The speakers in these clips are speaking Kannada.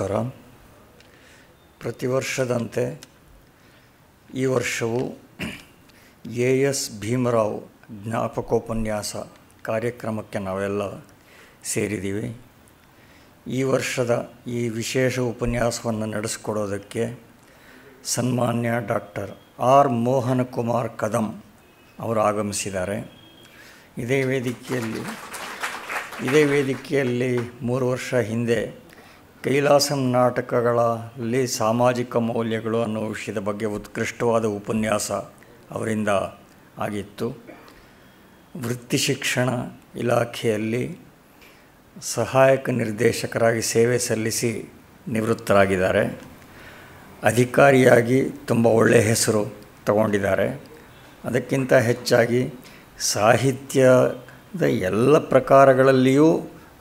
ನಮಸ್ಕಾರ ಪ್ರತಿ ವರ್ಷದಂತೆ ಈ ವರ್ಷವೂ ಎ ಎಸ್ ಭೀಮರಾವ್ ಜ್ಞಾಪಕೋಪನ್ಯಾಸ ಕಾರ್ಯಕ್ರಮಕ್ಕೆ ನಾವೆಲ್ಲ ಸೇರಿದ್ದೀವಿ ಈ ವರ್ಷದ ಈ ವಿಶೇಷ ಉಪನ್ಯಾಸವನ್ನು ನಡೆಸಿಕೊಡೋದಕ್ಕೆ ಸನ್ಮಾನ್ಯ ಡಾಕ್ಟರ್ ಆರ್ ಮೋಹನ್ ಕುಮಾರ್ ಕದಂ ಅವರು ಆಗಮಿಸಿದ್ದಾರೆ ಇದೇ ವೇದಿಕೆಯಲ್ಲಿ ಇದೇ ವೇದಿಕೆಯಲ್ಲಿ ಮೂರು ವರ್ಷ ಹಿಂದೆ ಕೈಲಾಸಂ ನಾಟಕಗಳಲ್ಲಿ ಸಾಮಾಜಿಕ ಮೌಲ್ಯಗಳು ಅನ್ನೋ ವಿಷಯದ ಬಗ್ಗೆ ಉತ್ಕೃಷ್ಟವಾದ ಉಪನ್ಯಾಸ ಅವರಿಂದ ಆಗಿತ್ತು ವೃತ್ತಿ ಶಿಕ್ಷಣ ಇಲಾಖೆಯಲ್ಲಿ ಸಹಾಯಕ ನಿರ್ದೇಶಕರಾಗಿ ಸೇವೆ ಸಲ್ಲಿಸಿ ನಿವೃತ್ತರಾಗಿದ್ದಾರೆ ಅಧಿಕಾರಿಯಾಗಿ ತುಂಬ ಒಳ್ಳೆಯ ಹೆಸರು ತಗೊಂಡಿದ್ದಾರೆ ಅದಕ್ಕಿಂತ ಹೆಚ್ಚಾಗಿ ಸಾಹಿತ್ಯದ ಎಲ್ಲ ಪ್ರಕಾರಗಳಲ್ಲಿಯೂ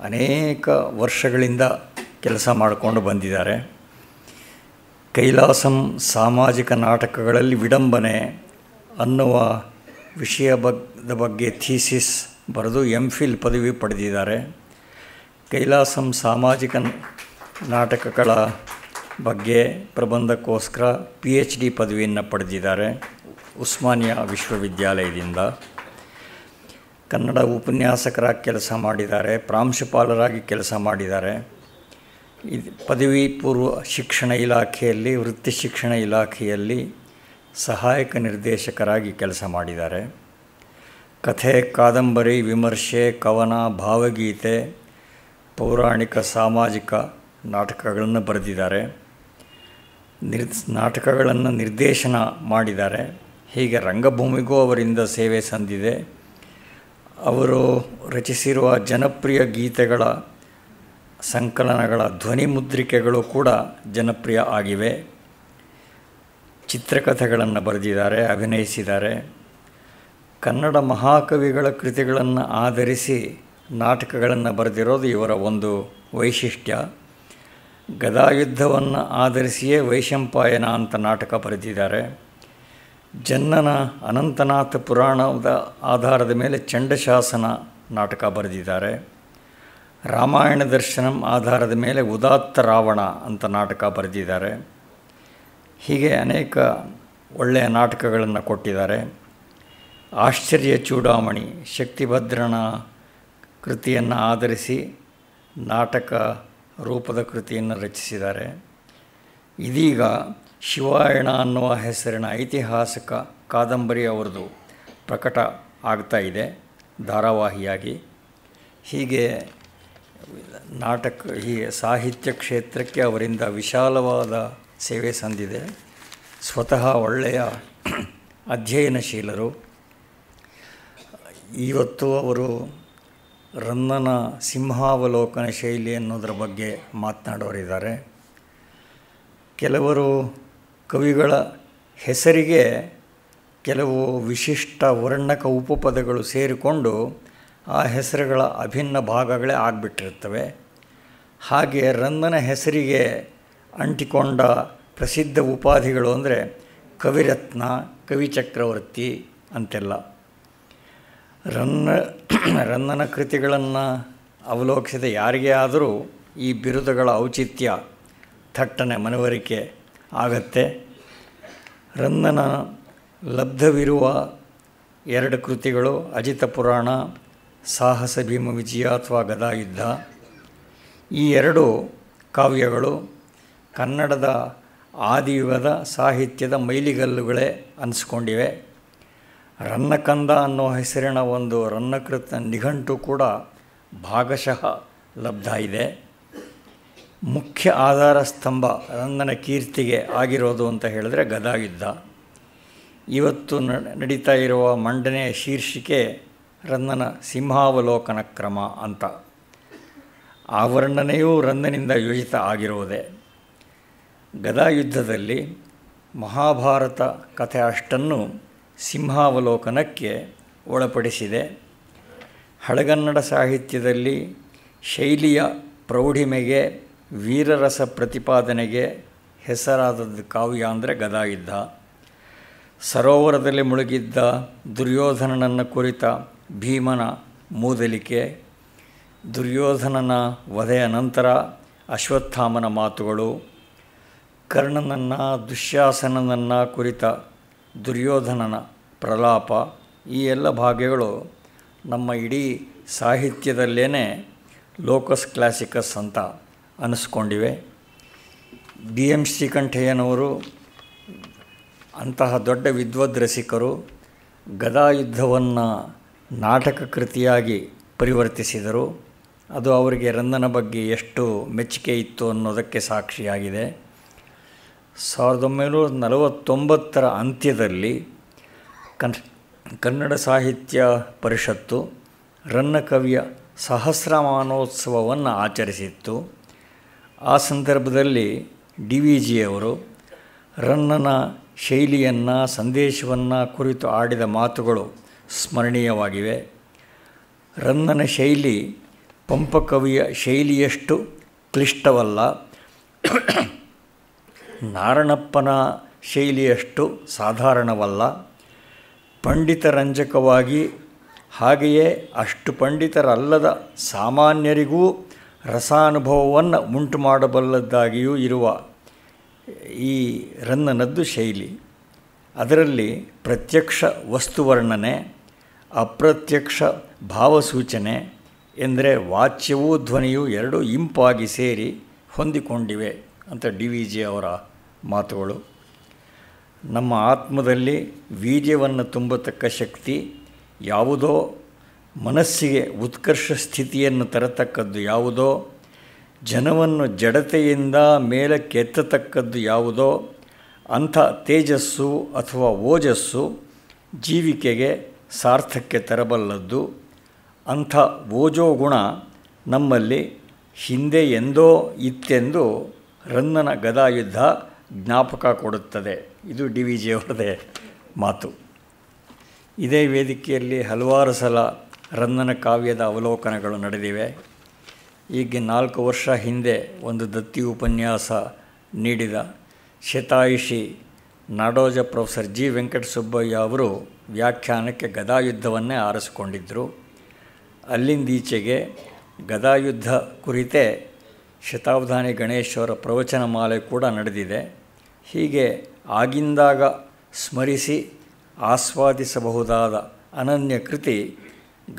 ಅನೇಕ ವರ್ಷಗಳಿಂದ ಕೆಲಸ ಮಾಡಿಕೊಂಡು ಬಂದಿದ್ದಾರೆ ಕೈಲಾಸಂ ಸಾಮಾಜಿಕ ನಾಟಕಗಳಲ್ಲಿ ವಿಡಂಬನೆ ಅನ್ನುವ ವಿಷಯ ಬಗ್ಗೆ ಥೀಸಿಸ್ ಬರೆದು ಎಂ ಫಿಲ್ ಪದವಿ ಪಡೆದಿದ್ದಾರೆ ಕೈಲಾಸಂ ಸಾಮಾಜಿಕ ನಾಟಕಗಳ ಬಗ್ಗೆ ಪ್ರಬಂಧಕ್ಕೋಸ್ಕರ ಪಿ ಎಚ್ ಡಿ ಪದವಿಯನ್ನು ಪಡೆದಿದ್ದಾರೆ ಉಸ್ಮಾನಿಯಾ ವಿಶ್ವವಿದ್ಯಾಲಯದಿಂದ ಕನ್ನಡ ಉಪನ್ಯಾಸಕರಾಗಿ ಕೆಲಸ ಮಾಡಿದ್ದಾರೆ ಪ್ರಾಂಶುಪಾಲರಾಗಿ ಕೆಲಸ ಮಾಡಿದ್ದಾರೆ ಇದು ಪದವಿ ಪೂರ್ವ ಶಿಕ್ಷಣ ಇಲಾಖೆಯಲ್ಲಿ ವೃತ್ತಿ ಶಿಕ್ಷಣ ಇಲಾಖೆಯಲ್ಲಿ ಸಹಾಯಕ ನಿರ್ದೇಶಕರಾಗಿ ಕೆಲಸ ಮಾಡಿದ್ದಾರೆ ಕಥೆ ಕಾದಂಬರಿ ವಿಮರ್ಶೆ ಕವನ ಭಾವಗೀತೆ ಪೌರಾಣಿಕ ಸಾಮಾಜಿಕ ನಾಟಕಗಳನ್ನು ಬರೆದಿದ್ದಾರೆ ನಿರ್ ನಾಟಕಗಳನ್ನು ನಿರ್ದೇಶನ ಮಾಡಿದ್ದಾರೆ ಹೀಗೆ ರಂಗಭೂಮಿಗೂ ಅವರಿಂದ ಸೇವೆ ಸಂದಿದೆ ಅವರು ರಚಿಸಿರುವ ಜನಪ್ರಿಯ ಗೀತೆಗಳ ಸಂಕಲನಗಳ ಧ್ವನಿ ಮುದ್ರಿಕೆಗಳು ಕೂಡ ಜನಪ್ರಿಯ ಆಗಿವೆ ಚಿತ್ರಕಥೆಗಳನ್ನು ಬರೆದಿದ್ದಾರೆ ಅಭಿನಯಿಸಿದ್ದಾರೆ ಕನ್ನಡ ಮಹಾಕವಿಗಳ ಕೃತಿಗಳನ್ನು ಆಧರಿಸಿ ನಾಟಕಗಳನ್ನು ಬರೆದಿರೋದು ಇವರ ಒಂದು ವೈಶಿಷ್ಟ್ಯ ಗದಾಯುದ್ಧವನ್ನು ಆಧರಿಸಿಯೇ ವೈಶಂಪಾಯನ ಅಂತ ನಾಟಕ ಬರೆದಿದ್ದಾರೆ ಜನ್ನನ ಅನಂತನಾಥ ಪುರಾಣದ ಆಧಾರದ ಮೇಲೆ ಚಂಡಶಾಸನ ನಾಟಕ ಬರೆದಿದ್ದಾರೆ ರಾಮಾಯಣ ದರ್ಶನಂ ಆಧಾರದ ಮೇಲೆ ಉದಾತ್ತ ರಾವಣ ಅಂತ ನಾಟಕ ಬರೆದಿದ್ದಾರೆ ಹೀಗೆ ಅನೇಕ ಒಳ್ಳೆಯ ನಾಟಕಗಳನ್ನು ಕೊಟ್ಟಿದ್ದಾರೆ ಆಶ್ಚರ್ಯ ಚೂಡಾಮಣಿ ಶಕ್ತಿಭದ್ರನ ಕೃತಿಯನ್ನು ಆಧರಿಸಿ ನಾಟಕ ರೂಪದ ಕೃತಿಯನ್ನು ರಚಿಸಿದ್ದಾರೆ ಇದೀಗ ಶಿವಾಯಣ ಅನ್ನುವ ಹೆಸರಿನ ಐತಿಹಾಸಿಕ ಕಾದಂಬರಿ ಅವರದು ಪ್ರಕಟ ಆಗ್ತಾ ಇದೆ ಧಾರಾವಾಹಿಯಾಗಿ ಹೀಗೆ ನಾಟಕ ಈ ಸಾಹಿತ್ಯ ಕ್ಷೇತ್ರಕ್ಕೆ ಅವರಿಂದ ವಿಶಾಲವಾದ ಸೇವೆ ಸಂದಿದೆ ಸ್ವತಃ ಒಳ್ಳೆಯ ಅಧ್ಯಯನಶೀಲರು ಇವತ್ತು ಅವರು ರನ್ನನ ಸಿಂಹಾವಲೋಕನ ಶೈಲಿ ಅನ್ನೋದರ ಬಗ್ಗೆ ಮಾತನಾಡೋರಿದ್ದಾರೆ ಕೆಲವರು ಕವಿಗಳ ಹೆಸರಿಗೆ ಕೆಲವು ವಿಶಿಷ್ಟ ವರ್ಣಕ ಉಪಪದಗಳು ಸೇರಿಕೊಂಡು ಆ ಹೆಸರುಗಳ ಅಭಿನ್ನ ಭಾಗಗಳೇ ಆಗಿಬಿಟ್ಟಿರ್ತವೆ ಹಾಗೆ ರಂಗನ ಹೆಸರಿಗೆ ಅಂಟಿಕೊಂಡ ಪ್ರಸಿದ್ಧ ಉಪಾಧಿಗಳು ಅಂದರೆ ಕವಿರತ್ನ ಕವಿಚಕ್ರವರ್ತಿ ಅಂತೆಲ್ಲ ರನ್ನ ರನ್ನನ ಕೃತಿಗಳನ್ನು ಅವಲೋಕಿಸಿದ ಯಾರಿಗೇ ಆದರೂ ಈ ಬಿರುದುಗಳ ಔಚಿತ್ಯ ಥಟ್ಟನೆ ಮನವರಿಕೆ ಆಗತ್ತೆ ರನ್ನನ ಲಬ್ಧವಿರುವ ಎರಡು ಕೃತಿಗಳು ಅಜಿತ ಪುರಾಣ ಸಾಹಸ ಭೀಮ ವಿಜಯ ಅಥವಾ ಗದಾ ಯುದ್ಧ ಈ ಎರಡು ಕಾವ್ಯಗಳು ಕನ್ನಡದ ಆದಿಯುಗದ ಸಾಹಿತ್ಯದ ಮೈಲಿಗಲ್ಲುಗಳೇ ಅನಿಸ್ಕೊಂಡಿವೆ ರನ್ನಕಂದ ಅನ್ನೋ ಹೆಸರಿನ ಒಂದು ರನ್ನಕೃತ ನಿಘಂಟು ಕೂಡ ಭಾಗಶಃ ಲಬ್ಧ ಇದೆ ಮುಖ್ಯ ಆಧಾರ ಸ್ತಂಭ ರಂಗನ ಕೀರ್ತಿಗೆ ಆಗಿರೋದು ಅಂತ ಹೇಳಿದ್ರೆ ಗದಾಯುದ್ಧ ಇವತ್ತು ನಡೀತಾ ಇರುವ ಮಂಡನೆಯ ಶೀರ್ಷಿಕೆ ರನ್ನನ ಸಿಂಹಾವಲೋಕನ ಕ್ರಮ ಅಂತ ಆ ವರ್ಣನೆಯೂ ರನ್ನನಿಂದ ಯೋಜಿತ ಆಗಿರುವುದೇ ಗದಾಯುದ್ಧದಲ್ಲಿ ಮಹಾಭಾರತ ಕಥೆ ಅಷ್ಟನ್ನು ಸಿಂಹಾವಲೋಕನಕ್ಕೆ ಒಳಪಡಿಸಿದೆ ಹಳಗನ್ನಡ ಸಾಹಿತ್ಯದಲ್ಲಿ ಶೈಲಿಯ ಪ್ರೌಢಿಮೆಗೆ ವೀರರಸ ಪ್ರತಿಪಾದನೆಗೆ ಹೆಸರಾದದ್ದು ಕಾವ್ಯ ಅಂದರೆ ಗದಾಯುದ್ಧ ಸರೋವರದಲ್ಲಿ ಮುಳುಗಿದ್ದ ದುರ್ಯೋಧನನನ್ನು ಕುರಿತ ಭೀಮನ ಮೂದಲಿಕೆ ದುರ್ಯೋಧನನ ವಧೆಯ ನಂತರ ಅಶ್ವತ್ಥಾಮನ ಮಾತುಗಳು ಕರ್ಣನನ್ನು ದುಶ್ಯಾಸನನನ್ನು ಕುರಿತ ದುರ್ಯೋಧನನ ಪ್ರಲಾಪ ಈ ಎಲ್ಲ ಭಾಗ್ಯಗಳು ನಮ್ಮ ಇಡೀ ಸಾಹಿತ್ಯದಲ್ಲೇ ಲೋಕಸ್ ಕ್ಲಾಸಿಕಸ್ ಅಂತ ಅನಿಸ್ಕೊಂಡಿವೆ ಬಿ ಎಂ ಶ್ರೀಕಂಠಯ್ಯನವರು ಅಂತಹ ದೊಡ್ಡ ವಿದ್ವದ್ರಸಿಕರು ಗದಾಯುದ್ಧವನ್ನು ನಾಟಕ ಕೃತಿಯಾಗಿ ಪರಿವರ್ತಿಸಿದರು ಅದು ಅವರಿಗೆ ರನ್ನನ ಬಗ್ಗೆ ಎಷ್ಟು ಮೆಚ್ಚುಗೆ ಇತ್ತು ಅನ್ನೋದಕ್ಕೆ ಸಾಕ್ಷಿಯಾಗಿದೆ ಸಾವಿರದ ಒಂಬೈನೂರ ನಲವತ್ತೊಂಬತ್ತರ ಅಂತ್ಯದಲ್ಲಿ ಕನ್ ಕನ್ನಡ ಸಾಹಿತ್ಯ ಪರಿಷತ್ತು ರನ್ನ ಕವಿಯ ಸಹಸ್ರಮಾನೋತ್ಸವವನ್ನು ಆಚರಿಸಿತ್ತು ಆ ಸಂದರ್ಭದಲ್ಲಿ ಡಿ ವಿ ಜಿಯವರು ರನ್ನನ ಶೈಲಿಯನ್ನು ಸಂದೇಶವನ್ನು ಕುರಿತು ಆಡಿದ ಮಾತುಗಳು ಸ್ಮರಣೀಯವಾಗಿವೆ ರನ್ನನ ಶೈಲಿ ಪಂಪಕವಿಯ ಶೈಲಿಯಷ್ಟು ಕ್ಲಿಷ್ಟವಲ್ಲ ನಾರಣಪ್ಪನ ಶೈಲಿಯಷ್ಟು ಸಾಧಾರಣವಲ್ಲ ಪಂಡಿತರಂಜಕವಾಗಿ ಹಾಗೆಯೇ ಅಷ್ಟು ಪಂಡಿತರಲ್ಲದ ಸಾಮಾನ್ಯರಿಗೂ ರಸಾನುಭವವನ್ನು ಉಂಟು ಮಾಡಬಲ್ಲದ್ದಾಗಿಯೂ ಇರುವ ಈ ರನ್ನನದ್ದು ಶೈಲಿ ಅದರಲ್ಲಿ ಪ್ರತ್ಯಕ್ಷ ವಸ್ತುವರ್ಣನೆ ಅಪ್ರತ್ಯಕ್ಷ ಭಾವಸೂಚನೆ ಎಂದರೆ ವಾಚ್ಯವೂ ಧ್ವನಿಯೂ ಎರಡೂ ಇಂಪಾಗಿ ಸೇರಿ ಹೊಂದಿಕೊಂಡಿವೆ ಅಂತ ಡಿ ವಿ ಜಿ ಅವರ ಮಾತುಗಳು ನಮ್ಮ ಆತ್ಮದಲ್ಲಿ ವೀರ್ಯವನ್ನು ತುಂಬತಕ್ಕ ಶಕ್ತಿ ಯಾವುದೋ ಮನಸ್ಸಿಗೆ ಉತ್ಕರ್ಷ ಸ್ಥಿತಿಯನ್ನು ತರತಕ್ಕದ್ದು ಯಾವುದೋ ಜನವನ್ನು ಜಡತೆಯಿಂದ ಕೆತ್ತತಕ್ಕದ್ದು ಯಾವುದೋ ಅಂಥ ತೇಜಸ್ಸು ಅಥವಾ ಓಜಸ್ಸು ಜೀವಿಕೆಗೆ ಸಾರ್ಥಕ್ಕೆ ತರಬಲ್ಲದ್ದು ಅಂಥ ಓಜೋ ಗುಣ ನಮ್ಮಲ್ಲಿ ಹಿಂದೆ ಎಂದೋ ಇತ್ತೆಂದು ರನ್ನನ ಗದಾಯುದ್ಧ ಜ್ಞಾಪಕ ಕೊಡುತ್ತದೆ ಇದು ಡಿ ವಿ ಜಿಯವರದೇ ಮಾತು ಇದೇ ವೇದಿಕೆಯಲ್ಲಿ ಹಲವಾರು ಸಲ ರನ್ನನ ಕಾವ್ಯದ ಅವಲೋಕನಗಳು ನಡೆದಿವೆ ಈಗ ನಾಲ್ಕು ವರ್ಷ ಹಿಂದೆ ಒಂದು ದತ್ತಿ ಉಪನ್ಯಾಸ ನೀಡಿದ ಶತಾಯುಷಿ ನಾಡೋಜ ಪ್ರೊಫೆಸರ್ ಜಿ ವೆಂಕಟಸುಬ್ಬಯ್ಯ ಅವರು ವ್ಯಾಖ್ಯಾನಕ್ಕೆ ಗದಾಯುದ್ಧವನ್ನೇ ಆರಿಸಿಕೊಂಡಿದ್ದರು ಅಲ್ಲಿಂದೀಚೆಗೆ ಗದಾಯುದ್ಧ ಕುರಿತೇ ಶತಾಬ್ದಾನಿ ಗಣೇಶವರ ಪ್ರವಚನ ಮಾಲೆ ಕೂಡ ನಡೆದಿದೆ ಹೀಗೆ ಆಗಿಂದಾಗ ಸ್ಮರಿಸಿ ಆಸ್ವಾದಿಸಬಹುದಾದ ಅನನ್ಯ ಕೃತಿ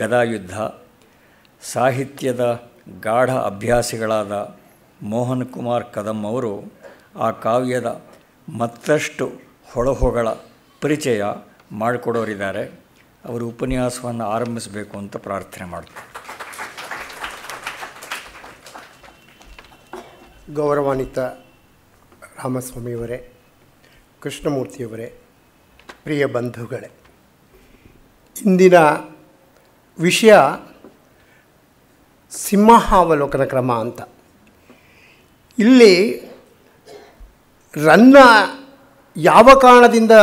ಗದಾಯುದ್ಧ ಸಾಹಿತ್ಯದ ಗಾಢ ಅಭ್ಯಾಸಿಗಳಾದ ಮೋಹನ್ ಕುಮಾರ್ ಕದಂ ಅವರು ಆ ಕಾವ್ಯದ ಮತ್ತಷ್ಟು ಹೊಳಹೊಗಳ ಪರಿಚಯ ಮಾಡಿಕೊಡೋರಿದ್ದಾರೆ ಅವರು ಉಪನ್ಯಾಸವನ್ನು ಆರಂಭಿಸಬೇಕು ಅಂತ ಪ್ರಾರ್ಥನೆ ಮಾಡ್ತಾರೆ ಗೌರವಾನ್ವಿತ ರಾಮಸ್ವಾಮಿಯವರೇ ಕೃಷ್ಣಮೂರ್ತಿಯವರೇ ಪ್ರಿಯ ಬಂಧುಗಳೇ ಇಂದಿನ ವಿಷಯ ಸಿಂಹಾವಲೋಕನ ಕ್ರಮ ಅಂತ ಇಲ್ಲಿ ರನ್ನ ಯಾವ ಕಾರಣದಿಂದ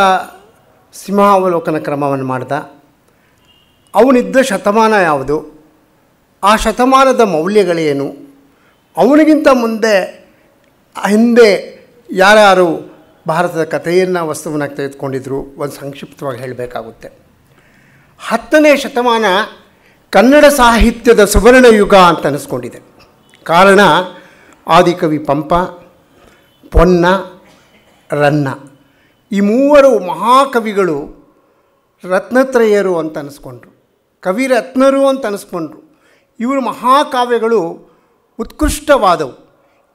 ಸಿಂಹಾವಲೋಕನ ಕ್ರಮವನ್ನು ಮಾಡಿದ ಅವನಿದ್ದ ಶತಮಾನ ಯಾವುದು ಆ ಶತಮಾನದ ಮೌಲ್ಯಗಳೇನು ಅವನಿಗಿಂತ ಮುಂದೆ ಹಿಂದೆ ಯಾರ್ಯಾರು ಭಾರತದ ಕಥೆಯನ್ನು ವಸ್ತುವನ್ನಾಗಿ ತೆಗೆದುಕೊಂಡಿದ್ರು ಒಂದು ಸಂಕ್ಷಿಪ್ತವಾಗಿ ಹೇಳಬೇಕಾಗುತ್ತೆ ಹತ್ತನೇ ಶತಮಾನ ಕನ್ನಡ ಸಾಹಿತ್ಯದ ಸುವರ್ಣ ಯುಗ ಅಂತ ಅನಿಸ್ಕೊಂಡಿದೆ ಕಾರಣ ಆದಿಕವಿ ಪಂಪ ಪೊನ್ನ ರನ್ನ ಈ ಮೂವರು ಮಹಾಕವಿಗಳು ರತ್ನತ್ರಯರು ಅಂತ ಅನಿಸ್ಕೊಂಡ್ರು ಕವಿರತ್ನರು ಅಂತ ಅನಿಸ್ಕೊಂಡ್ರು ಇವರು ಮಹಾಕಾವ್ಯಗಳು ಉತ್ಕೃಷ್ಟವಾದವು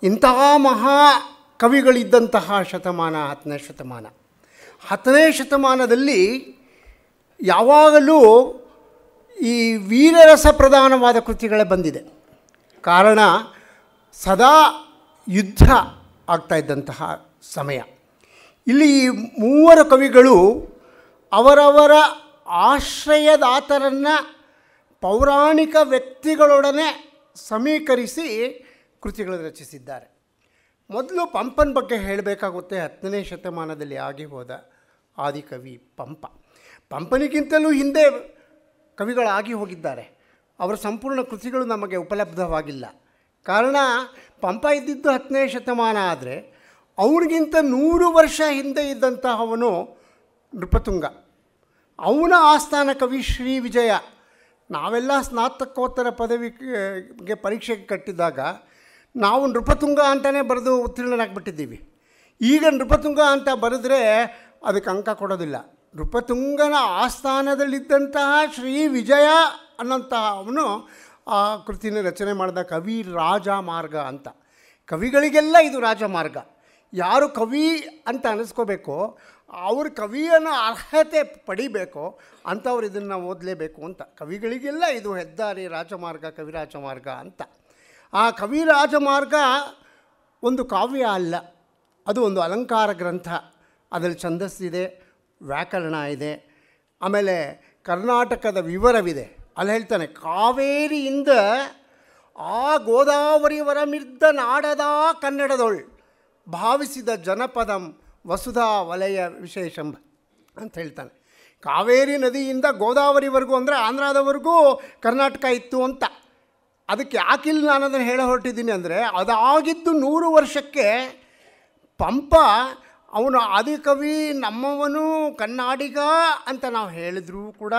ಇಂತಹ ಮಹಾ ಕವಿಗಳಿದ್ದಂತಹ ಶತಮಾನ ಹತ್ತನೇ ಶತಮಾನ ಹತ್ತನೇ ಶತಮಾನದಲ್ಲಿ ಯಾವಾಗಲೂ ಈ ವೀರರಸ ಪ್ರಧಾನವಾದ ಕೃತಿಗಳೇ ಬಂದಿದೆ ಕಾರಣ ಸದಾ ಯುದ್ಧ ಆಗ್ತಾ ಇದ್ದಂತಹ ಸಮಯ ಇಲ್ಲಿ ಮೂವರು ಕವಿಗಳು ಅವರವರ ಆಶ್ರಯದಾತರನ್ನು ಪೌರಾಣಿಕ ವ್ಯಕ್ತಿಗಳೊಡನೆ ಸಮೀಕರಿಸಿ ಕೃತಿಗಳನ್ನು ರಚಿಸಿದ್ದಾರೆ ಮೊದಲು ಪಂಪನ ಬಗ್ಗೆ ಹೇಳಬೇಕಾಗುತ್ತೆ ಹತ್ತನೇ ಶತಮಾನದಲ್ಲಿ ಆಗಿ ಹೋದ ಆದಿಕವಿ ಪಂಪ ಪಂಪನಿಗಿಂತಲೂ ಹಿಂದೆ ಕವಿಗಳಾಗಿ ಹೋಗಿದ್ದಾರೆ ಅವರ ಸಂಪೂರ್ಣ ಕೃತಿಗಳು ನಮಗೆ ಉಪಲಬ್ಧವಾಗಿಲ್ಲ ಕಾರಣ ಪಂಪ ಇದ್ದಿದ್ದು ಹತ್ತನೇ ಶತಮಾನ ಆದರೆ ಅವ್ರಿಗಿಂತ ನೂರು ವರ್ಷ ಹಿಂದೆ ಅವನು ನೃಪತುಂಗ ಅವನ ಆಸ್ಥಾನ ಕವಿ ಶ್ರೀ ವಿಜಯ ನಾವೆಲ್ಲ ಸ್ನಾತಕೋತ್ತರ ಪದವಿಗೆ ಪರೀಕ್ಷೆಗೆ ಕಟ್ಟಿದಾಗ ನಾವು ನೃಪತುಂಗ ಅಂತಲೇ ಬರೆದು ಉತ್ತೀರ್ಣನಾಗ್ಬಿಟ್ಟಿದ್ದೀವಿ ಈಗ ನೃಪತುಂಗ ಅಂತ ಬರೆದ್ರೆ ಅದಕ್ಕೆ ಅಂಕ ಕೊಡೋದಿಲ್ಲ ನೃಪತುಂಗನ ಆಸ್ಥಾನದಲ್ಲಿದ್ದಂತಹ ಶ್ರೀ ವಿಜಯ ಅನ್ನೋಂತಹ ಅವನು ಆ ಕೃತಿನ ರಚನೆ ಮಾಡಿದ ಕವಿ ರಾಜ ಮಾರ್ಗ ಅಂತ ಕವಿಗಳಿಗೆಲ್ಲ ಇದು ರಾಜಮಾರ್ಗ ಯಾರು ಕವಿ ಅಂತ ಅನಿಸ್ಕೋಬೇಕು ಅವ್ರ ಕವಿಯನ್ನು ಅರ್ಹತೆ ಪಡಿಬೇಕು ಅಂಥವ್ರು ಇದನ್ನು ಓದಲೇಬೇಕು ಅಂತ ಕವಿಗಳಿಗೆಲ್ಲ ಇದು ಹೆದ್ದಾರಿ ರಾಜಮಾರ್ಗ ಕವಿರಾಜಮಾರ್ಗ ಅಂತ ಆ ಕವಿರಾಜಮಾರ್ಗ ಒಂದು ಕಾವ್ಯ ಅಲ್ಲ ಅದು ಒಂದು ಅಲಂಕಾರ ಗ್ರಂಥ ಅದರಲ್ಲಿ ಛಂದಸ್ಸಿದೆ ವ್ಯಾಕರಣ ಇದೆ ಆಮೇಲೆ ಕರ್ನಾಟಕದ ವಿವರವಿದೆ ಅಲ್ಲಿ ಹೇಳ್ತಾನೆ ಕಾವೇರಿಯಿಂದ ಆ ವರಮಿರ್ದ ನಾಡದ ಕನ್ನಡದೊಳ್ ಭಾವಿಸಿದ ಜನಪದಂ ವಸುಧಾ ವಲಯ ವಿಶೇಷಂಬ ಅಂತ ಹೇಳ್ತಾನೆ ಕಾವೇರಿ ನದಿಯಿಂದ ಗೋದಾವರಿವರೆಗೂ ಅಂದರೆ ಆಂಧ್ರದವರೆಗೂ ಕರ್ನಾಟಕ ಇತ್ತು ಅಂತ ಅದಕ್ಕೆ ಯಾಕಿಲ್ಲ ನಾನು ಅದನ್ನು ಹೇಳ ಹೊರಟಿದ್ದೀನಿ ಅಂದರೆ ಅದಾಗಿದ್ದು ನೂರು ವರ್ಷಕ್ಕೆ ಪಂಪ ಅವನು ಆದಿಕವಿ ನಮ್ಮವನು ಕನ್ನಾಡಿಗ ಅಂತ ನಾವು ಹೇಳಿದರೂ ಕೂಡ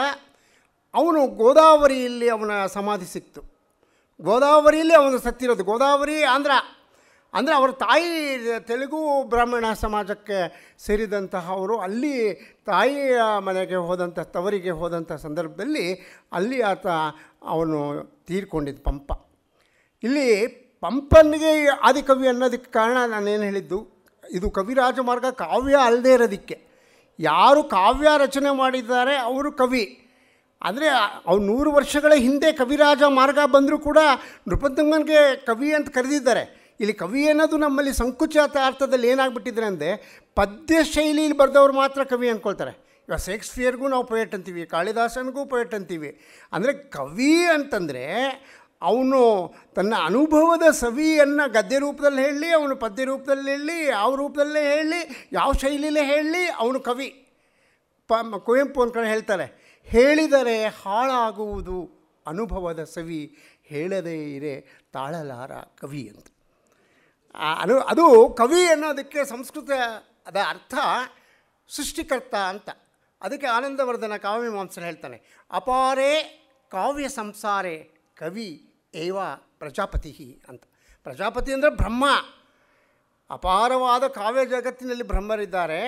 ಅವನು ಗೋದಾವರಿಯಲ್ಲಿ ಅವನ ಸಮಾಧಿ ಸಿಕ್ತು ಗೋದಾವರಿಯಲ್ಲಿ ಅವನು ಸತ್ತಿರೋದು ಗೋದಾವರಿ ಆಂಧ್ರ ಅಂದರೆ ಅವರ ತಾಯಿ ತೆಲುಗು ಬ್ರಾಹ್ಮಣ ಸಮಾಜಕ್ಕೆ ಸೇರಿದಂತಹ ಅವರು ಅಲ್ಲಿ ತಾಯಿಯ ಮನೆಗೆ ಹೋದಂಥ ತವರಿಗೆ ಹೋದಂಥ ಸಂದರ್ಭದಲ್ಲಿ ಅಲ್ಲಿ ಆತ ಅವನು ತೀರ್ಕೊಂಡಿದ್ದ ಪಂಪ ಇಲ್ಲಿ ಪಂಪನಿಗೆ ಆದಿಕವಿ ಅನ್ನೋದಕ್ಕೆ ಕಾರಣ ನಾನೇನು ಹೇಳಿದ್ದು ಇದು ಕವಿರಾಜ ಮಾರ್ಗ ಕಾವ್ಯ ಅಲ್ಲದೇ ಇರೋದಕ್ಕೆ ಯಾರು ಕಾವ್ಯ ರಚನೆ ಮಾಡಿದ್ದಾರೆ ಅವರು ಕವಿ ಅಂದರೆ ಅವ್ರು ನೂರು ವರ್ಷಗಳ ಹಿಂದೆ ಕವಿರಾಜ ಮಾರ್ಗ ಬಂದರೂ ಕೂಡ ನೃಪತುಂಗನಿಗೆ ಕವಿ ಅಂತ ಕರೆದಿದ್ದಾರೆ ಇಲ್ಲಿ ಕವಿ ಅನ್ನೋದು ನಮ್ಮಲ್ಲಿ ಸಂಕುಚಿತ ಅರ್ಥದಲ್ಲಿ ಏನಾಗ್ಬಿಟ್ಟಿದ್ರೆ ಅಂದರೆ ಪದ್ಯ ಶೈಲಿಯಲ್ಲಿ ಬರೆದವ್ರು ಮಾತ್ರ ಕವಿ ಅಂದ್ಕೊಳ್ತಾರೆ ಇವಾಗ ಶೇಕ್ಸ್ಪಿಯರ್ಗೂ ನಾವು ಪೊಯೆಟ್ ಅಂತೀವಿ ಕಾಳಿದಾಸನಿಗೂ ಪೊಯೆಟ್ ಅಂತೀವಿ ಅಂದರೆ ಕವಿ ಅಂತಂದರೆ ಅವನು ತನ್ನ ಅನುಭವದ ಸವಿಯನ್ನು ಗದ್ಯ ರೂಪದಲ್ಲಿ ಹೇಳಲಿ ಅವನು ಪದ್ಯ ರೂಪದಲ್ಲಿ ಹೇಳಲಿ ಯಾವ ರೂಪದಲ್ಲೇ ಹೇಳಲಿ ಯಾವ ಶೈಲಿಯಲ್ಲೇ ಹೇಳಲಿ ಅವನು ಕವಿ ಪ ಕುವೆಂಪು ಒಂದು ಹೇಳ್ತಾರೆ ಹೇಳಿದರೆ ಹಾಳಾಗುವುದು ಅನುಭವದ ಸವಿ ಹೇಳದೇ ಇರೇ ತಾಳಲಾರ ಕವಿ ಅಂತ ಅನು ಅದು ಕವಿ ಅನ್ನೋದಕ್ಕೆ ಸಂಸ್ಕೃತ ಅದ ಅರ್ಥ ಸೃಷ್ಟಿಕರ್ತ ಅಂತ ಅದಕ್ಕೆ ಆನಂದವರ್ಧನ ಕಾವ್ಯ ಮಾಂಸನ ಹೇಳ್ತಾನೆ ಅಪಾರೇ ಕಾವ್ಯ ಸಂಸಾರೆ ಕವಿ ಏವ ಪ್ರಜಾಪತಿ ಅಂತ ಪ್ರಜಾಪತಿ ಅಂದರೆ ಬ್ರಹ್ಮ ಅಪಾರವಾದ ಕಾವ್ಯ ಜಗತ್ತಿನಲ್ಲಿ ಬ್ರಹ್ಮರಿದ್ದಾರೆ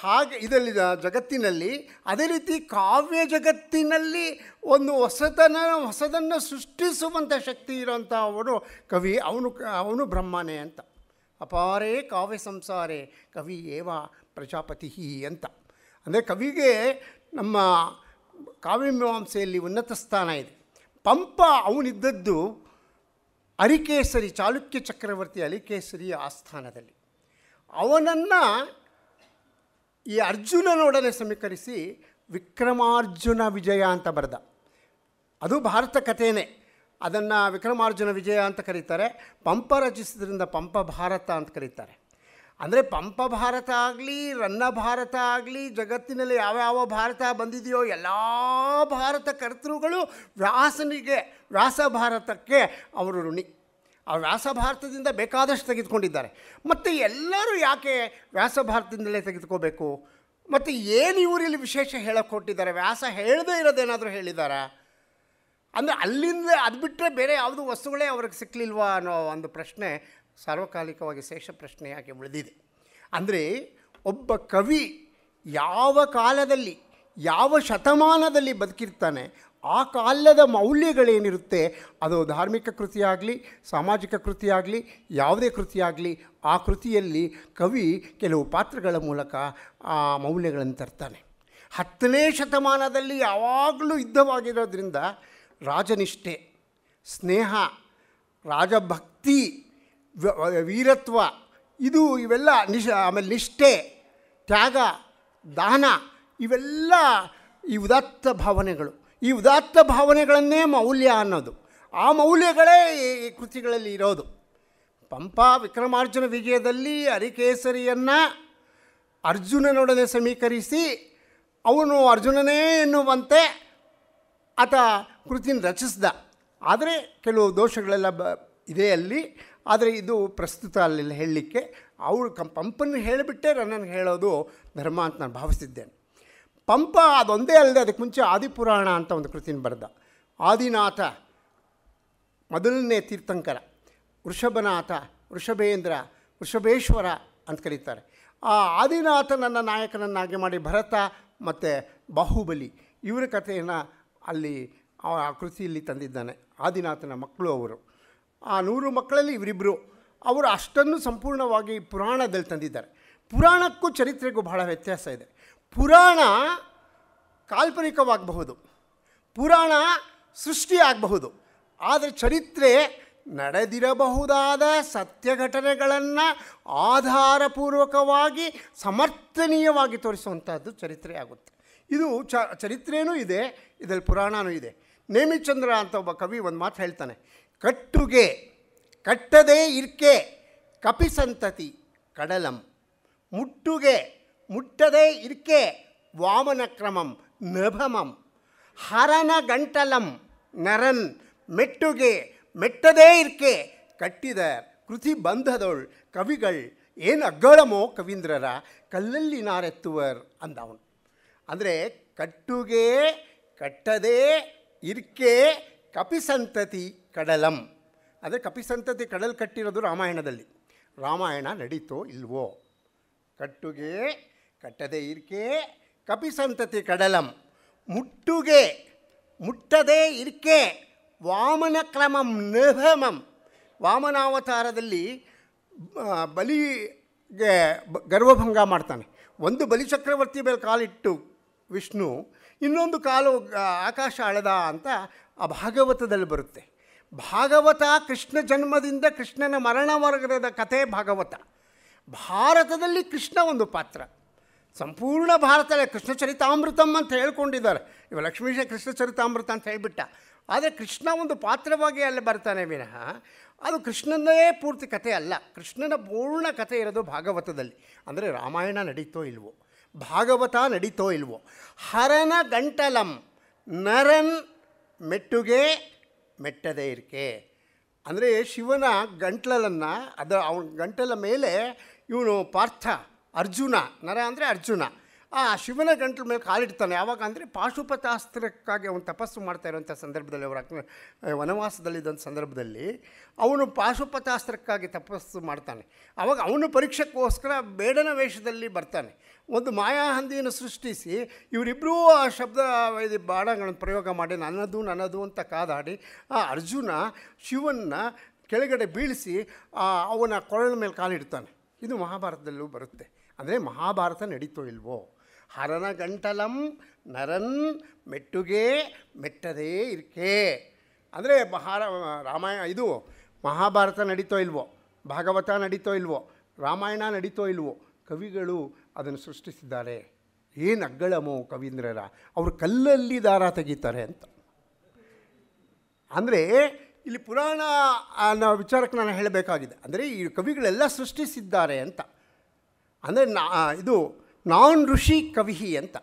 ಹಾಗೆ ಇದರಲ್ಲಿ ಜಗತ್ತಿನಲ್ಲಿ ಅದೇ ರೀತಿ ಕಾವ್ಯ ಜಗತ್ತಿನಲ್ಲಿ ಒಂದು ಹೊಸತನ ಹೊಸದನ್ನು ಸೃಷ್ಟಿಸುವಂಥ ಶಕ್ತಿ ಇರೋಂಥ ಅವನು ಕವಿ ಅವನು ಅವನು ಬ್ರಹ್ಮನೇ ಅಂತ ಅಪಾರೇ ಕಾವ್ಯ ಸಂಸಾರೇ ಕವಿ ಏವ ಪ್ರಜಾಪತಿ ಅಂತ ಅಂದರೆ ಕವಿಗೆ ನಮ್ಮ ಕಾವ್ಯಮೀಮಾಂಸೆಯಲ್ಲಿ ಉನ್ನತ ಸ್ಥಾನ ಇದೆ ಪಂಪ ಅವನಿದ್ದದ್ದು ಅರಿಕೇಸರಿ ಚಾಲುಕ್ಯ ಚಕ್ರವರ್ತಿ ಅರಿಕೇಸರಿಯ ಆಸ್ಥಾನದಲ್ಲಿ ಅವನನ್ನು ಈ ಅರ್ಜುನನೊಡನೆ ಸಮೀಕರಿಸಿ ವಿಕ್ರಮಾರ್ಜುನ ವಿಜಯ ಅಂತ ಬರೆದ ಅದು ಭಾರತ ಕಥೆಯೇ ಅದನ್ನು ವಿಕ್ರಮಾರ್ಜುನ ವಿಜಯ ಅಂತ ಕರೀತಾರೆ ಪಂಪ ರಚಿಸಿದ್ರಿಂದ ಪಂಪ ಭಾರತ ಅಂತ ಕರೀತಾರೆ ಅಂದರೆ ಪಂಪ ಭಾರತ ಆಗಲಿ ರನ್ನ ಭಾರತ ಆಗಲಿ ಜಗತ್ತಿನಲ್ಲಿ ಯಾವ್ಯಾವ ಭಾರತ ಬಂದಿದೆಯೋ ಎಲ್ಲ ಭಾರತ ಕರ್ತೃಗಳು ವ್ಯಾಸನಿಗೆ ವ್ಯಾಸ ಭಾರತಕ್ಕೆ ಅವರು ಋಣಿ ಆ ವ್ಯಾಸಭಾರತದಿಂದ ಬೇಕಾದಷ್ಟು ತೆಗೆದುಕೊಂಡಿದ್ದಾರೆ ಮತ್ತು ಎಲ್ಲರೂ ಯಾಕೆ ವ್ಯಾಸಭಾರತದಿಂದಲೇ ತೆಗೆದುಕೋಬೇಕು ಮತ್ತು ಏನು ಇವರಲ್ಲಿ ವಿಶೇಷ ಹೇಳಕ್ಕೆ ಕೊಟ್ಟಿದ್ದಾರೆ ವ್ಯಾಸ ಹೇಳದೇ ಇರೋದೇನಾದರೂ ಹೇಳಿದಾರಾ ಅಂದರೆ ಅಲ್ಲಿಂದ ಅದು ಬಿಟ್ಟರೆ ಬೇರೆ ಯಾವುದು ವಸ್ತುಗಳೇ ಅವ್ರಿಗೆ ಸಿಕ್ಕಲಿಲ್ವಾ ಅನ್ನೋ ಒಂದು ಪ್ರಶ್ನೆ ಸಾರ್ವಕಾಲಿಕವಾಗಿ ಶೇಷ ಪ್ರಶ್ನೆಯಾಗಿ ಉಳಿದಿದೆ ಅಂದರೆ ಒಬ್ಬ ಕವಿ ಯಾವ ಕಾಲದಲ್ಲಿ ಯಾವ ಶತಮಾನದಲ್ಲಿ ಬದುಕಿರ್ತಾನೆ ಆ ಕಾಲದ ಮೌಲ್ಯಗಳೇನಿರುತ್ತೆ ಅದು ಧಾರ್ಮಿಕ ಕೃತಿಯಾಗಲಿ ಸಾಮಾಜಿಕ ಕೃತಿಯಾಗಲಿ ಯಾವುದೇ ಕೃತಿಯಾಗಲಿ ಆ ಕೃತಿಯಲ್ಲಿ ಕವಿ ಕೆಲವು ಪಾತ್ರಗಳ ಮೂಲಕ ಆ ಮೌಲ್ಯಗಳನ್ನು ತರ್ತಾನೆ ಹತ್ತನೇ ಶತಮಾನದಲ್ಲಿ ಯಾವಾಗಲೂ ಯುದ್ಧವಾಗಿರೋದ್ರಿಂದ ರಾಜನಿಷ್ಠೆ ಸ್ನೇಹ ರಾಜಭಕ್ತಿ ವೀರತ್ವ ಇದು ಇವೆಲ್ಲ ನಿಶ ಆಮೇಲೆ ನಿಷ್ಠೆ ತ್ಯಾಗ ದಾನ ಇವೆಲ್ಲ ಈ ಉದಾತ್ತ ಭಾವನೆಗಳು ಈ ಉದಾತ್ತ ಭಾವನೆಗಳನ್ನೇ ಮೌಲ್ಯ ಅನ್ನೋದು ಆ ಮೌಲ್ಯಗಳೇ ಈ ಕೃತಿಗಳಲ್ಲಿ ಇರೋದು ಪಂಪ ವಿಕ್ರಮಾರ್ಜುನ ವಿಜಯದಲ್ಲಿ ಅರಿಕೇಸರಿಯನ್ನು ಅರ್ಜುನನೊಡನೆ ಸಮೀಕರಿಸಿ ಅವನು ಅರ್ಜುನನೇ ಎನ್ನುವಂತೆ ಆತ ಕೃತಿನ ರಚಿಸಿದ ಆದರೆ ಕೆಲವು ದೋಷಗಳೆಲ್ಲ ಬ ಇದೆ ಅಲ್ಲಿ ಆದರೆ ಇದು ಪ್ರಸ್ತುತ ಅಲ್ಲಿ ಹೇಳಲಿಕ್ಕೆ ಅವಳು ಕಂಪನ್ನು ಪಂಪನ್ನು ಹೇಳಿಬಿಟ್ಟೆ ನನ್ನನ್ನು ಹೇಳೋದು ಧರ್ಮ ಅಂತ ನಾನು ಭಾವಿಸಿದ್ದೇನೆ ಪಂಪ ಅದೊಂದೇ ಅಲ್ಲದೆ ಅದಕ್ಕೆ ಮುಂಚೆ ಆದಿಪುರಾಣ ಅಂತ ಒಂದು ಕೃತಿನ ಬರೆದ ಆದಿನಾಥ ಮೊದಲನೇ ತೀರ್ಥಂಕರ ವೃಷಭನಾಥ ವೃಷಭೇಂದ್ರ ವೃಷಭೇಶ್ವರ ಅಂತ ಕರೀತಾರೆ ಆ ಆದಿನಾಥನನ್ನು ನಾಯಕನನ್ನಾಗಿ ಮಾಡಿ ಭರತ ಮತ್ತು ಬಾಹುಬಲಿ ಇವರ ಕಥೆಯನ್ನು ಅಲ್ಲಿ ಆ ಕೃತಿಯಲ್ಲಿ ತಂದಿದ್ದಾನೆ ಆದಿನಾಥನ ಮಕ್ಕಳು ಅವರು ಆ ನೂರು ಮಕ್ಕಳಲ್ಲಿ ಇವರಿಬ್ಬರು ಅವರು ಅಷ್ಟನ್ನು ಸಂಪೂರ್ಣವಾಗಿ ಪುರಾಣದಲ್ಲಿ ತಂದಿದ್ದಾರೆ ಪುರಾಣಕ್ಕೂ ಚರಿತ್ರೆಗೂ ಬಹಳ ವ್ಯತ್ಯಾಸ ಇದೆ ಪುರಾಣ ಕಾಲ್ಪನಿಕವಾಗಬಹುದು ಪುರಾಣ ಸೃಷ್ಟಿಯಾಗಬಹುದು ಆದರೆ ಚರಿತ್ರೆ ನಡೆದಿರಬಹುದಾದ ಸತ್ಯ ಘಟನೆಗಳನ್ನು ಆಧಾರಪೂರ್ವಕವಾಗಿ ಸಮರ್ಥನೀಯವಾಗಿ ತೋರಿಸುವಂಥದ್ದು ಚರಿತ್ರೆ ಆಗುತ್ತೆ ಇದು ಚ ಚರಿತ್ರೆಯೂ ಇದೆ ಇದರಲ್ಲಿ ಪುರಾಣವೂ ಇದೆ ನೇಮಿಚಂದ್ರ ಅಂತ ಒಬ್ಬ ಕವಿ ಒಂದು ಮಾತು ಹೇಳ್ತಾನೆ ಕಟ್ಟುಗೆ ಕಟ್ಟದೇ ಇರ್ಕೆ ಕಪಿಸಂತತಿ ಕಡಲಂ ಮುಟ್ಟುಗೆ முட்டதே இருக்கே வாமனக்கிரமம் நிபமம் ஹரண கண்டலம் நரன் மெட்டுகே மெட்டதே இருக்கே கட்டிதர் ಕೃತಿ ಬಂಧದೋಳ್ ಕವಿಗಳು ಏನು ಅಗ್ಗಳಮೋ ಕವೀಂದ್ರರ ಕಲ್ಲಲ್ಲಿ ನಾರೆತ್ತುವರ್ ಅಂದವನು ಅಂದರೆ ಕಟ್ಟುಗೆ ಕಟ್ಟದೇ ಇರ್ಕೆ ಕಪಿಸಂತತಿ ಕಡಲಂ ಅಂದರೆ ಕಪಿಸಂತತಿ ಕಡಲ್ ಕಟ್ಟಿರೋದು ರಾಮಾಯಣದಲ್ಲಿ ರಾಮಾಯಣ ನಡೀತೋ ಇಲ್ವೋ ಕಟ್ಟುಗೆ ಕಟ್ಟದೆ ಇರ್ಕೆ ಕಪಿಸಂತತಿ ಕಡಲಂ ಮುಟ್ಟುಗೆ ಮುಟ್ಟದೇ ಇರ್ಕೆ ವಾಮನ ಕ್ರಮಂ ನಭಮಂ ವಾಮನಾವತಾರದಲ್ಲಿ ಬಲಿಗೆ ಗರ್ವಭಂಗ ಮಾಡ್ತಾನೆ ಒಂದು ಬಲಿಚಕ್ರವರ್ತಿ ಮೇಲೆ ಕಾಲಿಟ್ಟು ವಿಷ್ಣು ಇನ್ನೊಂದು ಕಾಲು ಆಕಾಶ ಅಳದ ಅಂತ ಆ ಭಾಗವತದಲ್ಲಿ ಬರುತ್ತೆ ಭಾಗವತ ಕೃಷ್ಣ ಜನ್ಮದಿಂದ ಕೃಷ್ಣನ ಮರಣವರ್ಗದ ಕಥೆ ಭಾಗವತ ಭಾರತದಲ್ಲಿ ಕೃಷ್ಣ ಒಂದು ಪಾತ್ರ ಸಂಪೂರ್ಣ ಭಾರತದಲ್ಲಿ ಕೃಷ್ಣಚರಿತಾಮೃತಂ ಅಂತ ಹೇಳ್ಕೊಂಡಿದ್ದಾರೆ ಇವ ಲಕ್ಷ್ಮೀಶ ಚರಿತಾಮೃತ ಅಂತ ಹೇಳಿಬಿಟ್ಟ ಆದರೆ ಕೃಷ್ಣ ಒಂದು ಪಾತ್ರವಾಗಿ ಅಲ್ಲಿ ಬರ್ತಾನೆ ವಿನಃ ಅದು ಕೃಷ್ಣನೇ ಪೂರ್ತಿ ಕಥೆ ಅಲ್ಲ ಕೃಷ್ಣನ ಪೂರ್ಣ ಕಥೆ ಇರೋದು ಭಾಗವತದಲ್ಲಿ ಅಂದರೆ ರಾಮಾಯಣ ನಡೀತೋ ಇಲ್ವೋ ಭಾಗವತ ನಡೀತೋ ಇಲ್ವೋ ಹರನ ಗಂಟಲಂ ನರನ್ ಮೆಟ್ಟುಗೆ ಮೆಟ್ಟದೇ ಇರ್ಕೆ ಅಂದರೆ ಶಿವನ ಗಂಟ್ಲಲನ್ನು ಅದು ಅವನ ಗಂಟಲ ಮೇಲೆ ಇವನು ಪಾರ್ಥ ಅರ್ಜುನ ನರ ಅಂದರೆ ಅರ್ಜುನ ಆ ಶಿವನ ಗಂಟಲ ಮೇಲೆ ಕಾಲಿಡ್ತಾನೆ ಯಾವಾಗ ಅಂದರೆ ಪಾಶುಪತಾಸ್ತ್ರಕ್ಕಾಗಿ ಅವನು ತಪಸ್ಸು ಮಾಡ್ತಾ ಇರುವಂಥ ಸಂದರ್ಭದಲ್ಲಿ ಅವರ ವನವಾಸದಲ್ಲಿದ್ದಂಥ ಸಂದರ್ಭದಲ್ಲಿ ಅವನು ಪಾಶುಪತಾಸ್ತ್ರಕ್ಕಾಗಿ ತಪಸ್ಸು ಮಾಡ್ತಾನೆ ಆವಾಗ ಅವನು ಪರೀಕ್ಷೆಗೋಸ್ಕರ ಬೇಡನ ವೇಷದಲ್ಲಿ ಬರ್ತಾನೆ ಒಂದು ಹಂದಿಯನ್ನು ಸೃಷ್ಟಿಸಿ ಇವರಿಬ್ಬರೂ ಆ ಶಬ್ದ ಇದು ಬಾಣಗಳನ್ನು ಪ್ರಯೋಗ ಮಾಡಿ ನನ್ನದು ನನ್ನದು ಅಂತ ಕಾದಾಡಿ ಆ ಅರ್ಜುನ ಶಿವನ್ನ ಕೆಳಗಡೆ ಬೀಳಿಸಿ ಅವನ ಕೊರಳ ಮೇಲೆ ಕಾಲಿಡ್ತಾನೆ ಇದು ಮಹಾಭಾರತದಲ್ಲೂ ಬರುತ್ತೆ ಅಂದರೆ ಮಹಾಭಾರತ ನಡೀತೋ ಇಲ್ವೋ ಹರನ ಗಂಟಲಂ ನರನ್ ಮೆಟ್ಟುಗೆ ಮೆಟ್ಟದೇ ಇರ್ಕೆ ಅಂದರೆ ಮಹಾರ ರಾಮಾಯಣ ಇದು ಮಹಾಭಾರತ ನಡೀತೋ ಇಲ್ವೋ ಭಾಗವತ ನಡೀತೋ ಇಲ್ವೋ ರಾಮಾಯಣ ನಡೀತೋ ಇಲ್ವೋ ಕವಿಗಳು ಅದನ್ನು ಸೃಷ್ಟಿಸಿದ್ದಾರೆ ಏನು ಅಗ್ಗಳಮೋ ಕವೀಂದ್ರರ ಅವರು ಕಲ್ಲಲ್ಲಿ ದಾರ ತೆಗೀತಾರೆ ಅಂತ ಅಂದರೆ ಇಲ್ಲಿ ಪುರಾಣ ಅನ್ನೋ ವಿಚಾರಕ್ಕೆ ನಾನು ಹೇಳಬೇಕಾಗಿದೆ ಅಂದರೆ ಈ ಕವಿಗಳೆಲ್ಲ ಸೃಷ್ಟಿಸಿದ್ದಾರೆ ಅಂತ ಅಂದರೆ ನಾ ಇದು ನಾನ್ ಋಷಿ ಕವಿಹಿ ಅಂತ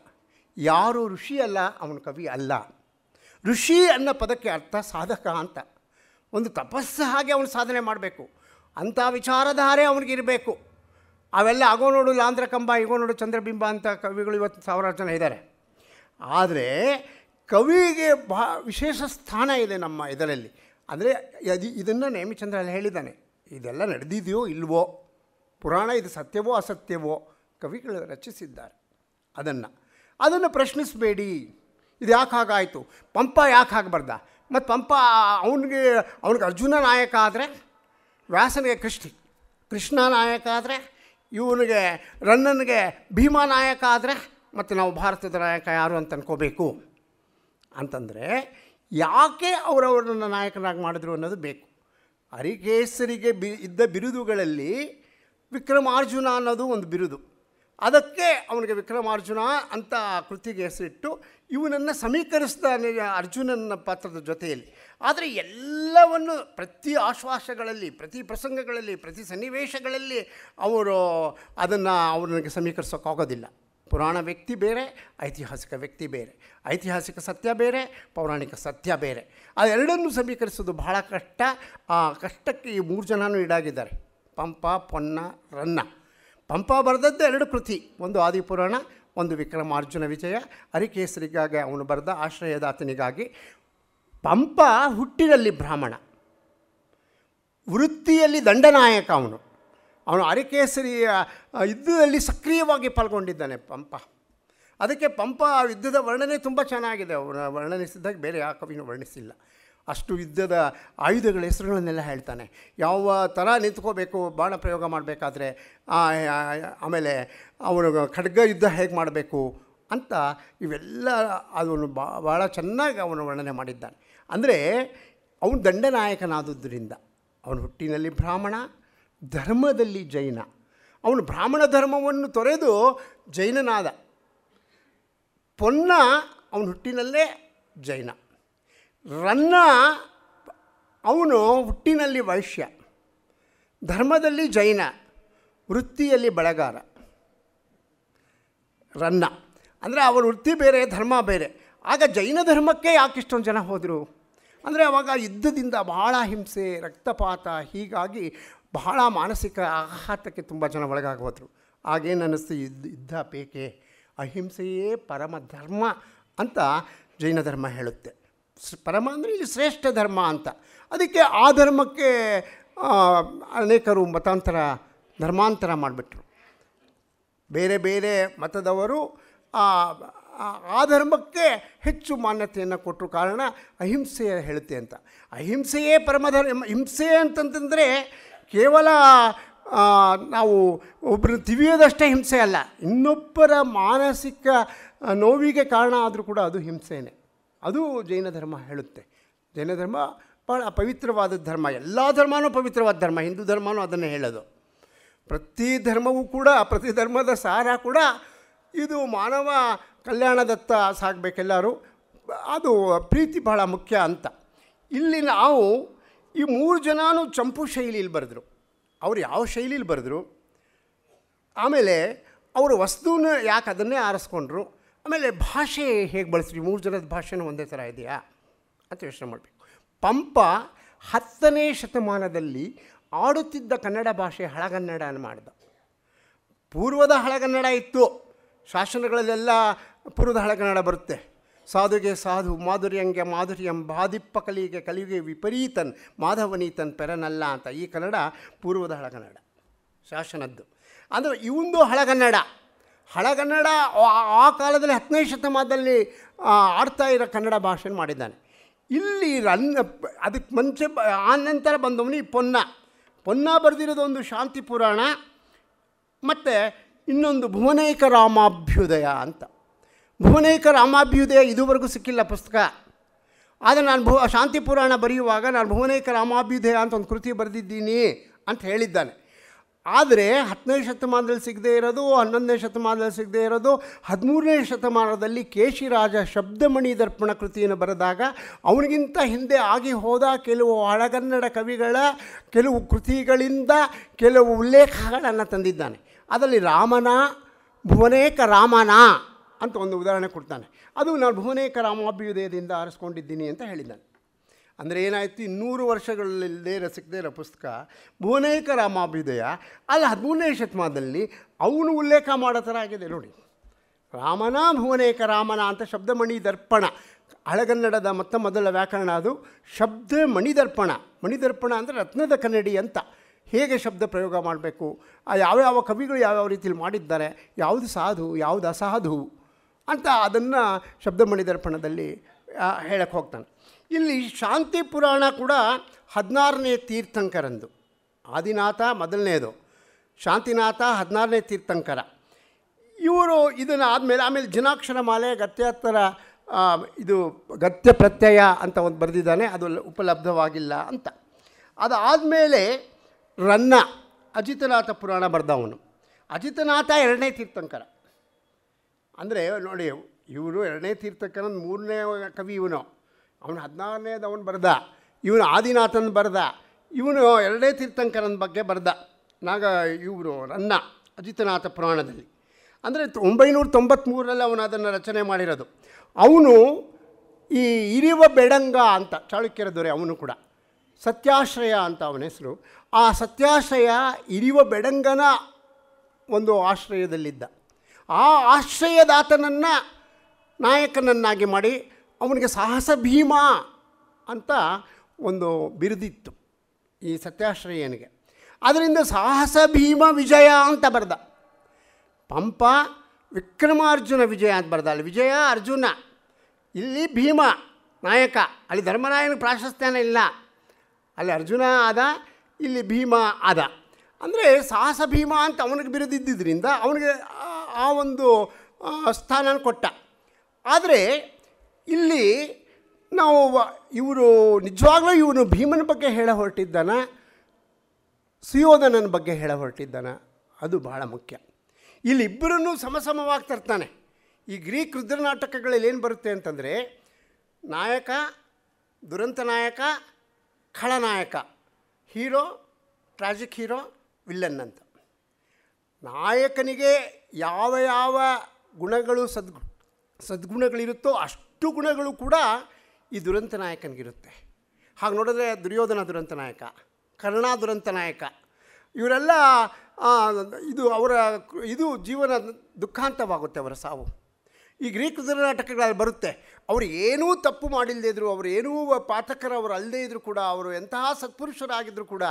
ಯಾರು ಋಷಿ ಅಲ್ಲ ಅವನ ಕವಿ ಅಲ್ಲ ಋಷಿ ಅನ್ನೋ ಪದಕ್ಕೆ ಅರ್ಥ ಸಾಧಕ ಅಂತ ಒಂದು ತಪಸ್ಸು ಹಾಗೆ ಅವನು ಸಾಧನೆ ಮಾಡಬೇಕು ಅಂಥ ವಿಚಾರಧಾರೆ ಅವನಿಗಿರಬೇಕು ಅವೆಲ್ಲ ಆಗೋ ನೋಡು ಕಂಬ ಈಗೋ ನೋಡು ಚಂದ್ರಬಿಂಬ ಅಂತ ಕವಿಗಳು ಇವತ್ತು ಸಾವಿರಾರು ಜನ ಇದ್ದಾರೆ ಆದರೆ ಕವಿಗೆ ಭಾ ವಿಶೇಷ ಸ್ಥಾನ ಇದೆ ನಮ್ಮ ಇದರಲ್ಲಿ ಅಂದರೆ ಅದು ಇದನ್ನು ನೇಮಿಚಂದ್ರ ಹೇಳಿದ್ದಾನೆ ಇದೆಲ್ಲ ನಡೆದಿದೆಯೋ ಇಲ್ವೋ ಪುರಾಣ ಇದು ಸತ್ಯವೋ ಅಸತ್ಯವೋ ಕವಿಗಳು ರಚಿಸಿದ್ದಾರೆ ಅದನ್ನು ಅದನ್ನು ಪ್ರಶ್ನಿಸಬೇಡಿ ಇದು ಯಾಕೆ ಹಾಗಾಯಿತು ಪಂಪ ಯಾಕೆ ಆಗಬಾರ್ದ ಮತ್ತು ಪಂಪ ಅವನಿಗೆ ಅವನಿಗೆ ಅರ್ಜುನ ನಾಯಕ ಆದರೆ ವ್ಯಾಸನಿಗೆ ಕೃಷ್ಣ ಕೃಷ್ಣ ನಾಯಕ ಆದರೆ ಇವನಿಗೆ ರಣ್ಣನಿಗೆ ಭೀಮಾ ನಾಯಕ ಆದರೆ ಮತ್ತು ನಾವು ಭಾರತದ ನಾಯಕ ಯಾರು ಅಂತ ಅನ್ಕೋಬೇಕು ಅಂತಂದರೆ ಯಾಕೆ ಅವರವರನ್ನು ನಾಯಕನಾಗಿ ಮಾಡಿದ್ರು ಅನ್ನೋದು ಬೇಕು ಅರಿಕೇಸರಿಗೆ ಬಿ ಇದ್ದ ಬಿರುದುಗಳಲ್ಲಿ ವಿಕ್ರಮಾರ್ಜುನ ಅನ್ನೋದು ಒಂದು ಬಿರುದು ಅದಕ್ಕೆ ಅವನಿಗೆ ವಿಕ್ರಮಾರ್ಜುನ ಅಂತ ಕೃತಿಗೆ ಹೆಸರಿಟ್ಟು ಇವನನ್ನು ಸಮೀಕರಿಸ್ತಾನೆ ಅರ್ಜುನನ ಪಾತ್ರದ ಜೊತೆಯಲ್ಲಿ ಆದರೆ ಎಲ್ಲವನ್ನು ಪ್ರತಿ ಆಶ್ವಾಸಗಳಲ್ಲಿ ಪ್ರತಿ ಪ್ರಸಂಗಗಳಲ್ಲಿ ಪ್ರತಿ ಸನ್ನಿವೇಶಗಳಲ್ಲಿ ಅವರು ಅದನ್ನು ಅವನಿಗೆ ಸಮೀಕರಿಸೋಕ್ಕಾಗೋದಿಲ್ಲ ಪುರಾಣ ವ್ಯಕ್ತಿ ಬೇರೆ ಐತಿಹಾಸಿಕ ವ್ಯಕ್ತಿ ಬೇರೆ ಐತಿಹಾಸಿಕ ಸತ್ಯ ಬೇರೆ ಪೌರಾಣಿಕ ಸತ್ಯ ಬೇರೆ ಆ ಎರಡನ್ನೂ ಸಮೀಕರಿಸೋದು ಬಹಳ ಕಷ್ಟ ಆ ಕಷ್ಟಕ್ಕೆ ಈ ಮೂರು ಜನನೂ ಈಡಾಗಿದ್ದಾರೆ ಪಂಪ ಪೊನ್ನ ರನ್ನ ಪಂಪ ಬರೆದದ್ದು ಎರಡು ಕೃತಿ ಒಂದು ಆದಿಪುರಾಣ ಒಂದು ವಿಕ್ರಮಾರ್ಜುನ ವಿಜಯ ಹರಿಕೇಸರಿಗಾಗಿ ಅವನು ಬರೆದ ಆಶ್ರಯದಾತನಿಗಾಗಿ ಪಂಪ ಹುಟ್ಟಿನಲ್ಲಿ ಬ್ರಾಹ್ಮಣ ವೃತ್ತಿಯಲ್ಲಿ ದಂಡನಾಯಕ ಅವನು ಅವನು ಅರಿಕೇಸರಿಯ ಯುದ್ಧದಲ್ಲಿ ಸಕ್ರಿಯವಾಗಿ ಪಾಲ್ಗೊಂಡಿದ್ದಾನೆ ಪಂಪ ಅದಕ್ಕೆ ಪಂಪ ಯುದ್ಧದ ವರ್ಣನೆ ತುಂಬ ಚೆನ್ನಾಗಿದೆ ವರ್ಣನಿಸಿದಾಗ ಬೇರೆ ಯಾವ ಕವಿನೂ ವರ್ಣಿಸಿಲ್ಲ ಅಷ್ಟು ಯುದ್ಧದ ಆಯುಧಗಳ ಹೆಸರುಗಳನ್ನೆಲ್ಲ ಹೇಳ್ತಾನೆ ಯಾವ ಥರ ನಿಂತ್ಕೋಬೇಕು ಬಾಣ ಪ್ರಯೋಗ ಮಾಡಬೇಕಾದ್ರೆ ಆಮೇಲೆ ಅವನು ಖಡ್ಗ ಯುದ್ಧ ಹೇಗೆ ಮಾಡಬೇಕು ಅಂತ ಇವೆಲ್ಲ ಅದನ್ನು ಭಾಳ ಚೆನ್ನಾಗಿ ಅವನು ವರ್ಣನೆ ಮಾಡಿದ್ದಾನೆ ಅಂದರೆ ಅವನು ದಂಡನಾಯಕನಾದುದರಿಂದ ಅವನು ಹುಟ್ಟಿನಲ್ಲಿ ಬ್ರಾಹ್ಮಣ ಧರ್ಮದಲ್ಲಿ ಜೈನ ಅವನು ಬ್ರಾಹ್ಮಣ ಧರ್ಮವನ್ನು ತೊರೆದು ಜೈನನಾದ ಪೊನ್ನ ಅವನ ಹುಟ್ಟಿನಲ್ಲೇ ಜೈನ ರನ್ನ ಅವನು ಹುಟ್ಟಿನಲ್ಲಿ ವೈಶ್ಯ ಧರ್ಮದಲ್ಲಿ ಜೈನ ವೃತ್ತಿಯಲ್ಲಿ ಬಳಗಾರ ರನ್ನ ಅಂದರೆ ಅವರ ವೃತ್ತಿ ಬೇರೆ ಧರ್ಮ ಬೇರೆ ಆಗ ಜೈನ ಧರ್ಮಕ್ಕೆ ಯಾಕೆ ಇಷ್ಟೊಂದು ಜನ ಹೋದರು ಅಂದರೆ ಅವಾಗ ಯುದ್ಧದಿಂದ ಭಾಳ ಹಿಂಸೆ ರಕ್ತಪಾತ ಹೀಗಾಗಿ ಬಹಳ ಮಾನಸಿಕ ಆಘಾತಕ್ಕೆ ತುಂಬ ಜನ ಒಳಗಾಗೋದ್ರು ಹೋದರು ಆಗೇನು ಅನ್ನಿಸ್ತು ಯುದ್ಧ ಯುದ್ಧ ಪೇಕೆ ಅಹಿಂಸೆಯೇ ಪರಮ ಧರ್ಮ ಅಂತ ಜೈನ ಧರ್ಮ ಹೇಳುತ್ತೆ ಪರಮ ಅಂದರೆ ಇಲ್ಲಿ ಶ್ರೇಷ್ಠ ಧರ್ಮ ಅಂತ ಅದಕ್ಕೆ ಆ ಧರ್ಮಕ್ಕೆ ಅನೇಕರು ಮತಾಂತರ ಧರ್ಮಾಂತರ ಮಾಡಿಬಿಟ್ರು ಬೇರೆ ಬೇರೆ ಮತದವರು ಆ ಧರ್ಮಕ್ಕೆ ಹೆಚ್ಚು ಮಾನ್ಯತೆಯನ್ನು ಕೊಟ್ಟರು ಕಾರಣ ಅಹಿಂಸೆಯ ಹೇಳುತ್ತೆ ಅಂತ ಅಹಿಂಸೆಯೇ ಪರಮಧರ್ಮ ಹಿಂಸೆ ಅಂತಂತಂದರೆ ಕೇವಲ ನಾವು ಒಬ್ಬರು ತಿವಿಯೋದಷ್ಟೇ ಹಿಂಸೆ ಅಲ್ಲ ಇನ್ನೊಬ್ಬರ ಮಾನಸಿಕ ನೋವಿಗೆ ಕಾರಣ ಆದರೂ ಕೂಡ ಅದು ಹಿಂಸೆಯೇ ಅದು ಜೈನ ಧರ್ಮ ಹೇಳುತ್ತೆ ಜೈನ ಧರ್ಮ ಭಾಳ ಪವಿತ್ರವಾದ ಧರ್ಮ ಎಲ್ಲ ಧರ್ಮನೂ ಪವಿತ್ರವಾದ ಧರ್ಮ ಹಿಂದೂ ಧರ್ಮನೂ ಅದನ್ನು ಹೇಳೋದು ಪ್ರತಿ ಧರ್ಮವೂ ಕೂಡ ಪ್ರತಿ ಧರ್ಮದ ಸಾರ ಕೂಡ ಇದು ಮಾನವ ಕಲ್ಯಾಣದತ್ತ ಸಾಗಬೇಕೆಲ್ಲರೂ ಅದು ಪ್ರೀತಿ ಬಹಳ ಮುಖ್ಯ ಅಂತ ಇಲ್ಲಿ ನಾವು ಈ ಮೂರು ಜನನೂ ಚಂಪು ಶೈಲಿಯಲ್ಲಿ ಬರೆದ್ರು ಅವರು ಯಾವ ಶೈಲಿಯಲ್ಲಿ ಬರೆದ್ರು ಆಮೇಲೆ ಅವರು ವಸ್ತುನ ಯಾಕೆ ಅದನ್ನೇ ಆರಿಸ್ಕೊಂಡ್ರು ಆಮೇಲೆ ಭಾಷೆ ಹೇಗೆ ಬಳಸ್ರಿ ಮೂರು ಜನದ ಭಾಷೆನೂ ಒಂದೇ ಥರ ಇದೆಯಾ ಅಂತ ಯೋಚನೆ ಮಾಡಬೇಕು ಪಂಪ ಹತ್ತನೇ ಶತಮಾನದಲ್ಲಿ ಆಡುತ್ತಿದ್ದ ಕನ್ನಡ ಭಾಷೆ ಹಳಗನ್ನಡನ ಮಾಡಿದ ಪೂರ್ವದ ಹಳಗನ್ನಡ ಇತ್ತು ಶಾಸನಗಳಲ್ಲೆಲ್ಲ ಪೂರ್ವದ ಹಳಗನ್ನಡ ಬರುತ್ತೆ ಸಾಧುಗೆ ಸಾಧು ಮಾಧುರ್ಯಂಗೆ ಮಾಧುರ್ಯಂ ಬಾದಿಪ್ಪ ಕಲಿಗೆ ಕಲಿಗೆ ವಿಪರೀತನ್ ಮಾಧವನೀತನ್ ಪೆರನಲ್ಲ ಅಂತ ಈ ಕನ್ನಡ ಪೂರ್ವದ ಹಳಗನ್ನಡ ಶಾಸನದ್ದು ಅಂದರೆ ಇವೊಂದು ಹಳಗನ್ನಡ ಹಳಗನ್ನಡ ಆ ಕಾಲದಲ್ಲಿ ಹತ್ತನೇ ಶತಮಾನದಲ್ಲಿ ಆಡ್ತಾ ಇರೋ ಕನ್ನಡ ಭಾಷೆನ ಮಾಡಿದ್ದಾನೆ ಇಲ್ಲಿ ರನ್ ಅದಕ್ಕೆ ಮುಂಚೆ ಆ ನಂತರ ಬಂದವನು ಈ ಪೊನ್ನ ಪೊನ್ನ ಬರೆದಿರೋದು ಒಂದು ಶಾಂತಿ ಪುರಾಣ ಮತ್ತು ಇನ್ನೊಂದು ಭುವನೇಕ ರಾಮಾಭ್ಯುದಯ ಅಂತ ಭುವನೇಕ ರಾಮಾಭ್ಯುದಯ ಇದುವರೆಗೂ ಸಿಕ್ಕಿಲ್ಲ ಪುಸ್ತಕ ಆದರೆ ನಾನು ಭೂ ಶಾಂತಿ ಪುರಾಣ ಬರೆಯುವಾಗ ನಾನು ಭುವನೇಕ ರಾಮಾಭ್ಯುದಯ ಅಂತ ಒಂದು ಕೃತಿ ಬರೆದಿದ್ದೀನಿ ಅಂತ ಹೇಳಿದ್ದಾನೆ ಆದರೆ ಹತ್ತನೇ ಶತಮಾನದಲ್ಲಿ ಸಿಗದೆ ಇರೋದು ಹನ್ನೊಂದನೇ ಶತಮಾನದಲ್ಲಿ ಸಿಗದೆ ಇರೋದು ಹದಿಮೂರನೇ ಶತಮಾನದಲ್ಲಿ ಕೇಶಿರಾಜ ಶಬ್ದಮಣಿ ದರ್ಪಣ ಕೃತಿಯನ್ನು ಬರೆದಾಗ ಅವನಿಗಿಂತ ಹಿಂದೆ ಆಗಿ ಹೋದ ಕೆಲವು ಹಳಗನ್ನಡ ಕವಿಗಳ ಕೆಲವು ಕೃತಿಗಳಿಂದ ಕೆಲವು ಉಲ್ಲೇಖಗಳನ್ನು ತಂದಿದ್ದಾನೆ ಅದರಲ್ಲಿ ರಾಮನ ಭುವನೇಕ ರಾಮನ ಅಂತ ಒಂದು ಉದಾಹರಣೆ ಕೊಡ್ತಾನೆ ಅದು ನಾನು ಭುವನೇಕ ರಾಮಾಭ್ಯುದಯದಿಂದ ಆರಿಸ್ಕೊಂಡಿದ್ದೀನಿ ಅಂತ ಹೇಳಿದ್ದಾನೆ ಅಂದರೆ ಏನಾಯಿತು ಇನ್ನೂರು ವರ್ಷಗಳಲ್ಲದೇ ರಸಿಕದೇ ಇರೋ ಪುಸ್ತಕ ಭುವನೇಕ ರಾಮಾಭ್ಯುದಯ ಅಲ್ಲಿ ಹದಿಮೂರನೇ ಶತಮಾನದಲ್ಲಿ ಅವನು ಉಲ್ಲೇಖ ಮಾಡೋ ಥರ ಆಗಿದೆ ನೋಡಿ ರಾಮನ ಭುವನೇಕ ರಾಮನ ಅಂತ ಶಬ್ದಮಣಿ ದರ್ಪಣ ಹಳಗನ್ನಡದ ಮೊತ್ತ ಮೊದಲ ವ್ಯಾಕರಣ ಅದು ಶಬ್ದ ಮಣಿದರ್ಪಣ ಮಣಿದರ್ಪಣ ಅಂದರೆ ರತ್ನದ ಕನ್ನಡಿ ಅಂತ ಹೇಗೆ ಶಬ್ದ ಪ್ರಯೋಗ ಮಾಡಬೇಕು ಯಾವ್ಯಾವ ಕವಿಗಳು ಯಾವ್ಯಾವ ರೀತಿಯಲ್ಲಿ ಮಾಡಿದ್ದಾರೆ ಯಾವುದು ಸಾಧು ಯಾವುದು ಅಸಾಧು ಅಂತ ಅದನ್ನು ಶಬ್ದಮಣಿ ದರ್ಪಣದಲ್ಲಿ ಹೇಳಕ್ಕೆ ಹೋಗ್ತಾನೆ ಇಲ್ಲಿ ಶಾಂತಿ ಪುರಾಣ ಕೂಡ ಹದಿನಾರನೇ ತೀರ್ಥಂಕರಂದು ಆದಿನಾಥ ಮೊದಲನೇದು ಶಾಂತಿನಾಥ ಹದಿನಾರನೇ ತೀರ್ಥಂಕರ ಇವರು ಇದನ್ನು ಆದಮೇಲೆ ಆಮೇಲೆ ಜಿನಾಕ್ಷರ ಮಾಲೆ ಗತ್ಯಾತ್ತರ ಇದು ಗತ್ಯ ಪ್ರತ್ಯಯ ಅಂತ ಒಂದು ಬರೆದಿದ್ದಾನೆ ಅದು ಉಪಲಬ್ಧವಾಗಿಲ್ಲ ಅಂತ ಅದಾದಮೇಲೆ ರನ್ನ ಅಜಿತನಾಥ ಪುರಾಣ ಬರೆದವನು ಅಜಿತನಾಥ ಎರಡನೇ ತೀರ್ಥಂಕರ ಅಂದರೆ ನೋಡಿ ಇವರು ಎರಡನೇ ತೀರ್ಥಂಕರ ಮೂರನೇ ಕವಿ ಇವನು ಅವನು ಹದಿನಾರನೇದು ಅವನು ಬರೆದ ಇವನು ಆದಿನಾಥನ್ ಬರೆದ ಇವನು ಎರಡೇ ತೀರ್ಥಂಕರನ ಬಗ್ಗೆ ಬರೆದ ನಾಗ ಇವರು ರನ್ನ ಅಜಿತನಾಥ ಪುರಾಣದಲ್ಲಿ ಅಂದರೆ ಒಂಬೈನೂರ ತೊಂಬತ್ತ್ಮೂರರಲ್ಲಿ ಅವನು ಅದನ್ನು ರಚನೆ ಮಾಡಿರೋದು ಅವನು ಈ ಇರಿವ ಬೆಡಂಗ ಅಂತ ಚಾಳುಕ್ಯರ ದೊರೆ ಅವನು ಕೂಡ ಸತ್ಯಾಶ್ರಯ ಅಂತ ಅವನ ಹೆಸರು ಆ ಸತ್ಯಾಶ್ರಯ ಇರಿವ ಬೆಡಂಗನ ಒಂದು ಆಶ್ರಯದಲ್ಲಿದ್ದ ಆ ಆಶ್ರಯದಾತನನ್ನು ನಾಯಕನನ್ನಾಗಿ ಮಾಡಿ ಅವನಿಗೆ ಸಾಹಸ ಭೀಮ ಅಂತ ಒಂದು ಬಿರುದಿತ್ತು ಈ ಸತ್ಯಾಶ್ರಯನಿಗೆ ಅದರಿಂದ ಸಾಹಸ ಭೀಮ ವಿಜಯ ಅಂತ ಬರೆದ ಪಂಪ ವಿಕ್ರಮಾರ್ಜುನ ವಿಜಯ ಅಂತ ಬರೆದ ಅಲ್ಲಿ ವಿಜಯ ಅರ್ಜುನ ಇಲ್ಲಿ ಭೀಮ ನಾಯಕ ಅಲ್ಲಿ ಧರ್ಮರಾಯನ ಪ್ರಾಶಸ್ತ್ಯನೇ ಇಲ್ಲ ಅಲ್ಲಿ ಅರ್ಜುನ ಆದ ಇಲ್ಲಿ ಭೀಮ ಆದ ಅಂದರೆ ಸಾಹಸ ಭೀಮ ಅಂತ ಅವನಿಗೆ ಬಿರುದಿದ್ದರಿಂದ ಅವನಿಗೆ ಆ ಒಂದು ಸ್ಥಾನ ಕೊಟ್ಟ ಆದರೆ ಇಲ್ಲಿ ನಾವು ಇವರು ನಿಜವಾಗ್ಲೂ ಇವನು ಭೀಮನ ಬಗ್ಗೆ ಹೇಳ ಹೊರಟಿದ್ದಾನ ಸುಯೋಧನನ ಬಗ್ಗೆ ಹೇಳ ಹೊರಟಿದ್ದಾನ ಅದು ಬಹಳ ಮುಖ್ಯ ಇಬ್ಬರನ್ನು ಸಮಸಮವಾಗಿ ತರ್ತಾನೆ ಈ ಗ್ರೀಕ್ ರುದ್ರನಾಟಕಗಳಲ್ಲಿ ಏನು ಬರುತ್ತೆ ಅಂತಂದರೆ ನಾಯಕ ದುರಂತ ನಾಯಕ ಖಳನಾಯಕ ಹೀರೋ ಟ್ರಾಜಿಕ್ ಹೀರೋ ವಿಲ್ಲನ್ ಅಂತ ನಾಯಕನಿಗೆ ಯಾವ ಯಾವ ಗುಣಗಳು ಸದ್ಗು ಸದ್ಗುಣಗಳಿರುತ್ತೋ ಅಷ್ಟು ಇಷ್ಟು ಗುಣಗಳು ಕೂಡ ಈ ದುರಂತ ನಾಯಕನಿಗಿರುತ್ತೆ ಹಾಗೆ ನೋಡಿದ್ರೆ ದುರ್ಯೋಧನ ದುರಂತ ನಾಯಕ ಕರ್ಣ ದುರಂತ ನಾಯಕ ಇವರೆಲ್ಲ ಇದು ಅವರ ಇದು ಜೀವನ ದುಃಖಾಂತವಾಗುತ್ತೆ ಅವರ ಸಾವು ಈ ಗ್ರೀಕ್ ನಾಟಕಗಳಲ್ಲಿ ಬರುತ್ತೆ ಅವರು ಏನೂ ತಪ್ಪು ಮಾಡಿಲ್ಲದೆ ಇದ್ದರು ಅವರು ಏನೂ ಅವರು ಅಲ್ಲದೇ ಇದ್ದರೂ ಕೂಡ ಅವರು ಎಂತಹ ಸತ್ಪುರುಷರಾಗಿದ್ದರೂ ಕೂಡ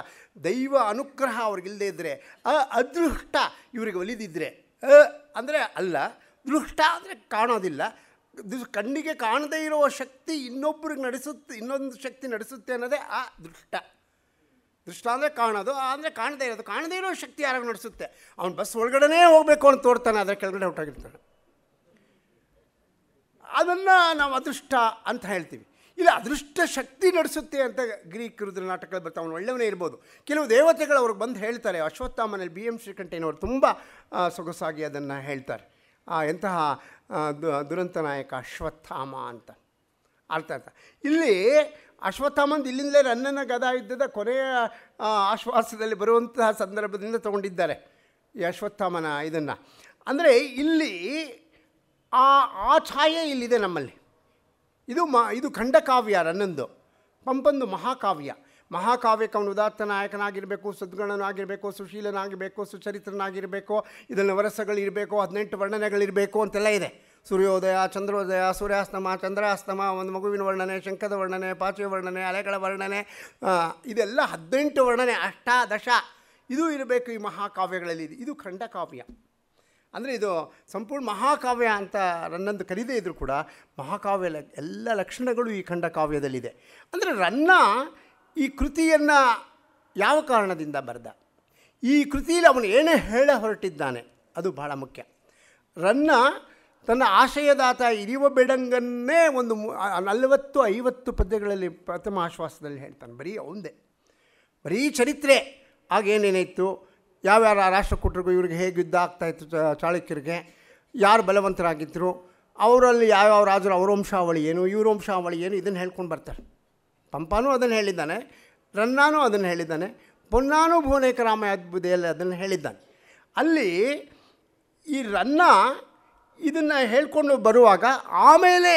ದೈವ ಅನುಗ್ರಹ ಅವ್ರಿಗಿಲ್ಲದೆ ಇದ್ದರೆ ಅ ಅದೃಷ್ಟ ಇವರಿಗೆ ಒಲಿದಿದ್ದರೆ ಅ ಅಂದರೆ ಅಲ್ಲ ದೃಷ್ಟ ಅಂದರೆ ಕಾಣೋದಿಲ್ಲ ಕಣ್ಣಿಗೆ ಕಾಣದೇ ಇರೋ ಶಕ್ತಿ ಇನ್ನೊಬ್ಬರಿಗೆ ನಡೆಸುತ್ತೆ ಇನ್ನೊಂದು ಶಕ್ತಿ ನಡೆಸುತ್ತೆ ಅನ್ನೋದೇ ಆ ದೃಷ್ಟ ದೃಷ್ಟ ಅಂದರೆ ಕಾಣೋದು ಅಂದರೆ ಕಾಣದೇ ಇರೋದು ಕಾಣದೇ ಇರೋ ಶಕ್ತಿ ಯಾರಾಗ ನಡೆಸುತ್ತೆ ಅವ್ನು ಬಸ್ ಒಳಗಡೆ ಹೋಗಬೇಕು ಅಂತ ತೋರ್ತಾನೆ ಅದರ ಕೆಳಗಡೆ ಹೊರಟಾಗಿರ್ತಾನೆ ಅದನ್ನು ನಾವು ಅದೃಷ್ಟ ಅಂತ ಹೇಳ್ತೀವಿ ಇಲ್ಲ ಅದೃಷ್ಟ ಶಕ್ತಿ ನಡೆಸುತ್ತೆ ಅಂತ ಗ್ರೀಕ್ ಹೃದ್ರ ನಾಟಕಗಳು ಬರ್ತಾವೆ ಅವನು ಒಳ್ಳೆಯವನೇ ಇರ್ಬೋದು ಕೆಲವು ದೇವತೆಗಳು ಅವ್ರಿಗೆ ಬಂದು ಹೇಳ್ತಾರೆ ಅಶ್ವತ್ಥಾಮನಲ್ಲಿ ಬಿ ಎಂ ಶ್ರೀಕಂಠಯ್ಯನವರು ತುಂಬ ಸೊಗಸಾಗಿ ಅದನ್ನು ಹೇಳ್ತಾರೆ ಎಂತಹ ದುರಂತ ನಾಯಕ ಅಶ್ವತ್ಥಾಮ ಅಂತ ಅರ್ಥ ಅರ್ಥ ಇಲ್ಲಿ ಅಶ್ವತ್ಥಾಮಂದು ಇಲ್ಲಿಂದಲೇ ರನ್ನನ ಗದಾ ಯುದ್ಧದ ಕೊನೆಯ ಆಶ್ವಾಸದಲ್ಲಿ ಬರುವಂತಹ ಸಂದರ್ಭದಿಂದ ತಗೊಂಡಿದ್ದಾರೆ ಈ ಅಶ್ವತ್ಥಾಮನ ಇದನ್ನು ಅಂದರೆ ಇಲ್ಲಿ ಆ ಆ ಛಾಯೆ ಇಲ್ಲಿದೆ ನಮ್ಮಲ್ಲಿ ಇದು ಮ ಇದು ಖಂಡಕಾವ್ಯ ರನ್ನಂದು ಪಂಪಂದು ಮಹಾಕಾವ್ಯ ಮಹಾಕಾವ್ಯಕ್ಕೆ ಅವನು ಉದಾತ್ತ ನಾಯಕನಾಗಿರಬೇಕು ಸದ್ಗುಣನಾಗಿರಬೇಕು ಸುಶೀಲನಾಗಿರಬೇಕು ಸುಚರಿತ್ರನಾಗಿರಬೇಕು ಇದನ್ನು ವರಸಗಳಿರಬೇಕು ಹದಿನೆಂಟು ವರ್ಣನೆಗಳಿರಬೇಕು ಅಂತೆಲ್ಲ ಇದೆ ಸೂರ್ಯೋದಯ ಚಂದ್ರೋದಯ ಸೂರ್ಯಾಸ್ತಮ ಚಂದ್ರಾಸ್ತಮ ಒಂದು ಮಗುವಿನ ವರ್ಣನೆ ಶಂಕದ ವರ್ಣನೆ ಪಾಚಿಯ ವರ್ಣನೆ ಅಲೆಗಳ ವರ್ಣನೆ ಇದೆಲ್ಲ ಹದಿನೆಂಟು ವರ್ಣನೆ ಅಷ್ಟಾದಶ ಇದು ಇರಬೇಕು ಈ ಮಹಾಕಾವ್ಯಗಳಲ್ಲಿ ಇದು ಖಂಡಕಾವ್ಯ ಅಂದರೆ ಇದು ಸಂಪೂರ್ಣ ಮಹಾಕಾವ್ಯ ಅಂತ ನನ್ನಂದು ಕರೀದೇ ಇದ್ದರೂ ಕೂಡ ಮಹಾಕಾವ್ಯ ಎಲ್ಲ ಲಕ್ಷಣಗಳು ಈ ಖಂಡಕಾವ್ಯದಲ್ಲಿದೆ ಅಂದರೆ ರನ್ನ ಈ ಕೃತಿಯನ್ನು ಯಾವ ಕಾರಣದಿಂದ ಬರೆದ ಈ ಕೃತಿಯಲ್ಲಿ ಅವನು ಏನೇ ಹೇಳ ಹೊರಟಿದ್ದಾನೆ ಅದು ಬಹಳ ಮುಖ್ಯ ರನ್ನ ತನ್ನ ಆಶಯದಾತ ಇರಿವ ಬೆಡಂಗನ್ನೇ ಒಂದು ನಲವತ್ತು ಐವತ್ತು ಪದ್ಯಗಳಲ್ಲಿ ಪ್ರಥಮ ಆಶ್ವಾಸದಲ್ಲಿ ಹೇಳ್ತಾನೆ ಬರೀ ಅವಂದೇ ಬರೀ ಚರಿತ್ರೆ ಆಗೇನೇನಾಯಿತು ಯಾವ್ಯಾರ ರಾಷ್ಟ್ರಕೂಟರಿಗೂ ಇವ್ರಿಗೆ ಹೇಗೆ ಯುದ್ಧ ಆಗ್ತಾಯಿತ್ತು ಚಾಳುಕ್ಯರಿಗೆ ಯಾರು ಬಲವಂತರಾಗಿದ್ದರು ಅವರಲ್ಲಿ ಯಾವ್ಯಾವ ರಾಜರು ಅವರ ವಂಶಾವಳಿ ಏನು ಇವ್ರ ವಂಶಾವಳಿ ಏನು ಇದನ್ನು ಹೇಳ್ಕೊಂಡು ಬರ್ತಾರೆ ಪಂಪನೂ ಅದನ್ನು ಹೇಳಿದ್ದಾನೆ ರನ್ನಾನೂ ಅದನ್ನು ಹೇಳಿದ್ದಾನೆ ಪೊನ್ನಾನು ಭುವನೇಕರಾಮಯ ಅದ್ಭುತೆಯಲ್ಲಿ ಅದನ್ನು ಹೇಳಿದ್ದಾನೆ ಅಲ್ಲಿ ಈ ರನ್ನ ಇದನ್ನು ಹೇಳ್ಕೊಂಡು ಬರುವಾಗ ಆಮೇಲೆ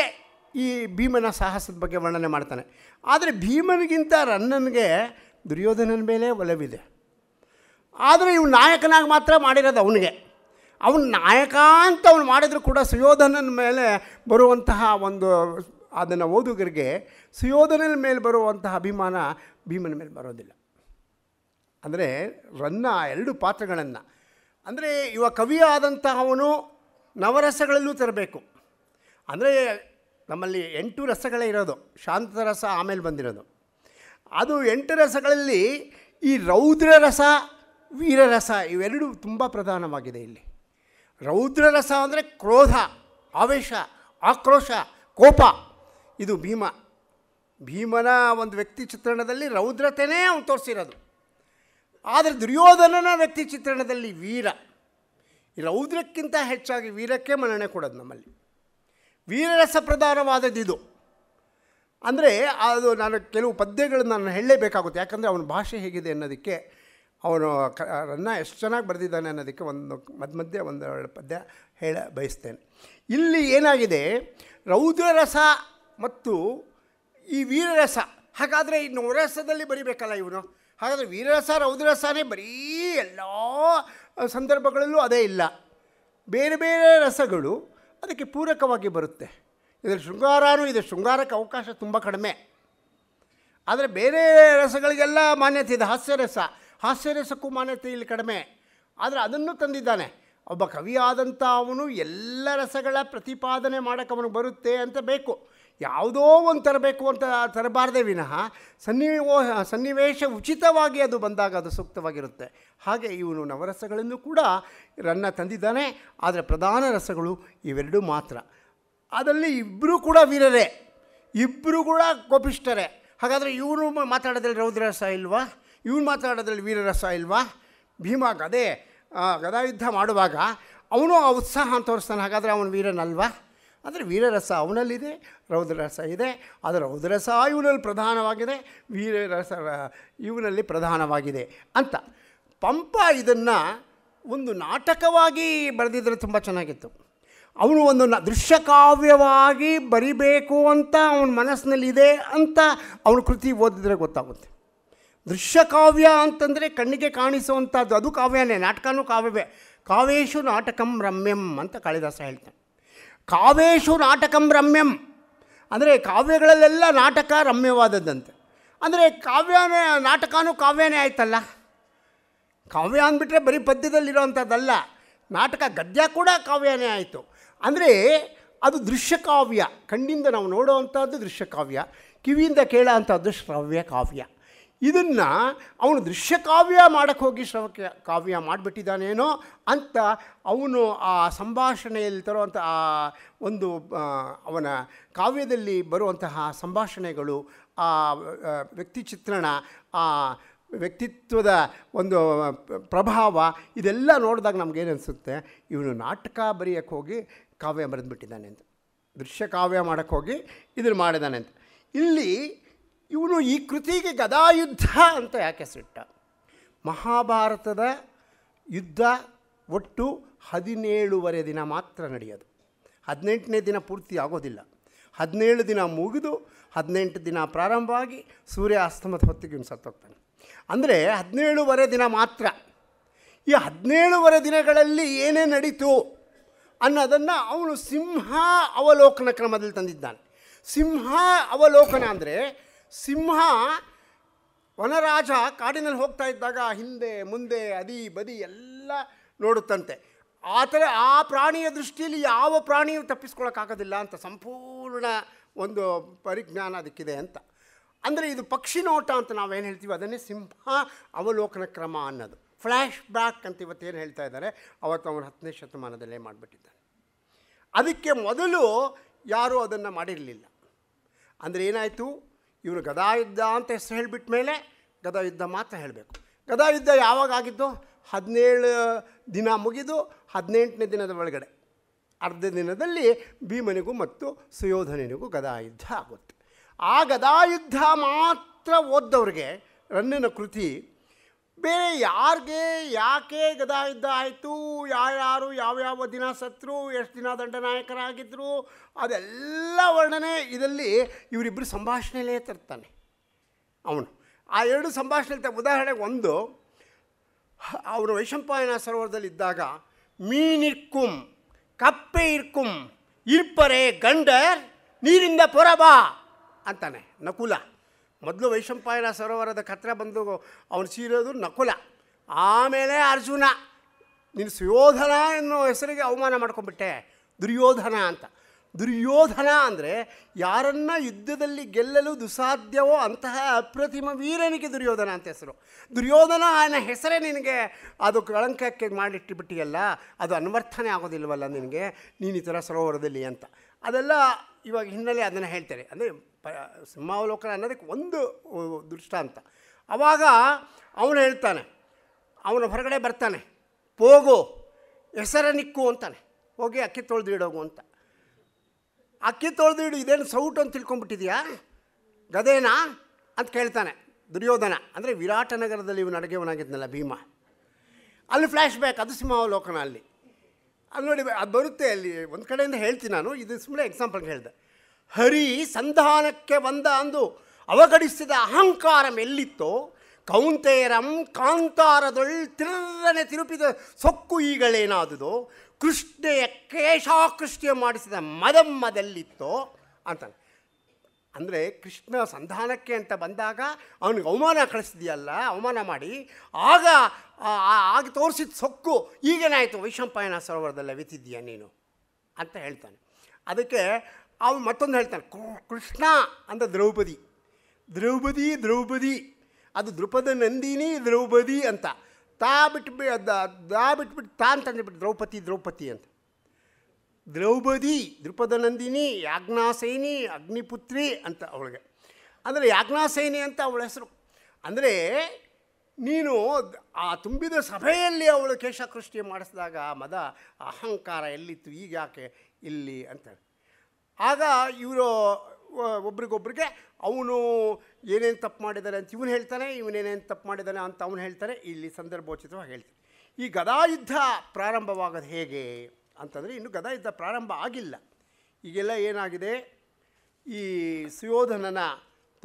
ಈ ಭೀಮನ ಸಾಹಸದ ಬಗ್ಗೆ ವರ್ಣನೆ ಮಾಡ್ತಾನೆ ಆದರೆ ಭೀಮನಿಗಿಂತ ರನ್ನನಿಗೆ ದುರ್ಯೋಧನನ ಮೇಲೆ ಒಲವಿದೆ ಆದರೆ ಇವನು ನಾಯಕನಾಗಿ ಮಾತ್ರ ಮಾಡಿರೋದು ಅವನಿಗೆ ಅವನು ನಾಯಕ ಅಂತ ಅವನು ಮಾಡಿದರೂ ಕೂಡ ಸುಯೋಧನನ ಮೇಲೆ ಬರುವಂತಹ ಒಂದು ಅದನ್ನು ಓದುಗರಿಗೆ ಸುಯೋಧನನ ಮೇಲೆ ಬರುವಂತಹ ಅಭಿಮಾನ ಭೀಮನ ಮೇಲೆ ಬರೋದಿಲ್ಲ ಅಂದರೆ ರನ್ನ ಎರಡು ಪಾತ್ರಗಳನ್ನು ಅಂದರೆ ಇವ ಕವಿಯಾದಂತಹವನು ನವರಸಗಳಲ್ಲೂ ತರಬೇಕು ಅಂದರೆ ನಮ್ಮಲ್ಲಿ ಎಂಟು ರಸಗಳೇ ಇರೋದು ಶಾಂತ ರಸ ಆಮೇಲೆ ಬಂದಿರೋದು ಅದು ಎಂಟು ರಸಗಳಲ್ಲಿ ಈ ರೌದ್ರ ರಸ ವೀರರಸ ಇವೆರಡೂ ತುಂಬ ಪ್ರಧಾನವಾಗಿದೆ ಇಲ್ಲಿ ರೌದ್ರ ರಸ ಅಂದರೆ ಕ್ರೋಧ ಆವೇಶ ಆಕ್ರೋಶ ಕೋಪ ಇದು ಭೀಮ ಭೀಮನ ಒಂದು ವ್ಯಕ್ತಿ ಚಿತ್ರಣದಲ್ಲಿ ರೌದ್ರತೆಯೇ ಅವನು ತೋರಿಸಿರೋದು ಆದರೆ ದುರ್ಯೋಧನನ ವ್ಯಕ್ತಿ ಚಿತ್ರಣದಲ್ಲಿ ವೀರ ರೌದ್ರಕ್ಕಿಂತ ಹೆಚ್ಚಾಗಿ ವೀರಕ್ಕೆ ಮನ್ನಣೆ ಕೊಡೋದು ನಮ್ಮಲ್ಲಿ ವೀರರಸ ಇದು ಅಂದರೆ ಅದು ನಾನು ಕೆಲವು ಪದ್ಯಗಳನ್ನು ನಾನು ಹೇಳಲೇಬೇಕಾಗುತ್ತೆ ಯಾಕಂದರೆ ಅವನ ಭಾಷೆ ಹೇಗಿದೆ ಅನ್ನೋದಕ್ಕೆ ಅವನು ರನ್ನ ಎಷ್ಟು ಚೆನ್ನಾಗಿ ಬರೆದಿದ್ದಾನೆ ಅನ್ನೋದಕ್ಕೆ ಒಂದು ಮಧ್ಯ ಮಧ್ಯೆ ಒಂದು ಪದ್ಯ ಹೇಳ ಬಯಸ್ತೇನೆ ಇಲ್ಲಿ ಏನಾಗಿದೆ ರೌದ್ರರಸ ಮತ್ತು ಈ ವೀರರಸ ಹಾಗಾದರೆ ಇನ್ನು ರಸದಲ್ಲಿ ಬರಿಬೇಕಲ್ಲ ಇವನು ಹಾಗಾದರೆ ವೀರರಸ ರೌದ್ರರಸನೇ ಬರೀ ಎಲ್ಲ ಸಂದರ್ಭಗಳಲ್ಲೂ ಅದೇ ಇಲ್ಲ ಬೇರೆ ಬೇರೆ ರಸಗಳು ಅದಕ್ಕೆ ಪೂರಕವಾಗಿ ಬರುತ್ತೆ ಇದರ ಶೃಂಗಾರನೂ ಇದೆ ಶೃಂಗಾರಕ್ಕೆ ಅವಕಾಶ ತುಂಬ ಕಡಿಮೆ ಆದರೆ ಬೇರೆ ರಸಗಳಿಗೆಲ್ಲ ಮಾನ್ಯತೆ ಇದೆ ಹಾಸ್ಯರಸ ಹಾಸ್ಯರಸಕ್ಕೂ ಮಾನ್ಯತೆ ಇಲ್ಲಿ ಕಡಿಮೆ ಆದರೆ ಅದನ್ನು ತಂದಿದ್ದಾನೆ ಒಬ್ಬ ಕವಿಯಾದಂಥ ಅವನು ಎಲ್ಲ ರಸಗಳ ಪ್ರತಿಪಾದನೆ ಮಾಡೋಕ್ಕೆ ಅವನು ಬರುತ್ತೆ ಅಂತ ಬೇಕು ಯಾವುದೋ ಒಂದು ತರಬೇಕು ಅಂತ ತರಬಾರ್ದೆ ವಿನಃ ಸನ್ನಿವೋ ಸನ್ನಿವೇಶ ಉಚಿತವಾಗಿ ಅದು ಬಂದಾಗ ಅದು ಸೂಕ್ತವಾಗಿರುತ್ತೆ ಹಾಗೆ ಇವನು ನವರಸಗಳನ್ನು ಕೂಡ ರನ್ನ ತಂದಿದ್ದಾನೆ ಆದರೆ ಪ್ರಧಾನ ರಸಗಳು ಇವೆರಡೂ ಮಾತ್ರ ಅದರಲ್ಲಿ ಇಬ್ಬರೂ ಕೂಡ ವೀರರೇ ಇಬ್ಬರು ಕೂಡ ಕೋಪಿಷ್ಠರೇ ಹಾಗಾದರೆ ಇವನು ಮಾತಾಡೋದ್ರಲ್ಲಿ ರಸ ಇಲ್ವಾ ಇವನು ಮಾತಾಡೋದ್ರಲ್ಲಿ ವೀರರಸ ಇಲ್ವಾ ಭೀಮ ಗದೇ ಗದಾಯುದ್ಧ ಮಾಡುವಾಗ ಅವನು ಆ ಉತ್ಸಾಹ ತೋರಿಸ್ತಾನೆ ಹಾಗಾದರೆ ಅವನು ವೀರನಲ್ವಾ ಆದರೆ ವೀರರಸ ಅವನಲ್ಲಿದೆ ರೌದ್ರರಸ ಇದೆ ಅದರ ರೌದ್ರರಸ ಇವನಲ್ಲಿ ಪ್ರಧಾನವಾಗಿದೆ ವೀರರಸ ಇವನಲ್ಲಿ ಪ್ರಧಾನವಾಗಿದೆ ಅಂತ ಪಂಪ ಇದನ್ನು ಒಂದು ನಾಟಕವಾಗಿ ಬರೆದಿದ್ರೆ ತುಂಬ ಚೆನ್ನಾಗಿತ್ತು ಅವನು ಒಂದು ನ ದೃಶ್ಯಕಾವ್ಯವಾಗಿ ಬರಿಬೇಕು ಅಂತ ಅವನ ಮನಸ್ಸಿನಲ್ಲಿದೆ ಅಂತ ಅವನ ಕೃತಿ ಓದಿದ್ರೆ ಗೊತ್ತಾಗುತ್ತೆ ದೃಶ್ಯಕಾವ್ಯ ಅಂತಂದರೆ ಕಣ್ಣಿಗೆ ಕಾಣಿಸುವಂಥದ್ದು ಅದು ಕಾವ್ಯನೇ ನಾಟಕನೂ ಕಾವ್ಯವೇ ಕಾವ್ಯೇಶು ನಾಟಕಂ ರಮ್ಯಂ ಅಂತ ಕಾಳಿದಾಸ ಹೇಳ್ತಾನೆ ಕಾವೇಶು ನಾಟಕಂ ರಮ್ಯಂ ಅಂದರೆ ಕಾವ್ಯಗಳಲ್ಲೆಲ್ಲ ನಾಟಕ ರಮ್ಯವಾದದ್ದಂತೆ ಅಂದರೆ ಕಾವ್ಯನೇ ನಾಟಕನೂ ಕಾವ್ಯನೇ ಆಯ್ತಲ್ಲ ಕಾವ್ಯ ಅಂದ್ಬಿಟ್ರೆ ಬರೀ ಪದ್ಯದಲ್ಲಿರೋವಂಥದ್ದಲ್ಲ ನಾಟಕ ಗದ್ಯ ಕೂಡ ಕಾವ್ಯನೇ ಆಯಿತು ಅಂದರೆ ಅದು ದೃಶ್ಯಕಾವ್ಯ ಕಣ್ಣಿಂದ ನಾವು ನೋಡೋವಂಥದ್ದು ದೃಶ್ಯಕಾವ್ಯ ಕಿವಿಯಿಂದ ಕೇಳೋ ಅಂಥದ್ದು ಶ್ರವ್ಯ ಕಾವ್ಯ ಇದನ್ನು ಅವನು ದೃಶ್ಯಕಾವ್ಯ ಮಾಡೋಕ್ಕೆ ಹೋಗಿ ಶ್ರವಕ್ಕೆ ಕಾವ್ಯ ಮಾಡಿಬಿಟ್ಟಿದ್ದಾನೇನೋ ಅಂತ ಅವನು ಆ ಸಂಭಾಷಣೆಯಲ್ಲಿ ತರುವಂಥ ಆ ಒಂದು ಅವನ ಕಾವ್ಯದಲ್ಲಿ ಬರುವಂತಹ ಸಂಭಾಷಣೆಗಳು ಆ ವ್ಯಕ್ತಿ ಚಿತ್ರಣ ಆ ವ್ಯಕ್ತಿತ್ವದ ಒಂದು ಪ್ರಭಾವ ಇದೆಲ್ಲ ನೋಡಿದಾಗ ನಮಗೇನು ಅನಿಸುತ್ತೆ ಇವನು ನಾಟಕ ಬರೆಯೋಕ್ಕೆ ಹೋಗಿ ಕಾವ್ಯ ಬರೆದ್ಬಿಟ್ಟಿದ್ದಾನೆ ಅಂತ ದೃಶ್ಯ ಕಾವ್ಯ ಮಾಡೋಕ್ಕೆ ಹೋಗಿ ಇದನ್ನು ಮಾಡಿದಾನೆ ಅಂತ ಇಲ್ಲಿ ಇವನು ಈ ಕೃತಿಗೆ ಗದಾಯುದ್ಧ ಅಂತ ಯಾಕೆ ಸಿಟ್ಟ ಮಹಾಭಾರತದ ಯುದ್ಧ ಒಟ್ಟು ಹದಿನೇಳುವರೆ ದಿನ ಮಾತ್ರ ನಡೆಯೋದು ಹದಿನೆಂಟನೇ ದಿನ ಪೂರ್ತಿ ಆಗೋದಿಲ್ಲ ಹದಿನೇಳು ದಿನ ಮುಗಿದು ಹದಿನೆಂಟು ದಿನ ಪ್ರಾರಂಭವಾಗಿ ಸೂರ್ಯ ಅಸ್ತಮದ ಹೊತ್ತಿಗೆ ಸತ್ತೋಗ್ತಾನೆ ಅಂದರೆ ಹದಿನೇಳುವರೆ ದಿನ ಮಾತ್ರ ಈ ಹದಿನೇಳುವರೆ ದಿನಗಳಲ್ಲಿ ಏನೇ ನಡೀತು ಅನ್ನೋದನ್ನು ಅವನು ಸಿಂಹ ಅವಲೋಕನ ಕ್ರಮದಲ್ಲಿ ತಂದಿದ್ದಾನೆ ಸಿಂಹ ಅವಲೋಕನ ಅಂದರೆ ಸಿಂಹ ವನರಾಜ ಕಾಡಿನಲ್ಲಿ ಹೋಗ್ತಾ ಇದ್ದಾಗ ಹಿಂದೆ ಮುಂದೆ ಅದಿ ಬದಿ ಎಲ್ಲ ನೋಡುತ್ತಂತೆ ಆ ಥರ ಆ ಪ್ರಾಣಿಯ ದೃಷ್ಟಿಯಲ್ಲಿ ಯಾವ ಪ್ರಾಣಿಯು ತಪ್ಪಿಸ್ಕೊಳ್ಳೋಕ್ಕಾಗೋದಿಲ್ಲ ಅಂತ ಸಂಪೂರ್ಣ ಒಂದು ಪರಿಜ್ಞಾನ ಅದಕ್ಕಿದೆ ಅಂತ ಅಂದರೆ ಇದು ಪಕ್ಷಿ ನೋಟ ಅಂತ ನಾವೇನು ಹೇಳ್ತೀವಿ ಅದನ್ನೇ ಸಿಂಹ ಅವಲೋಕನ ಕ್ರಮ ಅನ್ನೋದು ಫ್ಲ್ಯಾಶ್ ಬ್ಯಾಕ್ ಅಂತ ಇವತ್ತೇನು ಹೇಳ್ತಾ ಇದ್ದಾರೆ ಅವತ್ತು ಅವನು ಹತ್ತನೇ ಶತಮಾನದಲ್ಲೇ ಮಾಡಿಬಿಟ್ಟಿದ್ದಾನೆ ಅದಕ್ಕೆ ಮೊದಲು ಯಾರೂ ಅದನ್ನು ಮಾಡಿರಲಿಲ್ಲ ಅಂದರೆ ಏನಾಯಿತು ಇವನು ಗದಾಯುದ್ಧ ಅಂತ ಹೆಸರು ಹೇಳಿಬಿಟ್ಟ ಮೇಲೆ ಗದಾಯುದ್ಧ ಮಾತ್ರ ಹೇಳಬೇಕು ಗದಾಯುದ್ಧ ಯಾವಾಗ ಆಗಿದ್ದು ಹದಿನೇಳು ದಿನ ಮುಗಿದು ಹದಿನೆಂಟನೇ ದಿನದ ಒಳಗಡೆ ಅರ್ಧ ದಿನದಲ್ಲಿ ಭೀಮನಿಗೂ ಮತ್ತು ಸುಯೋಧನನಿಗೂ ಗದಾಯುದ್ಧ ಆಗುತ್ತೆ ಆ ಗದಾಯುದ್ಧ ಮಾತ್ರ ಓದ್ದವ್ರಿಗೆ ರನ್ನಿನ ಕೃತಿ ಬೇರೆ ಯಾರಿಗೆ ಯಾಕೆ ಗದಾ ಯುದ್ಧ ಆಯಿತು ಯಾರ್ಯಾರು ಯಾವ್ಯಾವ ದಿನ ಸತ್ರು ಎಷ್ಟು ದಿನ ದಂಡನಾಯಕರಾಗಿದ್ದರು ಅದೆಲ್ಲ ವರ್ಣನೆ ಇದರಲ್ಲಿ ಇವರಿಬ್ಬರು ಸಂಭಾಷಣೆಯಲ್ಲೇ ತರ್ತಾನೆ ಅವನು ಆ ಎರಡು ಸಂಭಾಷಣೆ ತ ಉದಾಹರಣೆಗೆ ಒಂದು ಅವರು ವೈಶಂಪಾಯನ ಸರೋವರದಲ್ಲಿ ಇದ್ದಾಗ ಮೀನಿರ್ಕುಂ ಕಪ್ಪೆ ಇರ್ಕುಂ ಇರ್ಪರೆ ಗಂಡರ್ ನೀರಿಂದ ಪೊರಬಾ ಅಂತಾನೆ ನಕುಲ ಮೊದಲು ವೈಶಂಪಾಯನ ಸರೋವರದ ಕತ್ರ ಬಂದು ಅವನು ಸೀರೋದು ನಕುಲ ಆಮೇಲೆ ಅರ್ಜುನ ನೀನು ಸುಯೋಧನ ಎನ್ನುವ ಹೆಸರಿಗೆ ಅವಮಾನ ಮಾಡ್ಕೊಂಬಿಟ್ಟೆ ದುರ್ಯೋಧನ ಅಂತ ದುರ್ಯೋಧನ ಅಂದರೆ ಯಾರನ್ನ ಯುದ್ಧದಲ್ಲಿ ಗೆಲ್ಲಲು ದುಸಾಧ್ಯವೋ ಅಂತಹ ಅಪ್ರತಿಮ ವೀರನಿಗೆ ದುರ್ಯೋಧನ ಅಂತ ಹೆಸರು ದುರ್ಯೋಧನ ಅನ್ನ ಹೆಸರೇ ನಿನಗೆ ಅದು ಕಳಂಕಕ್ಕೆ ಮಾಡಿಟ್ಟುಬಿಟ್ಟಿಯಲ್ಲ ಅದು ಅನ್ವರ್ಥನೆ ಆಗೋದಿಲ್ವಲ್ಲ ನಿನಗೆ ನೀನು ಈ ಥರ ಸರೋವರದಲ್ಲಿ ಅಂತ ಅದೆಲ್ಲ ಇವಾಗ ಹಿನ್ನೆಲೆ ಅದನ್ನು ಹೇಳ್ತಾರೆ ಅಂದರೆ ಪ ಸಿಂಹಾವಲೋಕನ ಅನ್ನೋದಕ್ಕೆ ಒಂದು ದೃಷ್ಟಾಂತ ಆವಾಗ ಅವನು ಹೇಳ್ತಾನೆ ಅವನು ಹೊರಗಡೆ ಬರ್ತಾನೆ ಹೋಗು ಹೆಸರ ನಿಕ್ಕು ಅಂತಾನೆ ಹೋಗಿ ಅಕ್ಕಿ ತೊಳೆದು ಇಡೋಗು ಅಂತ ಅಕ್ಕಿ ತೊಳೆದು ಇಡು ಇದೇನು ಸೌಟು ಅಂತ ತಿಳ್ಕೊಂಬಿಟ್ಟಿದೆಯಾ ಗದೇನಾ ಅಂತ ಕೇಳ್ತಾನೆ ದುರ್ಯೋಧನ ಅಂದರೆ ವಿರಾಟನಗರದಲ್ಲಿ ಇವನು ಅಡುಗೆವನಾಗಿದ್ದನಲ್ಲ ಭೀಮ ಅಲ್ಲಿ ಫ್ಲ್ಯಾಶ್ ಬ್ಯಾಕ್ ಅದು ಸಿಂಹಾವಲೋಕನ ಅಲ್ಲಿ ಅಲ್ಲಿ ನೋಡಿ ಅದು ಬರುತ್ತೆ ಅಲ್ಲಿ ಒಂದು ಕಡೆಯಿಂದ ಹೇಳ್ತೀನಿ ನಾನು ಇದು ಸುಮ್ಮನೆ ಎಕ್ಸಾಂಪಲ್ಗೆ ಹೇಳಿದೆ ಹರಿ ಸಂಧಾನಕ್ಕೆ ಬಂದ ಅಂದು ಅವಗಡಿಸಿದ ಅಹಂಕಾರಂ ಎಲ್ಲಿತ್ತೋ ಕೌಂತೇರಂ ಕಾಂತಾರದೊಳ್ ತಿರ್ರನೆ ತಿರುಪಿದ ಸೊಕ್ಕು ಈಗಳೇನಾದುದು ಕೃಷ್ಣೆಯ ಕೇಶಾಕೃಷ್ಟಿಯ ಮಾಡಿಸಿದ ಮದಮ್ಮದಲ್ಲಿತ್ತೋ ಅಂತಾನೆ ಅಂದರೆ ಕೃಷ್ಣ ಸಂಧಾನಕ್ಕೆ ಅಂತ ಬಂದಾಗ ಅವನಿಗೆ ಅವಮಾನ ಕಳಿಸಿದೆಯಲ್ಲ ಅವಮಾನ ಮಾಡಿ ಆಗ ಆಗ ತೋರಿಸಿದ ಸೊಕ್ಕು ಈಗೇನಾಯಿತು ವೈಶಂಪಾಯನ ಸರೋವರದಲ್ಲಿ ಬಿತ್ತಿದ್ದೀಯ ನೀನು ಅಂತ ಹೇಳ್ತಾನೆ ಅದಕ್ಕೆ ಅವನು ಮತ್ತೊಂದು ಹೇಳ್ತಾನೆ ಕೃಷ್ಣ ಅಂತ ದ್ರೌಪದಿ ದ್ರೌಪದಿ ದ್ರೌಪದಿ ಅದು ದೃಪದ ನಂದಿನಿ ದ್ರೌಪದಿ ಅಂತ ತಾ ಬಿಟ್ಟು ದಾ ಬಿಟ್ಬಿಟ್ಟು ತಾ ಅಂತ ಅಂದ್ಬಿಟ್ಟು ದ್ರೌಪದಿ ದ್ರೌಪದಿ ಅಂತ ದ್ರೌಪದಿ ದೃಪದ ನಂದಿನಿ ಯಾಜ್ಞಾಸೈನಿ ಅಗ್ನಿಪುತ್ರಿ ಅಂತ ಅವಳಿಗೆ ಅಂದರೆ ಯಾಜ್ಞಾಸೈನಿ ಅಂತ ಅವಳ ಹೆಸರು ಅಂದರೆ ನೀನು ಆ ತುಂಬಿದ ಸಭೆಯಲ್ಲಿ ಅವಳು ಕೇಶಕೃಷ್ಟಿ ಮಾಡಿಸಿದಾಗ ಮದ ಅಹಂಕಾರ ಎಲ್ಲಿತ್ತು ಈಗ ಯಾಕೆ ಇಲ್ಲಿ ಅಂತ ಆಗ ಇವರು ಒಬ್ರಿಗೊಬ್ರಿಗೆ ಅವನು ಏನೇನು ತಪ್ಪು ಮಾಡಿದ್ದಾರೆ ಅಂತ ಇವನು ಹೇಳ್ತಾನೆ ಇವನೇನೇನು ತಪ್ಪು ಮಾಡಿದ್ದಾನೆ ಅಂತ ಅವನು ಹೇಳ್ತಾನೆ ಇಲ್ಲಿ ಸಂದರ್ಭೋಚಿತವಾಗಿ ಹೇಳ್ತಾನೆ ಈ ಗದಾಯುದ್ಧ ಪ್ರಾರಂಭವಾಗೋದು ಹೇಗೆ ಅಂತಂದರೆ ಇನ್ನು ಗದಾಯುದ್ಧ ಪ್ರಾರಂಭ ಆಗಿಲ್ಲ ಈಗೆಲ್ಲ ಏನಾಗಿದೆ ಈ ಸುಯೋಧನನ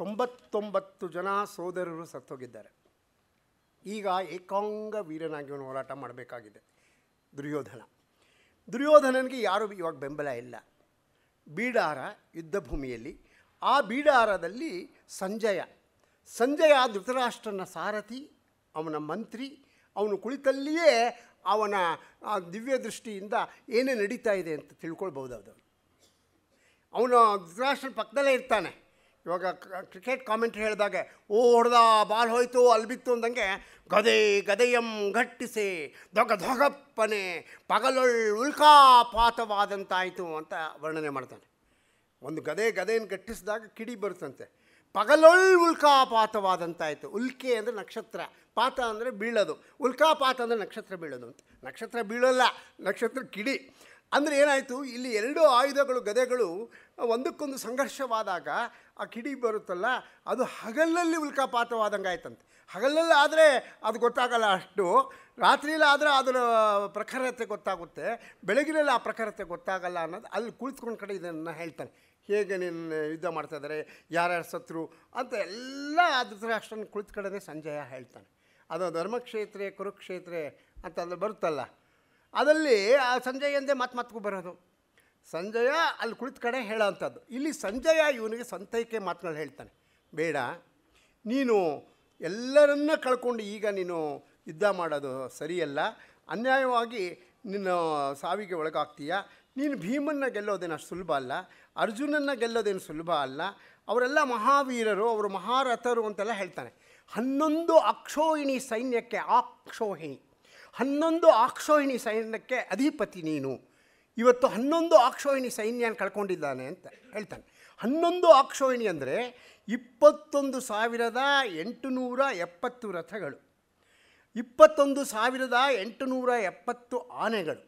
ತೊಂಬತ್ತೊಂಬತ್ತು ಜನ ಸೋದರರು ಸತ್ತೋಗಿದ್ದಾರೆ ಈಗ ಏಕಾಂಗ ವೀರನಾಗಿ ಅವನು ಹೋರಾಟ ಮಾಡಬೇಕಾಗಿದೆ ದುರ್ಯೋಧನ ದುರ್ಯೋಧನನಿಗೆ ಯಾರೂ ಇವಾಗ ಬೆಂಬಲ ಇಲ್ಲ ಬೀಡಾರ ಯುದ್ಧಭೂಮಿಯಲ್ಲಿ ಆ ಬೀಡಾರದಲ್ಲಿ ಸಂಜಯ ಸಂಜಯ ಧೃತರಾಷ್ಟ್ರನ ಸಾರಥಿ ಅವನ ಮಂತ್ರಿ ಅವನು ಕುಳಿತಲ್ಲಿಯೇ ಅವನ ದಿವ್ಯ ದೃಷ್ಟಿಯಿಂದ ಏನೇ ನಡೀತಾ ಇದೆ ಅಂತ ತಿಳ್ಕೊಳ್ಬೋದು ಅದು ಅವನು ಧೃತರಾಷ್ಟ್ರನ ಪಕ್ಕದಲ್ಲೇ ಇರ್ತಾನೆ ಇವಾಗ ಕ್ರಿಕೆಟ್ ಕಾಮೆಂಟ್ರಿ ಹೇಳಿದಾಗ ಓ ಹೊಡೆದ ಬಾಲ್ ಹೋಯ್ತು ಅಲ್ಲಿ ಬಿತ್ತು ಅಂದಂಗೆ ಗದೆ ಗದೆಯಂ ಗಟ್ಟಿಸಿ ದೊಗ ದೊಗಪ್ಪನೆ ಪಗಲೊಳ್ ಉಲ್ಕಾಪಾತವಾದಂತಾಯಿತು ಅಂತ ವರ್ಣನೆ ಮಾಡ್ತಾನೆ ಒಂದು ಗದೆ ಗದೆಯನ್ನು ಗಟ್ಟಿಸಿದಾಗ ಕಿಡಿ ಬರುತ್ತಂತೆ ಪಗಲೊಳ್ ಉಲ್ಕಾಪಾತವಾದಂತಾಯಿತು ಉಲ್ಕೆ ಅಂದರೆ ನಕ್ಷತ್ರ ಪಾತ ಅಂದರೆ ಬೀಳೋದು ಉಲ್ಕಾಪಾತ ಅಂದರೆ ನಕ್ಷತ್ರ ಬೀಳೋದು ಅಂತ ನಕ್ಷತ್ರ ಬೀಳಲ್ಲ ನಕ್ಷತ್ರ ಕಿಡಿ ಅಂದರೆ ಏನಾಯಿತು ಇಲ್ಲಿ ಎರಡು ಆಯುಧಗಳು ಗದೆಗಳು ಒಂದಕ್ಕೊಂದು ಸಂಘರ್ಷವಾದಾಗ ಆ ಕಿಡಿ ಬರುತ್ತಲ್ಲ ಅದು ಹಗಲಲ್ಲಿ ಉಲ್ಕಾಪಾತವಾದಂಗೆ ಆಯ್ತಂತೆ ಹಗಲಲ್ಲಿ ಆದರೆ ಅದು ಗೊತ್ತಾಗಲ್ಲ ಅಷ್ಟು ಆದರೆ ಅದರ ಪ್ರಖರತೆ ಗೊತ್ತಾಗುತ್ತೆ ಬೆಳಗಿನಲ್ಲಿ ಆ ಪ್ರಖರತೆ ಗೊತ್ತಾಗಲ್ಲ ಅನ್ನೋದು ಅಲ್ಲಿ ಕುಳಿತುಕೊಂಡು ಕಡೆ ಇದನ್ನು ಹೇಳ್ತಾನೆ ಹೇಗೆ ನೀನು ಯುದ್ಧ ಮಾಡ್ತಾಯಿದ್ದಾರೆ ಯಾರ್ಯಾರು ಸತ್ರು ಅಂತ ಎಲ್ಲ ಅಷ್ಟನ್ನು ಕುಳಿತು ಕಡೆನೇ ಸಂಜಯ ಹೇಳ್ತಾನೆ ಅದು ಧರ್ಮಕ್ಷೇತ್ರ ಕುರುಕ್ಷೇತ್ರ ಅಂತ ಅದು ಬರುತ್ತಲ್ಲ ಅದಲ್ಲಿ ಆ ಸಂಜಯ ಎಂದೇ ಮತ್ತೆ ಮತ್ಗೂ ಬರೋದು ಸಂಜಯ ಅಲ್ಲಿ ಕುಳಿತ ಕಡೆ ಹೇಳೋಂಥದ್ದು ಇಲ್ಲಿ ಸಂಜಯ ಇವನಿಗೆ ಸಂತೈಕೆ ಮಾತುಗಳು ಹೇಳ್ತಾನೆ ಬೇಡ ನೀನು ಎಲ್ಲರನ್ನ ಕಳ್ಕೊಂಡು ಈಗ ನೀನು ಯುದ್ಧ ಮಾಡೋದು ಸರಿಯಲ್ಲ ಅನ್ಯಾಯವಾಗಿ ನಿನ್ನ ಸಾವಿಗೆ ಒಳಗಾಗ್ತೀಯ ನೀನು ಭೀಮನ್ನ ಗೆಲ್ಲೋದೇನು ಅಷ್ಟು ಸುಲಭ ಅಲ್ಲ ಅರ್ಜುನನ್ನ ಗೆಲ್ಲೋದೇನು ಸುಲಭ ಅಲ್ಲ ಅವರೆಲ್ಲ ಮಹಾವೀರರು ಅವರು ಮಹಾರಥರು ಅಂತೆಲ್ಲ ಹೇಳ್ತಾನೆ ಹನ್ನೊಂದು ಅಕ್ಷೋಹಿಣಿ ಸೈನ್ಯಕ್ಕೆ ಆಕ್ಷೋಹಿಣಿ ಹನ್ನೊಂದು ಆಕ್ಷೋಹಿಣಿ ಸೈನ್ಯಕ್ಕೆ ಅಧಿಪತಿ ನೀನು ಇವತ್ತು ಹನ್ನೊಂದು ಆಕ್ಷೋಹಿಣಿ ಸೈನ್ಯ ಕಳ್ಕೊಂಡಿದ್ದಾನೆ ಅಂತ ಹೇಳ್ತಾನೆ ಹನ್ನೊಂದು ಆಕ್ಷೋಹಿಣಿ ಅಂದರೆ ಇಪ್ಪತ್ತೊಂದು ಸಾವಿರದ ಎಂಟುನೂರ ಎಪ್ಪತ್ತು ರಥಗಳು ಇಪ್ಪತ್ತೊಂದು ಸಾವಿರದ ಎಂಟುನೂರ ಎಪ್ಪತ್ತು ಆನೆಗಳು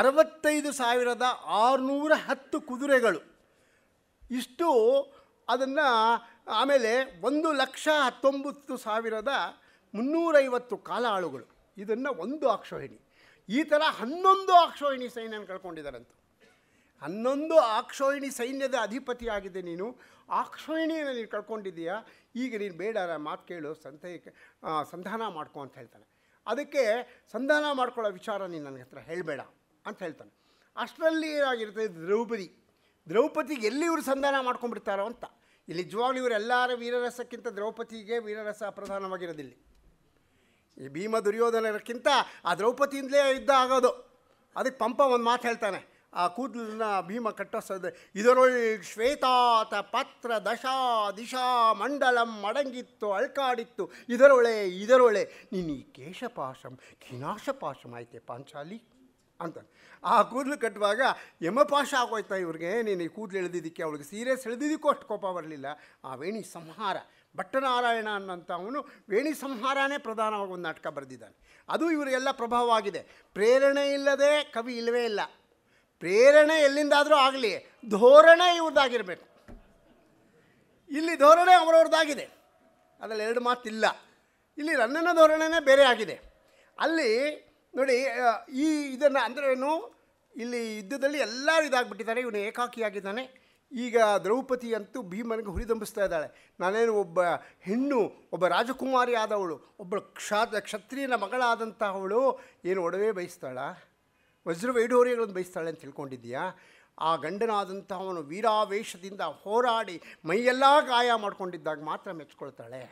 ಅರವತ್ತೈದು ಸಾವಿರದ ಆರುನೂರ ಹತ್ತು ಕುದುರೆಗಳು ಇಷ್ಟು ಅದನ್ನು ಆಮೇಲೆ ಒಂದು ಲಕ್ಷ ಹತ್ತೊಂಬತ್ತು ಸಾವಿರದ ಮುನ್ನೂರೈವತ್ತು ಕಾಲ ಆಳುಗಳು ಇದನ್ನು ಒಂದು ಆಕ್ಷೋಹಿಣಿ ಈ ಥರ ಹನ್ನೊಂದು ಆಕ್ಷೋಹಿಣಿ ಸೈನ್ಯನ ಕಳ್ಕೊಂಡಿದ್ದಾರಂತ ಹನ್ನೊಂದು ಆಕ್ಷೋಹಿಣಿ ಸೈನ್ಯದ ಅಧಿಪತಿಯಾಗಿದೆ ನೀನು ಆಕ್ಷೋಹಿಣಿಯನ್ನು ನೀನು ಕಳ್ಕೊಂಡಿದ್ದೀಯಾ ಈಗ ನೀನು ಬೇಡ ಮಾತು ಕೇಳು ಸಂತೆ ಸಂಧಾನ ಮಾಡ್ಕೊ ಅಂತ ಹೇಳ್ತಾನೆ ಅದಕ್ಕೆ ಸಂಧಾನ ಮಾಡ್ಕೊಳ್ಳೋ ವಿಚಾರ ನೀನು ನನ್ನ ಹತ್ರ ಹೇಳಬೇಡ ಅಂತ ಹೇಳ್ತಾನೆ ಅಷ್ಟರಲ್ಲಿ ಏನಾಗಿರ್ತದೆ ದ್ರೌಪದಿ ದ್ರೌಪದಿಗೆ ಎಲ್ಲಿ ಇವರು ಸಂಧಾನ ಮಾಡ್ಕೊಂಡ್ಬಿಡ್ತಾರೋ ಅಂತ ಇಲ್ಲಿ ನಿಜವಾಗ್ಲೂ ಇವರೆಲ್ಲರ ವೀರರಸಕ್ಕಿಂತ ದ್ರೌಪದಿಗೆ ವೀರರಸ ಪ್ರಧಾನವಾಗಿರೋದಿಲ್ಲ ಈ ಭೀಮ ದುರ್ಯೋಧನಕ್ಕಿಂತ ಆ ದ್ರೌಪದಿಯಿಂದಲೇ ಯುದ್ಧ ಆಗೋದು ಅದಕ್ಕೆ ಪಂಪ ಒಂದು ಮಾತು ಹೇಳ್ತಾನೆ ಆ ಕೂದಲನ್ನ ಭೀಮ ಕಟ್ಟಿಸೋದು ಇದರೊಳ್ಳಿ ಶ್ವೇತಾತ ಪತ್ರ ದಶಾ ದಿಶಾ ಮಂಡಲಂ ಮಡಂಗಿತ್ತು ಅಳ್ಕಾಡಿತ್ತು ಇದರೊಳೆ ಇದರೊಳೆ ನೀನು ಈ ಕೇಶಪಾಶಂ ಖಿನಾಶಪಾಶಂ ಆಯ್ತೆ ಪಾಂಚಾಲಿ ಅಂತ ಆ ಕೂದಲು ಕಟ್ಟುವಾಗ ಯಮಪಾಶ ಆಗೋಯ್ತಾ ಇವ್ರಿಗೆ ನೀನು ಈ ಕೂದಲು ಎಳೆದಿದ್ದಕ್ಕೆ ಅವಳಿಗೆ ಸೀರಿಯಸ್ ಎಳೆದಿದ್ದಕ್ಕೂ ಅಷ್ಟು ಕೋಪ ಬರಲಿಲ್ಲ ಆ ವೇಣಿ ಸಂಹಾರ ಭಟ್ಟನಾರಾಯಣ ಅನ್ನೋಂಥ ಅವನು ವೇಣಿ ಸಂಹಾರನೇ ಪ್ರಧಾನವಾಗಿ ಒಂದು ನಾಟಕ ಬರೆದಿದ್ದಾನೆ ಅದು ಇವರಿಗೆಲ್ಲ ಪ್ರಭಾವವಾಗಿದೆ ಪ್ರೇರಣೆ ಇಲ್ಲದೆ ಕವಿ ಇಲ್ಲವೇ ಇಲ್ಲ ಪ್ರೇರಣೆ ಎಲ್ಲಿಂದಾದರೂ ಆಗಲಿ ಧೋರಣೆ ಇವ್ರದ್ದಾಗಿರಬೇಕು ಇಲ್ಲಿ ಧೋರಣೆ ಅವರವ್ರದ್ದಾಗಿದೆ ಅದರಲ್ಲಿ ಎರಡು ಮಾತಿಲ್ಲ ಇಲ್ಲಿ ರನ್ನನ ಧೋರಣೆನೇ ಬೇರೆ ಆಗಿದೆ ಅಲ್ಲಿ ನೋಡಿ ಈ ಇದನ್ನು ಅಂದ್ರೇನು ಇಲ್ಲಿ ಯುದ್ಧದಲ್ಲಿ ಎಲ್ಲರೂ ಇದಾಗಿಬಿಟ್ಟಿದ್ದಾರೆ ಇವನು ಏಕಾಕಿಯಾಗಿದ್ದಾನೆ ಈಗ ದ್ರೌಪದಿ ಅಂತೂ ಭೀಮನಿಗೆ ಹುರಿದಂಬಿಸ್ತಾ ಇದ್ದಾಳೆ ನಾನೇನು ಒಬ್ಬ ಹೆಣ್ಣು ಒಬ್ಬ ರಾಜಕುಮಾರಿ ಆದವಳು ಒಬ್ಬ ಕ್ಷಾತ ಕ್ಷತ್ರಿಯನ ಮಗಳಾದಂತಹವಳು ಏನು ಒಡವೆ ಬಯಸ್ತಾಳ ವಜ್ರ ವೈಢೂರ್ಯಗಳನ್ನು ಬಯಸ್ತಾಳೆ ಅಂತ ತಿಳ್ಕೊಂಡಿದ್ದೀಯಾ ಆ ಗಂಡನಾದಂತಹವನು ವೀರಾವೇಶದಿಂದ ಹೋರಾಡಿ ಮೈಯೆಲ್ಲ ಗಾಯ ಮಾಡ್ಕೊಂಡಿದ್ದಾಗ ಮಾತ್ರ ಮೆಚ್ಕೊಳ್ತಾಳೆ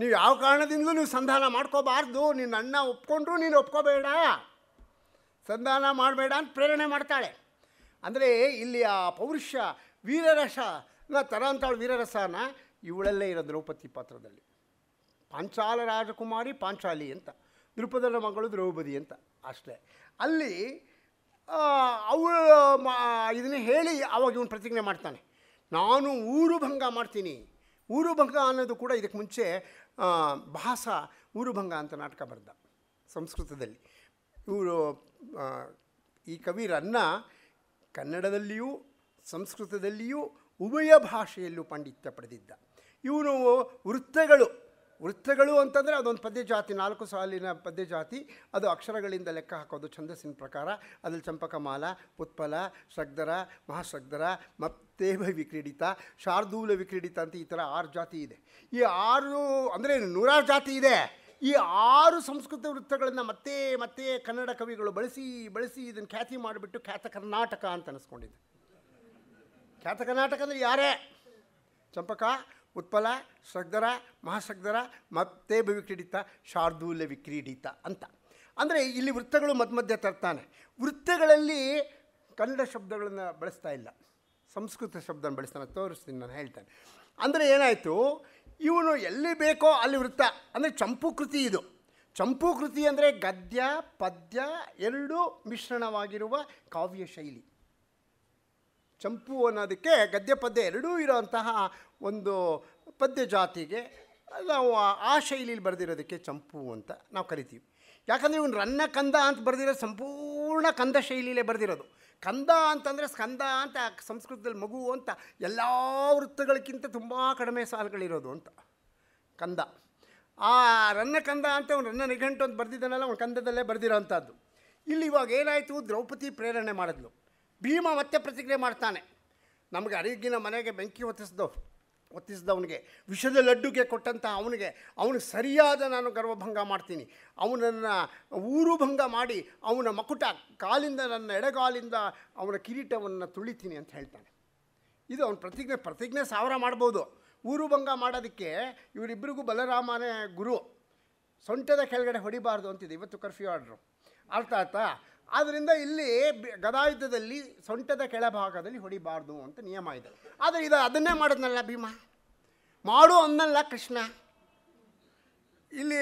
ನೀವು ಯಾವ ಕಾರಣದಿಂದಲೂ ನೀವು ಸಂಧಾನ ಮಾಡ್ಕೋಬಾರ್ದು ನಿನ್ನ ಅಣ್ಣ ಒಪ್ಕೊಂಡ್ರೂ ನೀನು ಒಪ್ಕೋಬೇಡ ಸಂಧಾನ ಮಾಡಬೇಡ ಅಂತ ಪ್ರೇರಣೆ ಮಾಡ್ತಾಳೆ ಅಂದರೆ ಇಲ್ಲಿ ಆ ಪೌರುಷ ವೀರರಸ ತರಾಂತಾಳು ವೀರರಸನ ಇವಳಲ್ಲೇ ಇರೋ ದ್ರೌಪದಿ ಪಾತ್ರದಲ್ಲಿ ಪಾಂಚಾಲ ರಾಜಕುಮಾರಿ ಪಾಂಚಾಲಿ ಅಂತ ದ್ರುಪದರ ಮಗಳು ದ್ರೌಪದಿ ಅಂತ ಅಷ್ಟೇ ಅಲ್ಲಿ ಅವಳು ಮಾ ಇದನ್ನು ಹೇಳಿ ಅವಾಗ ಇವನು ಪ್ರತಿಜ್ಞೆ ಮಾಡ್ತಾನೆ ನಾನು ಊರು ಭಂಗ ಮಾಡ್ತೀನಿ ಊರು ಭಂಗ ಅನ್ನೋದು ಕೂಡ ಇದಕ್ಕೆ ಮುಂಚೆ ಭಾಸ ಭಂಗ ಅಂತ ನಾಟಕ ಬರೆದ ಸಂಸ್ಕೃತದಲ್ಲಿ ಇವರು ಈ ಕವಿ ರನ್ನ ಕನ್ನಡದಲ್ಲಿಯೂ ಸಂಸ್ಕೃತದಲ್ಲಿಯೂ ಉಭಯ ಭಾಷೆಯಲ್ಲೂ ಪಾಂಡಿತ್ಯ ಪಡೆದಿದ್ದ ಇವನು ವೃತ್ತಗಳು ವೃತ್ತಗಳು ಅಂತಂದರೆ ಅದೊಂದು ಪದ್ಯ ಜಾತಿ ನಾಲ್ಕು ಸಾಲಿನ ಪದ್ಯ ಜಾತಿ ಅದು ಅಕ್ಷರಗಳಿಂದ ಲೆಕ್ಕ ಹಾಕೋದು ಛಂದಸ್ಸಿನ ಪ್ರಕಾರ ಅದರಲ್ಲಿ ಚಂಪಕಮಾಲ ಉತ್ಪಲ ಶಗ್ಧರ ಮಹಾಶಗ್ಧರ ಮತ್ತೇಭ ವಿಕ್ರೀಡಿತ ಶಾರ್ದೂಲ ವಿಕ್ರೀಡಿತ ಅಂತ ಈ ಥರ ಆರು ಜಾತಿ ಇದೆ ಈ ಆರು ಅಂದರೆ ನೂರಾರು ಜಾತಿ ಇದೆ ಈ ಆರು ಸಂಸ್ಕೃತ ವೃತ್ತಗಳನ್ನು ಮತ್ತೆ ಮತ್ತೆ ಕನ್ನಡ ಕವಿಗಳು ಬಳಸಿ ಬಳಸಿ ಇದನ್ನು ಖ್ಯಾತಿ ಮಾಡಿಬಿಟ್ಟು ಖ್ಯಾತ ಕರ್ನಾಟಕ ಅಂತ ಅನಿಸ್ಕೊಂಡಿದ್ದೆ ಖ್ಯಾತ ಕರ್ನಾಟಕ ಅಂದರೆ ಯಾರೇ ಚಂಪಕ ಉತ್ಪಲ ಶ್ರಗ್ಧರ ಮಹಾಶ್ರಗ್ಧರ ಮತ್ತೆ ವಿಕ್ರೀಡಿತ ಶಾರ್ದೂಲ್ಯ ವಿಕ್ರೀಡಿತ ಅಂತ ಅಂದರೆ ಇಲ್ಲಿ ವೃತ್ತಗಳು ಮಧ್ಯ ಮಧ್ಯೆ ತರ್ತಾನೆ ವೃತ್ತಗಳಲ್ಲಿ ಕನ್ನಡ ಶಬ್ದಗಳನ್ನು ಬಳಸ್ತಾ ಇಲ್ಲ ಸಂಸ್ಕೃತ ಶಬ್ದನ ಬಳಸ್ತಾನೆ ತೋರಿಸ್ತೀನಿ ನಾನು ಹೇಳ್ತೇನೆ ಅಂದರೆ ಏನಾಯಿತು ಇವನು ಎಲ್ಲಿ ಬೇಕೋ ಅಲ್ಲಿ ವೃತ್ತ ಅಂದರೆ ಕೃತಿ ಇದು ಚಂಪು ಕೃತಿ ಅಂದರೆ ಗದ್ಯ ಪದ್ಯ ಎರಡೂ ಮಿಶ್ರಣವಾಗಿರುವ ಕಾವ್ಯ ಶೈಲಿ ಚಂಪು ಅನ್ನೋದಕ್ಕೆ ಗದ್ಯ ಪದ್ಯ ಎರಡೂ ಇರೋಂತಹ ಒಂದು ಪದ್ಯ ಜಾತಿಗೆ ನಾವು ಆ ಶೈಲಿಯಲ್ಲಿ ಬರೆದಿರೋದಕ್ಕೆ ಚಂಪು ಅಂತ ನಾವು ಕರಿತೀವಿ ಯಾಕಂದರೆ ಇವನು ರನ್ನ ಕಂದ ಅಂತ ಬರೆದಿರೋ ಸಂಪೂರ್ಣ ಕಂದ ಶೈಲಿಯಲ್ಲೇ ಬರೆದಿರೋದು ಕಂದ ಅಂತಂದರೆ ಸ್ಕಂದ ಅಂತ ಸಂಸ್ಕೃತದಲ್ಲಿ ಮಗು ಅಂತ ಎಲ್ಲ ವೃತ್ತಗಳಿಗಿಂತ ತುಂಬ ಕಡಿಮೆ ಸಾಲುಗಳಿರೋದು ಅಂತ ಕಂದ ಆ ರನ್ನ ಕಂದ ಅಂತ ಅವನು ರನ್ನ ನಿಘಂಟು ಅಂತ ಬರೆದಿದ್ದಾನಲ್ಲ ಅವ್ನು ಕಂದದಲ್ಲೇ ಬರೆದಿರೋ ಅಂಥದ್ದು ಇಲ್ಲಿ ಇವಾಗ ಏನಾಯಿತು ದ್ರೌಪದಿ ಪ್ರೇರಣೆ ಮಾಡಿದ್ಲು ಭೀಮ ಮತ್ತೆ ಪ್ರತಿಕ್ರಿಯೆ ಮಾಡ್ತಾನೆ ನಮಗೆ ಅರಿಗಿನ ಮನೆಗೆ ಬೆಂಕಿ ಹೊತ್ತಿಸ್ದು ಅವನಿಗೆ ವಿಷದ ಲಡ್ಡುಗೆ ಕೊಟ್ಟಂಥ ಅವನಿಗೆ ಅವನು ಸರಿಯಾದ ನಾನು ಗರ್ವಭಂಗ ಮಾಡ್ತೀನಿ ಅವನನ್ನು ಊರು ಭಂಗ ಮಾಡಿ ಅವನ ಮಕುಟ ಕಾಲಿಂದ ನನ್ನ ಎಡಗಾಲಿಂದ ಅವನ ಕಿರೀಟವನ್ನು ತುಳಿತೀನಿ ಅಂತ ಹೇಳ್ತಾನೆ ಇದು ಅವನ ಪ್ರತಿಜ್ಞೆ ಪ್ರತಿಜ್ಞೆ ಸಾವಿರ ಮಾಡ್ಬೋದು ಊರು ಭಂಗ ಮಾಡೋದಕ್ಕೆ ಇವರಿಬ್ಬರಿಗೂ ಬಲರಾಮನೇ ಗುರು ಸೊಂಟದ ಕೆಳಗಡೆ ಹೊಡಿಬಾರ್ದು ಅಂತಿದೆ ಇವತ್ತು ಕರ್ಫ್ಯೂ ಆರ್ಡ್ರು ಅರ್ಥ ಆಯ್ತಾ ಆದ್ದರಿಂದ ಇಲ್ಲಿ ಗದಾಯುದ್ಧದಲ್ಲಿ ಸೊಂಟದ ಕೆಳಭಾಗದಲ್ಲಿ ಹೊಡಿಬಾರ್ದು ಅಂತ ನಿಯಮ ಇದೆ ಆದರೆ ಇದು ಅದನ್ನೇ ಮಾಡಿದ್ನಲ್ಲ ಭೀಮ ಮಾಡು ಅನ್ನಲ್ಲ ಕೃಷ್ಣ ಇಲ್ಲಿ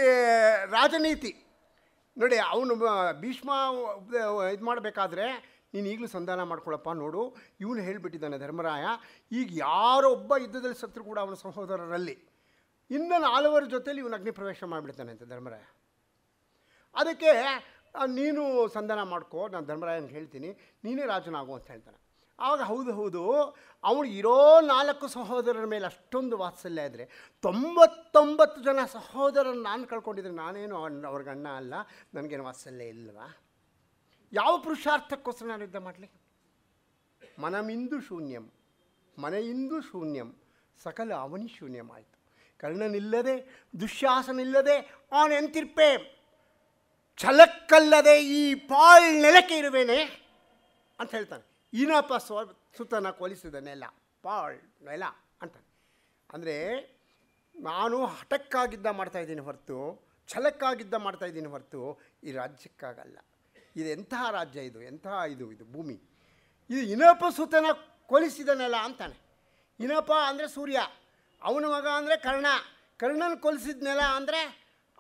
ರಾಜನೀತಿ ನೋಡಿ ಅವನು ಭೀಷ್ಮ ಇದು ಮಾಡಬೇಕಾದ್ರೆ ನೀನು ಈಗಲೂ ಸಂಧಾನ ಮಾಡ್ಕೊಳ್ಳಪ್ಪ ನೋಡು ಇವನು ಹೇಳಿಬಿಟ್ಟಿದ್ದಾನೆ ಧರ್ಮರಾಯ ಈಗ ಒಬ್ಬ ಯುದ್ಧದಲ್ಲಿ ಸತ್ರು ಕೂಡ ಅವನ ಸಹೋದರರಲ್ಲಿ ಇನ್ನೊಂದು ನಾಲ್ವರ ಜೊತೆಯಲ್ಲಿ ಇವನು ಅಗ್ನಿ ಪ್ರವೇಶ ಮಾಡಿಬಿಡ್ತಾನೆ ಅಂತ ಧರ್ಮರಾಯ ಅದಕ್ಕೆ ನೀನು ಸಂಧಾನ ಮಾಡ್ಕೊ ನಾನು ಧರ್ಮರಾಯನಿಗೆ ಹೇಳ್ತೀನಿ ನೀನೇ ರಾಜನಾಗು ಅಂತ ಹೇಳ್ತಾನೆ ಆವಾಗ ಹೌದು ಹೌದು ಅವನು ಇರೋ ನಾಲ್ಕು ಸಹೋದರರ ಮೇಲೆ ಅಷ್ಟೊಂದು ವಾತ್ಸಲ್ಯ ಇದ್ದರೆ ತೊಂಬತ್ತೊಂಬತ್ತು ಜನ ಸಹೋದರರ ನಾನು ಕಳ್ಕೊಂಡಿದ್ರೆ ನಾನೇನು ಅವ್ರ ಗಣ್ಣ ಅಲ್ಲ ನನಗೇನು ವಾತ್ಸಲ್ಯ ಇಲ್ಲವಾ ಯಾವ ಪುರುಷಾರ್ಥಕ್ಕೋಸ್ಕರ ನಾನು ಯುದ್ಧ ಮಾಡಲಿ ಮನಮಿಂದು ಶೂನ್ಯಂ ಮನೆಯಿಂದು ಶೂನ್ಯಂ ಸಕಲ ಅವನಿ ಶೂನ್ಯಮಾಯಿತು ಆಯಿತು ಕರ್ಣನಿಲ್ಲದೆ ದುಶ್ಯಾಸನಿಲ್ಲದೆ ಆನ್ ಎಂತಿರ್ಪೆ ಛಲಕ್ಕಲ್ಲದೆ ಈ ಪಾಳ್ ನೆಲಕ್ಕೆ ಇರುವೇನೆ ಅಂತ ಹೇಳ್ತಾನೆ ಈನಪ್ಪ ಸ್ವ ಸುತ್ತನ ಕೊಲಿಸಿದ ನೆಲ ಪಾಳ್ ನೆಲ ಅಂತಾನೆ ಅಂದರೆ ನಾನು ಹಠಕ್ಕಾಗಿದ್ದ ಮಾಡ್ತಾಯಿದ್ದೀನಿ ಹೊರತು ಛಲಕ್ಕಾಗಿದ್ದ ಮಾಡ್ತಾಯಿದ್ದೀನಿ ಹೊರತು ಈ ರಾಜ್ಯಕ್ಕಾಗಲ್ಲ ಇದು ಎಂತಹ ರಾಜ್ಯ ಇದು ಎಂತಹ ಇದು ಇದು ಭೂಮಿ ಇದು ಇನಪ ಸುತನ ನೆಲ ಅಂತಾನೆ ಇನಪ ಅಂದರೆ ಸೂರ್ಯ ಅವನ ಮಗ ಅಂದರೆ ಕರ್ಣ ಕರ್ಣನ ಕೊಲಿಸಿದ ನೆಲ ಅಂದರೆ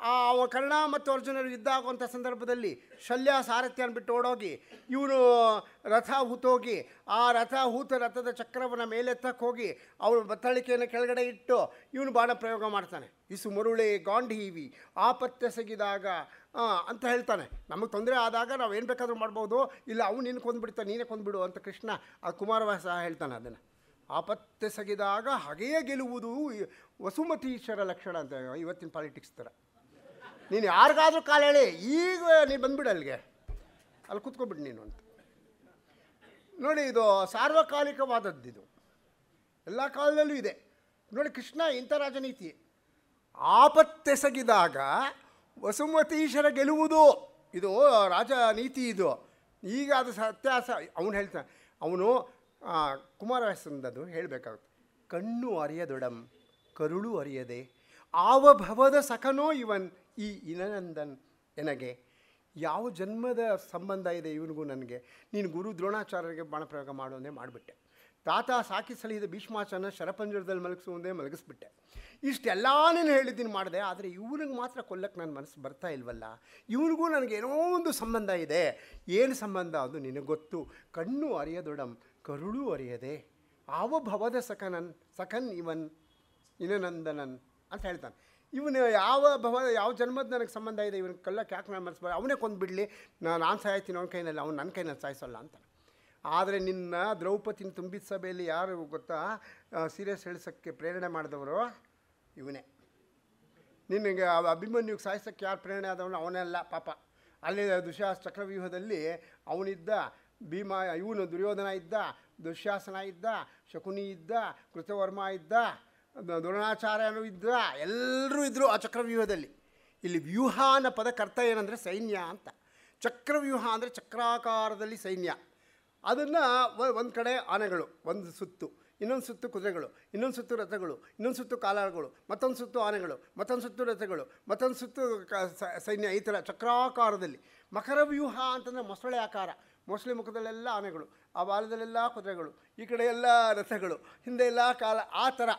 ಆ ಕರ್ಣ ಮತ್ತು ಅರ್ಜುನರು ಯುದ್ಧ ಸಂದರ್ಭದಲ್ಲಿ ಶಲ್ಯ ಸಾರಥ್ಯನ ಬಿಟ್ಟು ಓಡೋಗಿ ಇವನು ರಥ ಹೂತೋಗಿ ಆ ರಥ ಹೂತ ರಥದ ಚಕ್ರವನ್ನು ಮೇಲೆತ್ತಕ್ಕೆ ಹೋಗಿ ಅವನು ಬತ್ತಳಿಕೆಯನ್ನು ಕೆಳಗಡೆ ಇಟ್ಟು ಇವನು ಬಾಣ ಪ್ರಯೋಗ ಮಾಡ್ತಾನೆ ಇಸು ಮರುಳೆ ಗಾಂಡಿವಿ ಆಪತ್ತೆ ಸಗಿದಾಗ ಅಂತ ಹೇಳ್ತಾನೆ ನಮಗೆ ತೊಂದರೆ ಆದಾಗ ನಾವು ಏನು ಬೇಕಾದರೂ ಮಾಡ್ಬೋದು ಇಲ್ಲ ಅವನು ನಿನ್ನ ಕೊಂದುಬಿಡ್ತಾನೆ ನೀನೇ ಕೊಂದುಬಿಡು ಅಂತ ಕೃಷ್ಣ ಆ ಕುಮಾರವ್ಯಾಸ ಹೇಳ್ತಾನೆ ಅದನ್ನು ಆಪತ್ತೆ ಸಗಿದಾಗ ಹಾಗೆಯೇ ಗೆಲುವುದು ವಸುಮತೀಶ್ವರ ಲಕ್ಷಣ ಅಂತ ಇವತ್ತಿನ ಪಾಲಿಟಿಕ್ಸ್ ಥರ ನೀನು ಯಾರಿಗಾದರೂ ಕಾಲ ಹೇಳಿ ಈಗ ನೀನು ಬಂದ್ಬಿಡು ಅಲ್ಲಿಗೆ ಅಲ್ಲಿ ಕೂತ್ಕೊಂಡ್ಬಿಟ್ಟು ನೀನು ಅಂತ ನೋಡಿ ಇದು ಸಾರ್ವಕಾಲಿಕವಾದದ್ದು ಇದು ಎಲ್ಲ ಕಾಲದಲ್ಲೂ ಇದೆ ನೋಡಿ ಕೃಷ್ಣ ಇಂಥ ರಾಜನೀತಿ ಆಪತ್ತೆಸಗಿದಾಗ ವಸುಮತೀಶ್ವರ ಗೆಲುವುದು ಇದು ರಾಜನೀತಿ ಇದು ಈಗ ಅದು ಸತ್ಯಾಸ ಅವನು ಹೇಳ್ತಾನೆ ಅವನು ಕುಮಾರವ್ಯಾಸಂದದು ಹೇಳಬೇಕಾಗುತ್ತೆ ಕಣ್ಣು ಅರಿಯದೊಡಂ ಕರುಳು ಅರಿಯದೆ ಆವಭವದ ಸಖನೋ ಇವನ್ ಈ ಇನನಂದನ್ ನನಗೆ ಯಾವ ಜನ್ಮದ ಸಂಬಂಧ ಇದೆ ಇವನಿಗೂ ನನಗೆ ನೀನು ಗುರು ದ್ರೋಣಾಚಾರ್ಯರಿಗೆ ಬಾಣಪ್ರಯೋಗ ಮಾಡು ಮಾಡಿಬಿಟ್ಟೆ ತಾತ ಸಾಕಿ ಸಳಿದ ಭೀಷ್ಮಾಚನ ಶರಪಂಜರದಲ್ಲಿ ಮಲಗಿಸುವುದೇ ಮಲಗಿಸಿಬಿಟ್ಟೆ ಮಲಗಿಸ್ಬಿಟ್ಟೆ ಇಷ್ಟೆಲ್ಲ ನೀನು ಹೇಳಿದ್ದೀನಿ ಮಾಡಿದೆ ಆದರೆ ಇವನಿಗೆ ಮಾತ್ರ ಕೊಲ್ಲಕ್ಕೆ ನನ್ನ ಮನಸ್ಸು ಬರ್ತಾ ಇಲ್ವಲ್ಲ ಇವನಿಗೂ ಏನೋ ಒಂದು ಸಂಬಂಧ ಇದೆ ಏನು ಸಂಬಂಧ ಅದು ನಿನಗೆ ಗೊತ್ತು ಕಣ್ಣು ಅರಿಯದೊಡಂ ಕರುಳು ಅರಿಯದೆ ಆವ ಭವದ ಸಖನನ್ ಸಖನ್ ಇವನ್ ಇನನಂದನನ್ ಅಂತ ಹೇಳ್ತಾನೆ ಇವನು ಯಾವ ಭವ ಯಾವ ಜನ್ಮದ ನನಗೆ ಸಂಬಂಧ ಇದೆ ಇವನು ಕಲ್ಲ ಯಾಕೆ ನಾನು ಮನಸ್ಸು ಅವನೇ ಕೊಂದುಬಿಡಲಿ ನಾನು ಸಾಯ್ತೀನಿ ಅವನ ಕೈನಲ್ಲಿ ಅವ್ನು ನನ್ನ ಕೈನಲ್ಲಿ ಸಾಯಿಸೋಲ್ಲ ಅಂತ ಆದರೆ ನಿನ್ನ ದ್ರೌಪದಿನ ತುಂಬಿದ ಸಭೆಯಲ್ಲಿ ಯಾರು ಗೊತ್ತಾ ಸೀರಿಯಸ್ ಹೇಳಿಸೋಕ್ಕೆ ಪ್ರೇರಣೆ ಮಾಡಿದವರು ಇವನೇ ನಿನಗೆ ಅಭಿಮನ್ಯುಗೆ ಸಾಯಿಸೋಕ್ಕೆ ಯಾರು ಪ್ರೇರಣೆ ಆದವನು ಅವನೇ ಅಲ್ಲ ಪಾಪ ಅಲ್ಲಿ ದುಶ್ಯಾಸ ಚಕ್ರವ್ಯೂಹದಲ್ಲಿ ಅವನಿದ್ದ ಭೀಮ ಇವನು ದುರ್ಯೋಧನ ಇದ್ದ ದುಶ್ಯಾಸನ ಇದ್ದ ಶಕುನಿ ಇದ್ದ ಕೃತವರ್ಮ ಇದ್ದ ದ್ರೋಣಾಚಾರ್ಯನೂ ಇದ್ದ ಎಲ್ಲರೂ ಇದ್ದರು ಆ ಚಕ್ರವ್ಯೂಹದಲ್ಲಿ ಇಲ್ಲಿ ವ್ಯೂಹ ಅನ್ನೋ ಪದ ಕರ್ತ ಏನಂದರೆ ಸೈನ್ಯ ಅಂತ ಚಕ್ರವ್ಯೂಹ ಅಂದರೆ ಚಕ್ರಾಕಾರದಲ್ಲಿ ಸೈನ್ಯ ಅದನ್ನು ಒಂದು ಕಡೆ ಆನೆಗಳು ಒಂದು ಸುತ್ತು ಇನ್ನೊಂದು ಸುತ್ತು ಕುದುರೆಗಳು ಇನ್ನೊಂದು ಸುತ್ತು ರಥಗಳು ಇನ್ನೊಂದು ಸುತ್ತು ಕಾಲಗಳು ಮತ್ತೊಂದು ಸುತ್ತು ಆನೆಗಳು ಮತ್ತೊಂದು ಸುತ್ತು ರಥಗಳು ಮತ್ತೊಂದು ಸುತ್ತು ಸೈನ್ಯ ಈ ಥರ ಚಕ್ರಾಕಾರದಲ್ಲಿ ಮಕರವ್ಯೂಹ ಅಂತಂದರೆ ಮೊಸಳೆ ಆಕಾರ ಮೊಸಳೆ ಮುಖದಲ್ಲೆಲ್ಲ ಆನೆಗಳು ಆ ಬಾಲದಲ್ಲೆಲ್ಲ ಕುದುರೆಗಳು ಈ ಕಡೆ ಎಲ್ಲ ರಥಗಳು ಹಿಂದೆ ಎಲ್ಲ ಕಾಲ ಆ ಥರ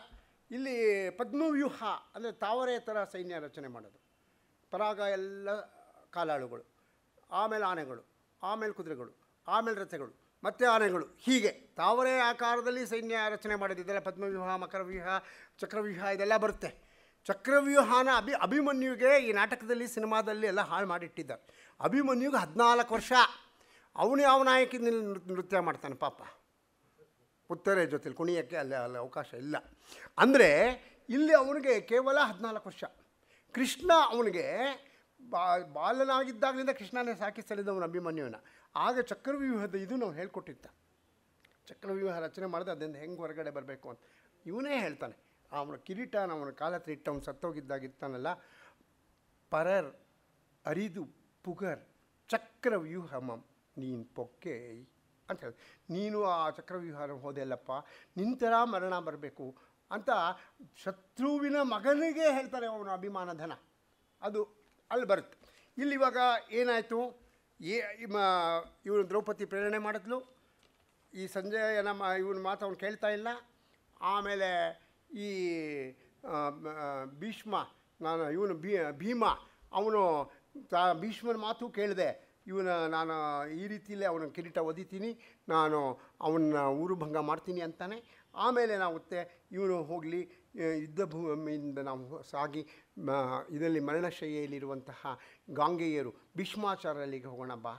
ಇಲ್ಲಿ ಪದ್ಮವ್ಯೂಹ ಅಂದರೆ ತಾವರೆ ಥರ ಸೈನ್ಯ ರಚನೆ ಮಾಡೋದು ಪರಾಗ ಎಲ್ಲ ಕಾಲಾಳುಗಳು ಆಮೇಲೆ ಆನೆಗಳು ಆಮೇಲೆ ಕುದುರೆಗಳು ಆಮೇಲೆ ರಥಗಳು ಮತ್ತು ಆನೆಗಳು ಹೀಗೆ ತಾವರೆ ಆಕಾರದಲ್ಲಿ ಸೈನ್ಯ ರಚನೆ ಮಾಡೋದು ಇದೆಲ್ಲ ಪದ್ಮವ್ಯೂಹ ಮಕರವ್ಯೂಹ ಚಕ್ರವ್ಯೂಹ ಇದೆಲ್ಲ ಬರುತ್ತೆ ಚಕ್ರವ್ಯೂಹನ ಅಭಿ ಅಭಿಮನ್ಯುಗೆ ಈ ನಾಟಕದಲ್ಲಿ ಸಿನಿಮಾದಲ್ಲಿ ಎಲ್ಲ ಹಾಳು ಮಾಡಿಟ್ಟಿದ್ದ ಅಭಿಮನ್ಯುಗೆ ಹದಿನಾಲ್ಕು ವರ್ಷ ಅವನು ಯಾವ ನಾಯಕಿನಲ್ಲಿ ನೃತ್ಯ ಮಾಡ್ತಾನೆ ಪಾಪ ಪುತ್ತರೆ ಜೊತೆಲಿ ಕುಣಿಯೋಕ್ಕೆ ಅಲ್ಲಿ ಅಲ್ಲಿ ಅವಕಾಶ ಇಲ್ಲ ಅಂದರೆ ಇಲ್ಲಿ ಅವನಿಗೆ ಕೇವಲ ಹದಿನಾಲ್ಕು ವರ್ಷ ಕೃಷ್ಣ ಅವನಿಗೆ ಬಾ ಬಾಲನಾಗಿದ್ದಾಗಲಿಂದ ಕೃಷ್ಣನೇ ಸಾಕಿ ಅವನ ಅಭಿಮನ್ಯುವನ ಆಗ ಚಕ್ರವ್ಯೂಹದ ಇದು ನಾವು ಹೇಳ್ಕೊಟ್ಟಿತ್ತ ಚಕ್ರವ್ಯೂಹ ರಚನೆ ಮಾಡಿದೆ ಅದರಿಂದ ಹೆಂಗೆ ಹೊರಗಡೆ ಬರಬೇಕು ಅಂತ ಇವನೇ ಹೇಳ್ತಾನೆ ಅವನ ಕಿರೀಟ ಅವನ ಕಾಲ ಹತ್ರ ಇಟ್ಟು ಅವನು ಪರರ್ ಅರಿದು ಪುಗರ್ ಚಕ್ರವ್ಯೂಹ ನೀನು ಪೊಕ್ಕೆ ಅಂತ ಹೇಳಿ ನೀನು ಆ ಚಕ್ರವ್ಯೂಹಾರ ಹೋದೆಲ್ಲಪ್ಪ ನಿಂತರ ಮರಣ ಬರಬೇಕು ಅಂತ ಶತ್ರುವಿನ ಮಗನಿಗೆ ಹೇಳ್ತಾರೆ ಅವನು ಅಭಿಮಾನ ಧನ ಅದು ಅಲ್ಲಿ ಬರುತ್ತೆ ಇಲ್ಲಿ ಇವಾಗ ಏನಾಯಿತು ಏ ಇವನು ದ್ರೌಪದಿ ಪ್ರೇರಣೆ ಮಾಡಿದ್ಲು ಈ ಸಂಜೆಯ ನಮ್ಮ ಇವನ ಮಾತು ಅವನು ಕೇಳ್ತಾ ಇಲ್ಲ ಆಮೇಲೆ ಈ ಭೀಷ್ಮ ನಾನು ಇವನು ಭೀ ಭೀಮ ಅವನು ಭೀಷ್ಮನ ಮಾತು ಕೇಳಿದೆ ಇವನ ನಾನು ಈ ರೀತಿಯಲ್ಲಿ ಅವನ ಕಿರೀಟ ಒದಿತೀನಿ ನಾನು ಅವನ್ನ ಊರು ಭಂಗ ಮಾಡ್ತೀನಿ ಅಂತಾನೆ ಆಮೇಲೆ ಏನಾಗುತ್ತೆ ಇವನು ಹೋಗಲಿ ಯುದ್ಧ ಭೂಮಿಯಿಂದ ನಾವು ಸಾಗಿ ಇದರಲ್ಲಿ ಮರಣಶೈಲಿಯಲ್ಲಿರುವಂತಹ ಗಾಂಗೆಯರು ಭೀಷ್ಮಾಚಾರ್ಯಲ್ಲಿಗೆ ಹೋಗೋಣ ಬಾ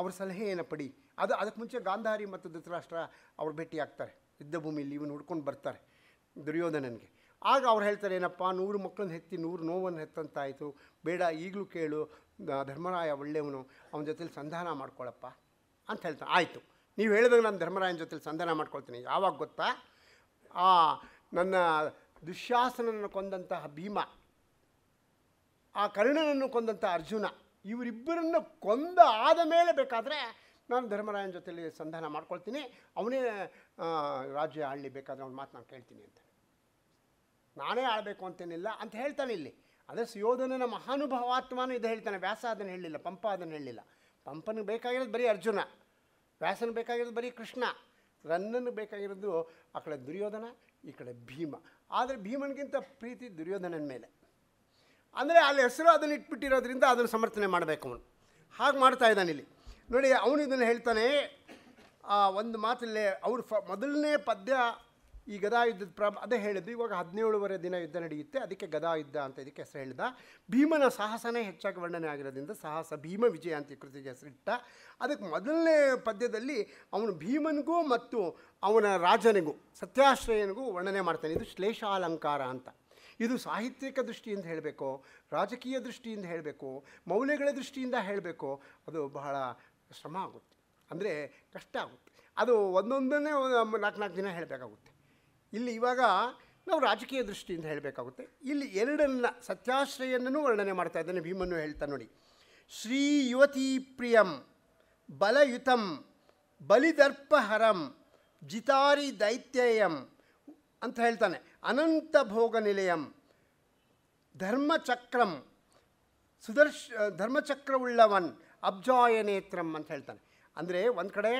ಅವ್ರ ಸಲಹೆಯನ್ನು ಪಡಿ ಅದು ಅದಕ್ಕೆ ಮುಂಚೆ ಗಾಂಧಾರಿ ಮತ್ತು ಧೃತರಾಷ್ಟ್ರ ಅವ್ರು ಭೇಟಿಯಾಗ್ತಾರೆ ಯುದ್ಧ ಭೂಮಿಯಲ್ಲಿ ಇವನು ಹುಡ್ಕೊಂಡು ಬರ್ತಾರೆ ದುರ್ಯೋಧನನಿಗೆ ಆಗ ಅವ್ರು ಹೇಳ್ತಾರೆ ಏನಪ್ಪ ನೂರು ಮಕ್ಕಳನ್ನ ಹೆತ್ತಿ ನೂರು ನೋವನ್ನು ಹೆತ್ತಂತಾಯಿತು ಬೇಡ ಈಗಲೂ ಕೇಳು ಧರ್ಮರಾಯ ಒಳ್ಳೆಯವನು ಅವನ ಜೊತೇಲಿ ಸಂಧಾನ ಮಾಡ್ಕೊಳಪ್ಪ ಅಂತ ಹೇಳ್ತಾನೆ ಆಯಿತು ನೀವು ಹೇಳಿದಾಗ ನಾನು ಧರ್ಮರಾಯನ ಜೊತೆಲಿ ಸಂಧಾನ ಮಾಡ್ಕೊಳ್ತೀನಿ ಯಾವಾಗ ಗೊತ್ತಾ ಆ ನನ್ನ ದುಶ್ಯಾಸನನ್ನು ಕೊಂದಂತಹ ಭೀಮ ಆ ಕರ್ಣನನ್ನು ಕೊಂದಂಥ ಅರ್ಜುನ ಇವರಿಬ್ಬರನ್ನು ಕೊಂದ ಆದ ಮೇಲೆ ಬೇಕಾದರೆ ನಾನು ಧರ್ಮರಾಯನ ಜೊತೆಲಿ ಸಂಧಾನ ಮಾಡ್ಕೊಳ್ತೀನಿ ಅವನೇ ರಾಜ್ಯ ಆಳ್ಲಿ ಬೇಕಾದರೆ ಅವ್ನ ಮಾತು ನಾನು ಕೇಳ್ತೀನಿ ಅಂತ ನಾನೇ ಆಡಬೇಕು ಅಂತೇನಿಲ್ಲ ಅಂತ ಹೇಳ್ತಾನೆ ಇಲ್ಲಿ ಅಂದರೆ ಸುಯೋಧನನ ಮಹಾನುಭಾವಾತ್ಮನೂ ಇದು ಹೇಳ್ತಾನೆ ವ್ಯಾಸ ಅದನ್ನು ಹೇಳಿಲ್ಲ ಪಂಪ ಅದನ್ನು ಹೇಳಿಲ್ಲ ಪಂಪನಿಗೆ ಬೇಕಾಗಿರೋದು ಬರೀ ಅರ್ಜುನ ವ್ಯಾಸನ ಬೇಕಾಗಿರೋದು ಬರೀ ಕೃಷ್ಣ ರನ್ನನಿಗೆ ಬೇಕಾಗಿರೋದು ಆ ಕಡೆ ದುರ್ಯೋಧನ ಈ ಕಡೆ ಭೀಮ ಆದರೆ ಭೀಮನಿಗಿಂತ ಪ್ರೀತಿ ದುರ್ಯೋಧನನ ಮೇಲೆ ಅಂದರೆ ಅಲ್ಲಿ ಹೆಸರು ಅದನ್ನು ಇಟ್ಬಿಟ್ಟಿರೋದ್ರಿಂದ ಅದನ್ನು ಸಮರ್ಥನೆ ಮಾಡಬೇಕು ಅವನು ಹಾಗೆ ಮಾಡ್ತಾ ಇದ್ದಾನೆ ಇಲ್ಲಿ ನೋಡಿ ಅವನು ಇದನ್ನು ಹೇಳ್ತಾನೆ ಒಂದು ಮಾತಲ್ಲೇ ಅವರು ಫ ಮೊದಲನೇ ಪದ್ಯ ಈ ಗದಾ ಯುದ್ಧದ ಅದೇ ಹೇಳಿದ್ದು ಇವಾಗ ಹದಿನೇಳುವರೆ ದಿನ ಯುದ್ಧ ನಡೆಯುತ್ತೆ ಅದಕ್ಕೆ ಗದಾ ಯುದ್ಧ ಅಂತ ಇದಕ್ಕೆ ಹೆಸರು ಹೇಳಿದ ಭೀಮನ ಸಾಹಸನೇ ಹೆಚ್ಚಾಗಿ ವರ್ಣನೆ ಆಗಿರೋದ್ರಿಂದ ಸಾಹಸ ಭೀಮ ವಿಜಯ ಅಂತ ಕೃತಿಗೆ ಹೆಸರಿಟ್ಟ ಅದಕ್ಕೆ ಮೊದಲನೇ ಪದ್ಯದಲ್ಲಿ ಅವನು ಭೀಮನಿಗೂ ಮತ್ತು ಅವನ ರಾಜನಿಗೂ ಸತ್ಯಾಶ್ರಯನಿಗೂ ವರ್ಣನೆ ಮಾಡ್ತಾನೆ ಇದು ಶ್ಲೇಷಾಲಂಕಾರ ಅಂತ ಇದು ಸಾಹಿತ್ಯಿಕ ದೃಷ್ಟಿಯಿಂದ ಹೇಳಬೇಕು ರಾಜಕೀಯ ದೃಷ್ಟಿಯಿಂದ ಹೇಳಬೇಕು ಮೌಲ್ಯಗಳ ದೃಷ್ಟಿಯಿಂದ ಹೇಳಬೇಕು ಅದು ಬಹಳ ಶ್ರಮ ಆಗುತ್ತೆ ಅಂದರೆ ಕಷ್ಟ ಆಗುತ್ತೆ ಅದು ಒಂದೊಂದನ್ನೇ ನಾಲ್ಕು ನಾಲ್ಕು ದಿನ ಹೇಳಬೇಕಾಗುತ್ತೆ ಇಲ್ಲಿ ಇವಾಗ ನಾವು ರಾಜಕೀಯ ದೃಷ್ಟಿಯಿಂದ ಹೇಳಬೇಕಾಗುತ್ತೆ ಇಲ್ಲಿ ಎರಡನ್ನ ಸತ್ಯಾಶ್ರಯನ್ನೂ ವರ್ಣನೆ ಮಾಡ್ತಾ ಇದ್ದಾನೆ ಭೀಮನ್ನು ಹೇಳ್ತಾ ನೋಡಿ ಶ್ರೀ ಯುವತಿ ಪ್ರಿಯಂ ಬಲಯುತಂ ಬಲಿದರ್ಪಹರಂ ಜಿತಾರಿ ದೈತ್ಯಯಂ ಅಂತ ಹೇಳ್ತಾನೆ ಅನಂತ ಭೋಗ ನಿಲಯಂ ಧರ್ಮಚಕ್ರಂ ಸುದರ್ಶ ಧರ್ಮಚಕ್ರವುಳ್ಳವನ್ ಅಬ್ಜಾಯನೇತ್ರಂ ಅಂತ ಹೇಳ್ತಾನೆ ಅಂದರೆ ಒಂದು ಕಡೆ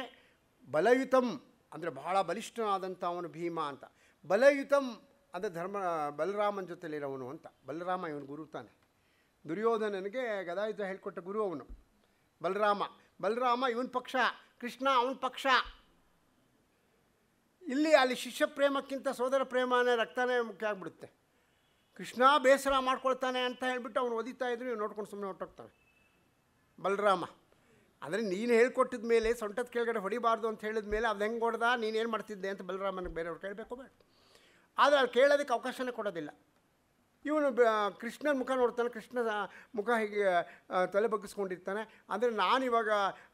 ಬಲಯುತಂ ಅಂದರೆ ಬಹಳ ಬಲಿಷ್ಠನಾದಂಥ ಅವನು ಭೀಮ ಅಂತ ಬಲಯುತಂ ಅಂದರೆ ಧರ್ಮ ಬಲರಾಮನ ಜೊತೆಲಿರೋವನು ಅಂತ ಬಲರಾಮ ಇವನು ಗುರು ತಾನೆ ದುರ್ಯೋಧನನಿಗೆ ಗದಾಯುಧ ಹೇಳಿಕೊಟ್ಟ ಗುರು ಅವನು ಬಲರಾಮ ಬಲರಾಮ ಇವನ ಪಕ್ಷ ಕೃಷ್ಣ ಅವನ ಪಕ್ಷ ಇಲ್ಲಿ ಅಲ್ಲಿ ಶಿಷ್ಯ ಪ್ರೇಮಕ್ಕಿಂತ ಸೋದರ ಪ್ರೇಮನೇ ರಕ್ತನೇ ಮುಖ್ಯ ಆಗಿಬಿಡುತ್ತೆ ಕೃಷ್ಣ ಬೇಸರ ಮಾಡ್ಕೊಳ್ತಾನೆ ಅಂತ ಹೇಳಿಬಿಟ್ಟು ಅವನು ಓದಿತಾ ಇದ್ರು ಇವ್ನು ನೋಡ್ಕೊಂಡು ಸುಮ್ಮನೆ ಹೊರಟೋಗ್ತಾನೆ ಬಲರಾಮ ಅಂದರೆ ನೀನು ಹೇಳ್ಕೊಟ್ಟಿದ ಮೇಲೆ ಸೊಂಟದ ಕೆಳಗಡೆ ಹೊಡಿಬಾರ್ದು ಅಂತ ಹೇಳಿದ ಮೇಲೆ ಅದು ಹೆಂಗೆ ಹೊಡೆದ ಏನು ಮಾಡ್ತಿದ್ದೆ ಅಂತ ಬಲರಾಮನಿಗೆ ಬೇರೆಯವ್ರು ಕೇಳಬೇಕು ಬೇಡ ಆದರೆ ಅಲ್ಲಿ ಕೇಳೋದಕ್ಕೆ ಅವಕಾಶನೇ ಕೊಡೋದಿಲ್ಲ ಇವನು ಕೃಷ್ಣನ ಮುಖ ನೋಡ್ತಾನೆ ಕೃಷ್ಣ ಮುಖ ಹೀಗೆ ತಲೆ ಬಗ್ಗಿಸ್ಕೊಂಡಿರ್ತಾನೆ ಅಂದರೆ ನಾನಿವಾಗ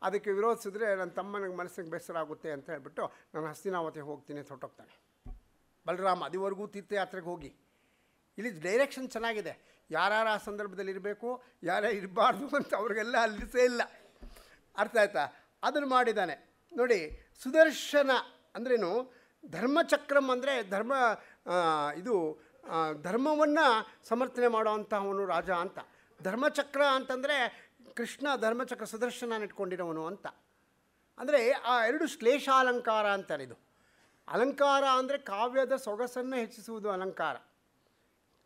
ಅದಕ್ಕೆ ವಿರೋಧಿಸಿದ್ರೆ ನನ್ನ ತಮ್ಮನಿಗೆ ಮನಸ್ಸಿಗೆ ಬೇಸರ ಆಗುತ್ತೆ ಅಂತ ಹೇಳ್ಬಿಟ್ಟು ನಾನು ಹಸ್ತಿನಾವತಿ ಹೋಗ್ತೀನಿ ಅಂತ ಹೊಟ್ಟೋಗ್ತಾನೆ ಬಲರಾಮ ಅದುವರೆಗೂ ತೀರ್ಥಯಾತ್ರೆಗೆ ಹೋಗಿ ಇಲ್ಲಿ ಡೈರೆಕ್ಷನ್ ಚೆನ್ನಾಗಿದೆ ಯಾರ್ಯಾರು ಆ ಸಂದರ್ಭದಲ್ಲಿ ಇರಬೇಕು ಯಾರ್ಯಾರು ಇರಬಾರ್ದು ಅಂತ ಅವ್ರಿಗೆಲ್ಲ ಅಲ್ಲಿಸೇ ಇಲ್ಲ ಅರ್ಥ ಆಯ್ತಾ ಅದನ್ನು ಮಾಡಿದ್ದಾನೆ ನೋಡಿ ಸುದರ್ಶನ ಅಂದ್ರೇನು ಧರ್ಮಚಕ್ರಮ್ ಅಂದರೆ ಧರ್ಮ ಇದು ಧರ್ಮವನ್ನು ಸಮರ್ಥನೆ ಮಾಡುವಂತಹವನು ರಾಜ ಅಂತ ಧರ್ಮಚಕ್ರ ಅಂತಂದರೆ ಕೃಷ್ಣ ಧರ್ಮಚಕ್ರ ಸುದರ್ಶನ ಇಟ್ಕೊಂಡಿರೋವನು ಅಂತ ಅಂದರೆ ಆ ಎರಡು ಶ್ಲೇಷ ಅಲಂಕಾರ ಅಂತಾರೆ ಇದು ಅಲಂಕಾರ ಅಂದರೆ ಕಾವ್ಯದ ಸೊಗಸನ್ನು ಹೆಚ್ಚಿಸುವುದು ಅಲಂಕಾರ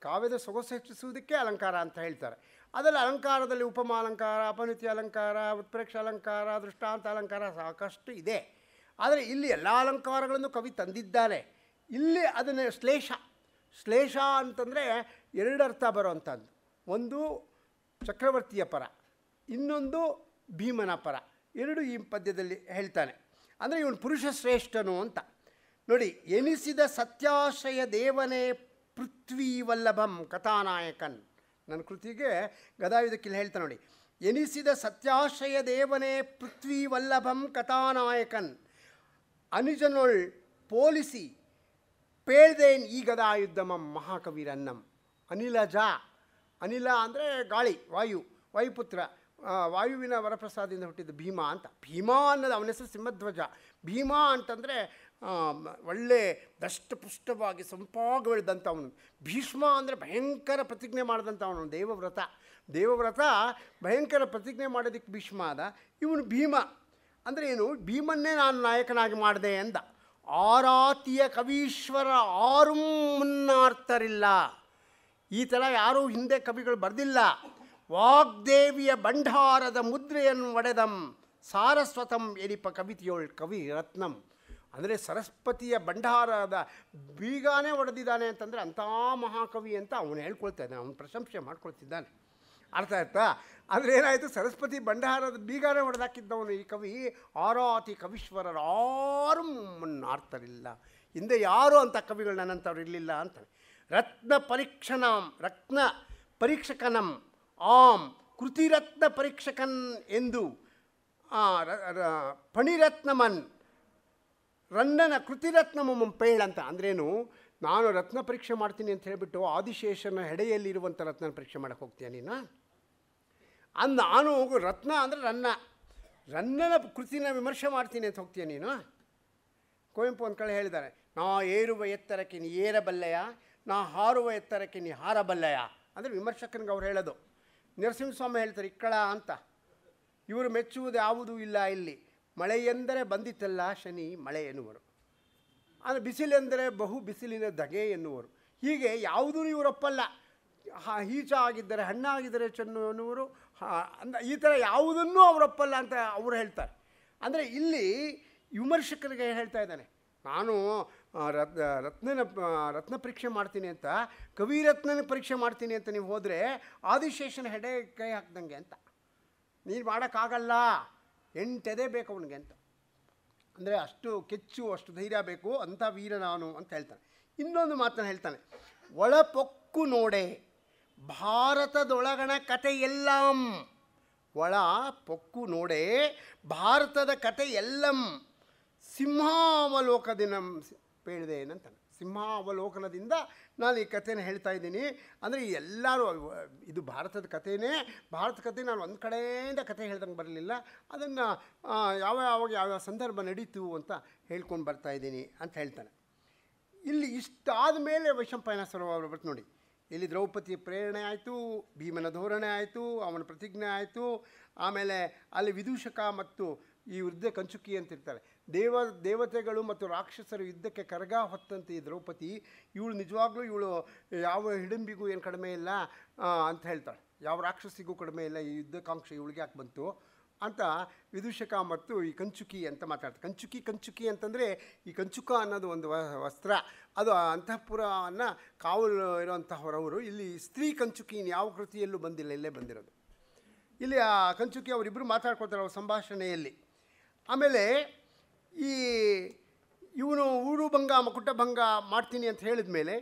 ಕಾವ್ಯದ ಸೊಗಸು ಹೆಚ್ಚಿಸುವುದಕ್ಕೆ ಅಲಂಕಾರ ಅಂತ ಹೇಳ್ತಾರೆ ಅದರಲ್ಲಿ ಅಲಂಕಾರದಲ್ಲಿ ಉಪಮ ಅಲಂಕಾರ ಅಪನೀತಿ ಅಲಂಕಾರ ಉತ್ಪ್ರೇಕ್ಷ ಅಲಂಕಾರ ದೃಷ್ಟಾಂತ ಅಲಂಕಾರ ಸಾಕಷ್ಟು ಇದೆ ಆದರೆ ಇಲ್ಲಿ ಎಲ್ಲ ಅಲಂಕಾರಗಳನ್ನು ಕವಿ ತಂದಿದ್ದಾನೆ ಇಲ್ಲಿ ಅದನ್ನು ಶ್ಲೇಷ ಶ್ಲೇಷ ಅಂತಂದರೆ ಎರಡರ್ಥ ಬರುವಂಥದ್ದು ಒಂದು ಚಕ್ರವರ್ತಿಯ ಪರ ಇನ್ನೊಂದು ಭೀಮನ ಪರ ಎರಡು ಈ ಪದ್ಯದಲ್ಲಿ ಹೇಳ್ತಾನೆ ಅಂದರೆ ಇವನು ಪುರುಷ ಶ್ರೇಷ್ಠನು ಅಂತ ನೋಡಿ ಎನಿಸಿದ ಸತ್ಯಾಶ್ರಯ ದೇವನೇ ಪೃಥ್ವಿ ಕಥಾನಾಯಕನ್ ನನ್ನ ಕೃತಿಗೆ ಗದಾಯುಧಕ್ಕಿಲ್ಲ ಹೇಳ್ತಾನೆ ನೋಡಿ ಎನಿಸಿದ ಸತ್ಯಾಶ್ರಯ ದೇವನೇ ಪೃಥ್ವಿ ಕಥಾನಾಯಕನ್ ಅನಿಜನೊಳ್ ಪೋಲಿಸಿ ಪೇಳ್ದೇನ್ ಈಗದಾಯುದ್ದಮ ಮಹಾಕವಿರನ್ನಂ ಅನಿಲಜ ಅನಿಲ ಅಂದರೆ ಗಾಳಿ ವಾಯು ವಾಯುಪುತ್ರ ವಾಯುವಿನ ವರಪ್ರಸಾದದಿಂದ ಹುಟ್ಟಿದ ಭೀಮಾ ಅಂತ ಭೀಮಾ ಅನ್ನೋದು ಅವನ ಹೆಸರು ಸಿಂಹಧ್ವಜ ಭೀಮಾ ಅಂತಂದರೆ ಒಳ್ಳೆ ದಷ್ಟಪುಷ್ಟವಾಗಿ ಸಂಪಾಗಿ ಬೆಳೆದಂಥ ಅವನು ಭೀಷ್ಮ ಅಂದರೆ ಭಯಂಕರ ಪ್ರತಿಜ್ಞೆ ಮಾಡಿದಂಥ ಅವನು ದೇವವ್ರತ ದೇವವ್ರತ ಭಯಂಕರ ಪ್ರತಿಜ್ಞೆ ಮಾಡೋದಕ್ಕೆ ಭೀಷ್ಮ ಆದ ಇವನು ಭೀಮ ಅಂದರೆ ಏನು ಭೀಮನ್ನೇ ನಾನು ನಾಯಕನಾಗಿ ಮಾಡಿದೆ ಅಂದ ಆರಾತಿಯ ಕವೀಶ್ವರ ಆರು ಮುನ್ನಾರ್ತರಿಲ್ಲ ಈ ಥರ ಯಾರೂ ಹಿಂದೆ ಕವಿಗಳು ಬರೆದಿಲ್ಲ ವಾಗ್ದೇವಿಯ ಭಂಡಾರದ ಮುದ್ರೆಯನ್ನು ಒಡೆದಂ ಸಾರಸ್ವತಂ ಎಡಿಪ ಕವಿತೆಯೋಳ್ ಕವಿ ರತ್ನಂ ಅಂದರೆ ಸರಸ್ವತಿಯ ಭಂಡಾರದ ಬೀಗಾನೇ ಒಡೆದಿದ್ದಾನೆ ಅಂತಂದರೆ ಅಂಥ ಮಹಾಕವಿ ಅಂತ ಅವನು ಇದ್ದಾನೆ ಅವನು ಪ್ರಶಂಸೆ ಮಾಡ್ಕೊಳ್ತಿದ್ದಾನೆ ಅರ್ಥ ಆಯ್ತಾ ಆದರೆ ಏನಾಯಿತು ಸರಸ್ವತಿ ಬಂಡಾರದ ಬೀಗಾನೇ ಹೊಡೆದಾಕಿದ್ದವನು ಈ ಕವಿ ಆರಾತಿ ಕವೀಶ್ವರ ಆರು ಆರ್ತರಿಲ್ಲ ಹಿಂದೆ ಯಾರು ಅಂತ ಕವಿಗಳು ನನ್ನಂಥವ್ರು ಇರಲಿಲ್ಲ ಅಂತ ರತ್ನ ಪರೀಕ್ಷಣ ರತ್ನ ಪರೀಕ್ಷಕನಂ ಆಂ ಕೃತಿರತ್ನ ಪರೀಕ್ಷಕನ್ ಎಂದು ಪಣಿರತ್ನಮನ್ ರನ್ನನ ಕೃತಿರತ್ನಮಂ ಪೇಳ್ ಅಂತ ಅಂದ್ರೇನು ನಾನು ರತ್ನ ಪರೀಕ್ಷೆ ಮಾಡ್ತೀನಿ ಅಂತ ಹೇಳಿಬಿಟ್ಟು ಆದಿಶೇಷನ ಹೆಡೆಯಲ್ಲಿರುವಂಥ ರತ್ನ ಪರೀಕ್ಷೆ ಮಾಡೋಕ್ಕೆ ಹೋಗ್ತೀಯ ನೀನು ಅಂದ ನಾನು ರತ್ನ ಅಂದರೆ ರನ್ನ ರನ್ನನ ಕೃತಿನ ವಿಮರ್ಶೆ ಮಾಡ್ತೀನಿ ಅಂತ ಹೋಗ್ತೀಯ ನೀನು ಕುವೆಂಪು ಒಂದು ಕಡೆ ಹೇಳಿದ್ದಾರೆ ನಾ ಏರುವ ಎತ್ತರಕ್ಕೆ ನೀ ಏರಬಲ್ಲೆಯಾ ನಾ ಹಾರುವ ಎತ್ತರಕ್ಕೆ ನೀ ಹಾರಬಲ್ಲಯ ಅಂದರೆ ವಿಮರ್ಶಕನಿಗೆ ಅವ್ರು ಹೇಳೋದು ನರಸಿಂಹಸ್ವಾಮಿ ಹೇಳ್ತಾರೆ ಇಕ್ಕಳ ಅಂತ ಇವರು ಮೆಚ್ಚುವುದು ಯಾವುದೂ ಇಲ್ಲ ಇಲ್ಲಿ ಮಳೆ ಎಂದರೆ ಬಂದಿತ್ತಲ್ಲ ಶನಿ ಮಳೆ ಎನ್ನುವರು ಅಂದರೆ ಬಿಸಿಲೆಂದರೆ ಬಹು ಬಿಸಿಲಿನ ಧಗೆ ಎನ್ನುವರು ಹೀಗೆ ಯಾವುದೂ ಇವರೊಪ್ಪಲ್ಲ ಹೀಚ ಆಗಿದ್ದರೆ ಹಣ್ಣಾಗಿದ್ದರೆ ಚೆನ್ನು ಎನ್ನುವರು ಅಂದ ಈ ಥರ ಯಾವುದನ್ನೂ ಅವರಪ್ಪಲ್ಲ ಅಂತ ಅವರು ಹೇಳ್ತಾರೆ ಅಂದರೆ ಇಲ್ಲಿ ವಿಮರ್ಶಕರಿಗೆ ಹೇಳ್ತಾ ಇದ್ದಾನೆ ನಾನು ರತ್ನ ರತ್ನನ ರತ್ನ ಪರೀಕ್ಷೆ ಮಾಡ್ತೀನಿ ಅಂತ ಕವಿರತ್ನನ ಪರೀಕ್ಷೆ ಮಾಡ್ತೀನಿ ಅಂತ ನೀವು ಹೋದರೆ ಆದಿಶೇಷನ ಹೆಡೆ ಕೈ ಹಾಕ್ದಂಗೆ ಅಂತ ನೀನು ಮಾಡೋಕ್ಕಾಗಲ್ಲ ಎಂಟೆದೇ ಬೇಕು ಅವನಿಗೆ ಅಂತ ಅಂದರೆ ಅಷ್ಟು ಕೆಚ್ಚು ಅಷ್ಟು ಧೈರ್ಯ ಬೇಕು ಅಂಥ ವೀರ ನಾನು ಅಂತ ಹೇಳ್ತಾನೆ ಇನ್ನೊಂದು ಮಾತನ್ನು ಹೇಳ್ತಾನೆ ಒಳಪೊಕ್ಕು ನೋಡೆ ಭಾರತದೊಳಗಣ ಕತೆ ಎಲ್ಲಂ ಒಳ ಪೊಕ್ಕು ನೋಡೆ ಭಾರತದ ಕತೆ ಎಲ್ಲಂ ಸಿಂಹಾವಲೋಕದಿನ ಹೇಳಿದೆ ಏನಂತಾನೆ ಸಿಂಹಾವಲೋಕನದಿಂದ ನಾನು ಈ ಕಥೆನ ಹೇಳ್ತಾ ಇದ್ದೀನಿ ಅಂದರೆ ಎಲ್ಲರೂ ಇದು ಭಾರತದ ಕಥೆನೇ ಭಾರತ ಕಥೆ ನಾನು ಒಂದು ಕಡೆಯಿಂದ ಕಥೆ ಹೇಳ್ದಂಗೆ ಬರಲಿಲ್ಲ ಅದನ್ನು ಯಾವ ಯಾವಾಗ ಯಾವ ಸಂದರ್ಭ ನಡೀತು ಅಂತ ಹೇಳ್ಕೊಂಡು ಬರ್ತಾ ಇದ್ದೀನಿ ಅಂತ ಹೇಳ್ತಾನೆ ಇಲ್ಲಿ ಇಷ್ಟಾದ ಮೇಲೆ ವೈಶಂಪಾಯನ ಸರೋವರ ಬರ್ತು ನೋಡಿ ಇಲ್ಲಿ ದ್ರೌಪದಿಯ ಪ್ರೇರಣೆ ಆಯಿತು ಭೀಮನ ಧೋರಣೆ ಆಯಿತು ಅವನ ಪ್ರತಿಜ್ಞೆ ಆಯಿತು ಆಮೇಲೆ ಅಲ್ಲಿ ವಿದೂಷಕ ಮತ್ತು ಈ ವೃದ್ಧ ಕಂಚುಕಿ ಅಂತಿರ್ತಾರೆ ದೇವ ದೇವತೆಗಳು ಮತ್ತು ರಾಕ್ಷಸರು ಯುದ್ಧಕ್ಕೆ ಕರಗ ಹೊತ್ತಂತೆ ಈ ದ್ರೌಪದಿ ಇವಳು ನಿಜವಾಗ್ಲೂ ಇವಳು ಯಾವ ಹಿಡಂಬಿಗೂ ಏನು ಕಡಿಮೆ ಇಲ್ಲ ಅಂತ ಹೇಳ್ತಾಳೆ ಯಾವ ರಾಕ್ಷಸಿಗೂ ಕಡಿಮೆ ಇಲ್ಲ ಈ ಯುದ್ಧಕಾಂಕ್ಷೆ ಇವಳಿಗೆ ಯಾಕೆ ಬಂತು ಅಂತ ವಿದೂಷಕ ಮತ್ತು ಈ ಕಂಚುಕಿ ಅಂತ ಮಾತಾಡ್ತಾರೆ ಕಂಚುಕಿ ಕಂಚುಕಿ ಅಂತಂದರೆ ಈ ಕಂಚುಕ ಅನ್ನೋದು ಒಂದು ವಸ್ತ್ರ ಅದು ಅಂತಃಪುರವನ್ನು ಕಾವಲು ಇರುವಂತಹವರವರು ಇಲ್ಲಿ ಸ್ತ್ರೀ ಕಂಚುಕಿ ಯಾವ ಕೃತಿಯಲ್ಲೂ ಬಂದಿಲ್ಲ ಇಲ್ಲೇ ಬಂದಿರೋದು ಇಲ್ಲಿ ಆ ಕಂಚುಕಿ ಅವರಿಬ್ಬರು ಮಾತಾಡ್ಕೊಳ್ತಾರೆ ಅವ್ರ ಸಂಭಾಷಣೆಯಲ್ಲಿ ಆಮೇಲೆ ಈ ಇವನು ಊರು ಭಂಗ ಮಕುಟ ಭಂಗ ಮಾಡ್ತೀನಿ ಅಂತ ಹೇಳಿದ ಮೇಲೆ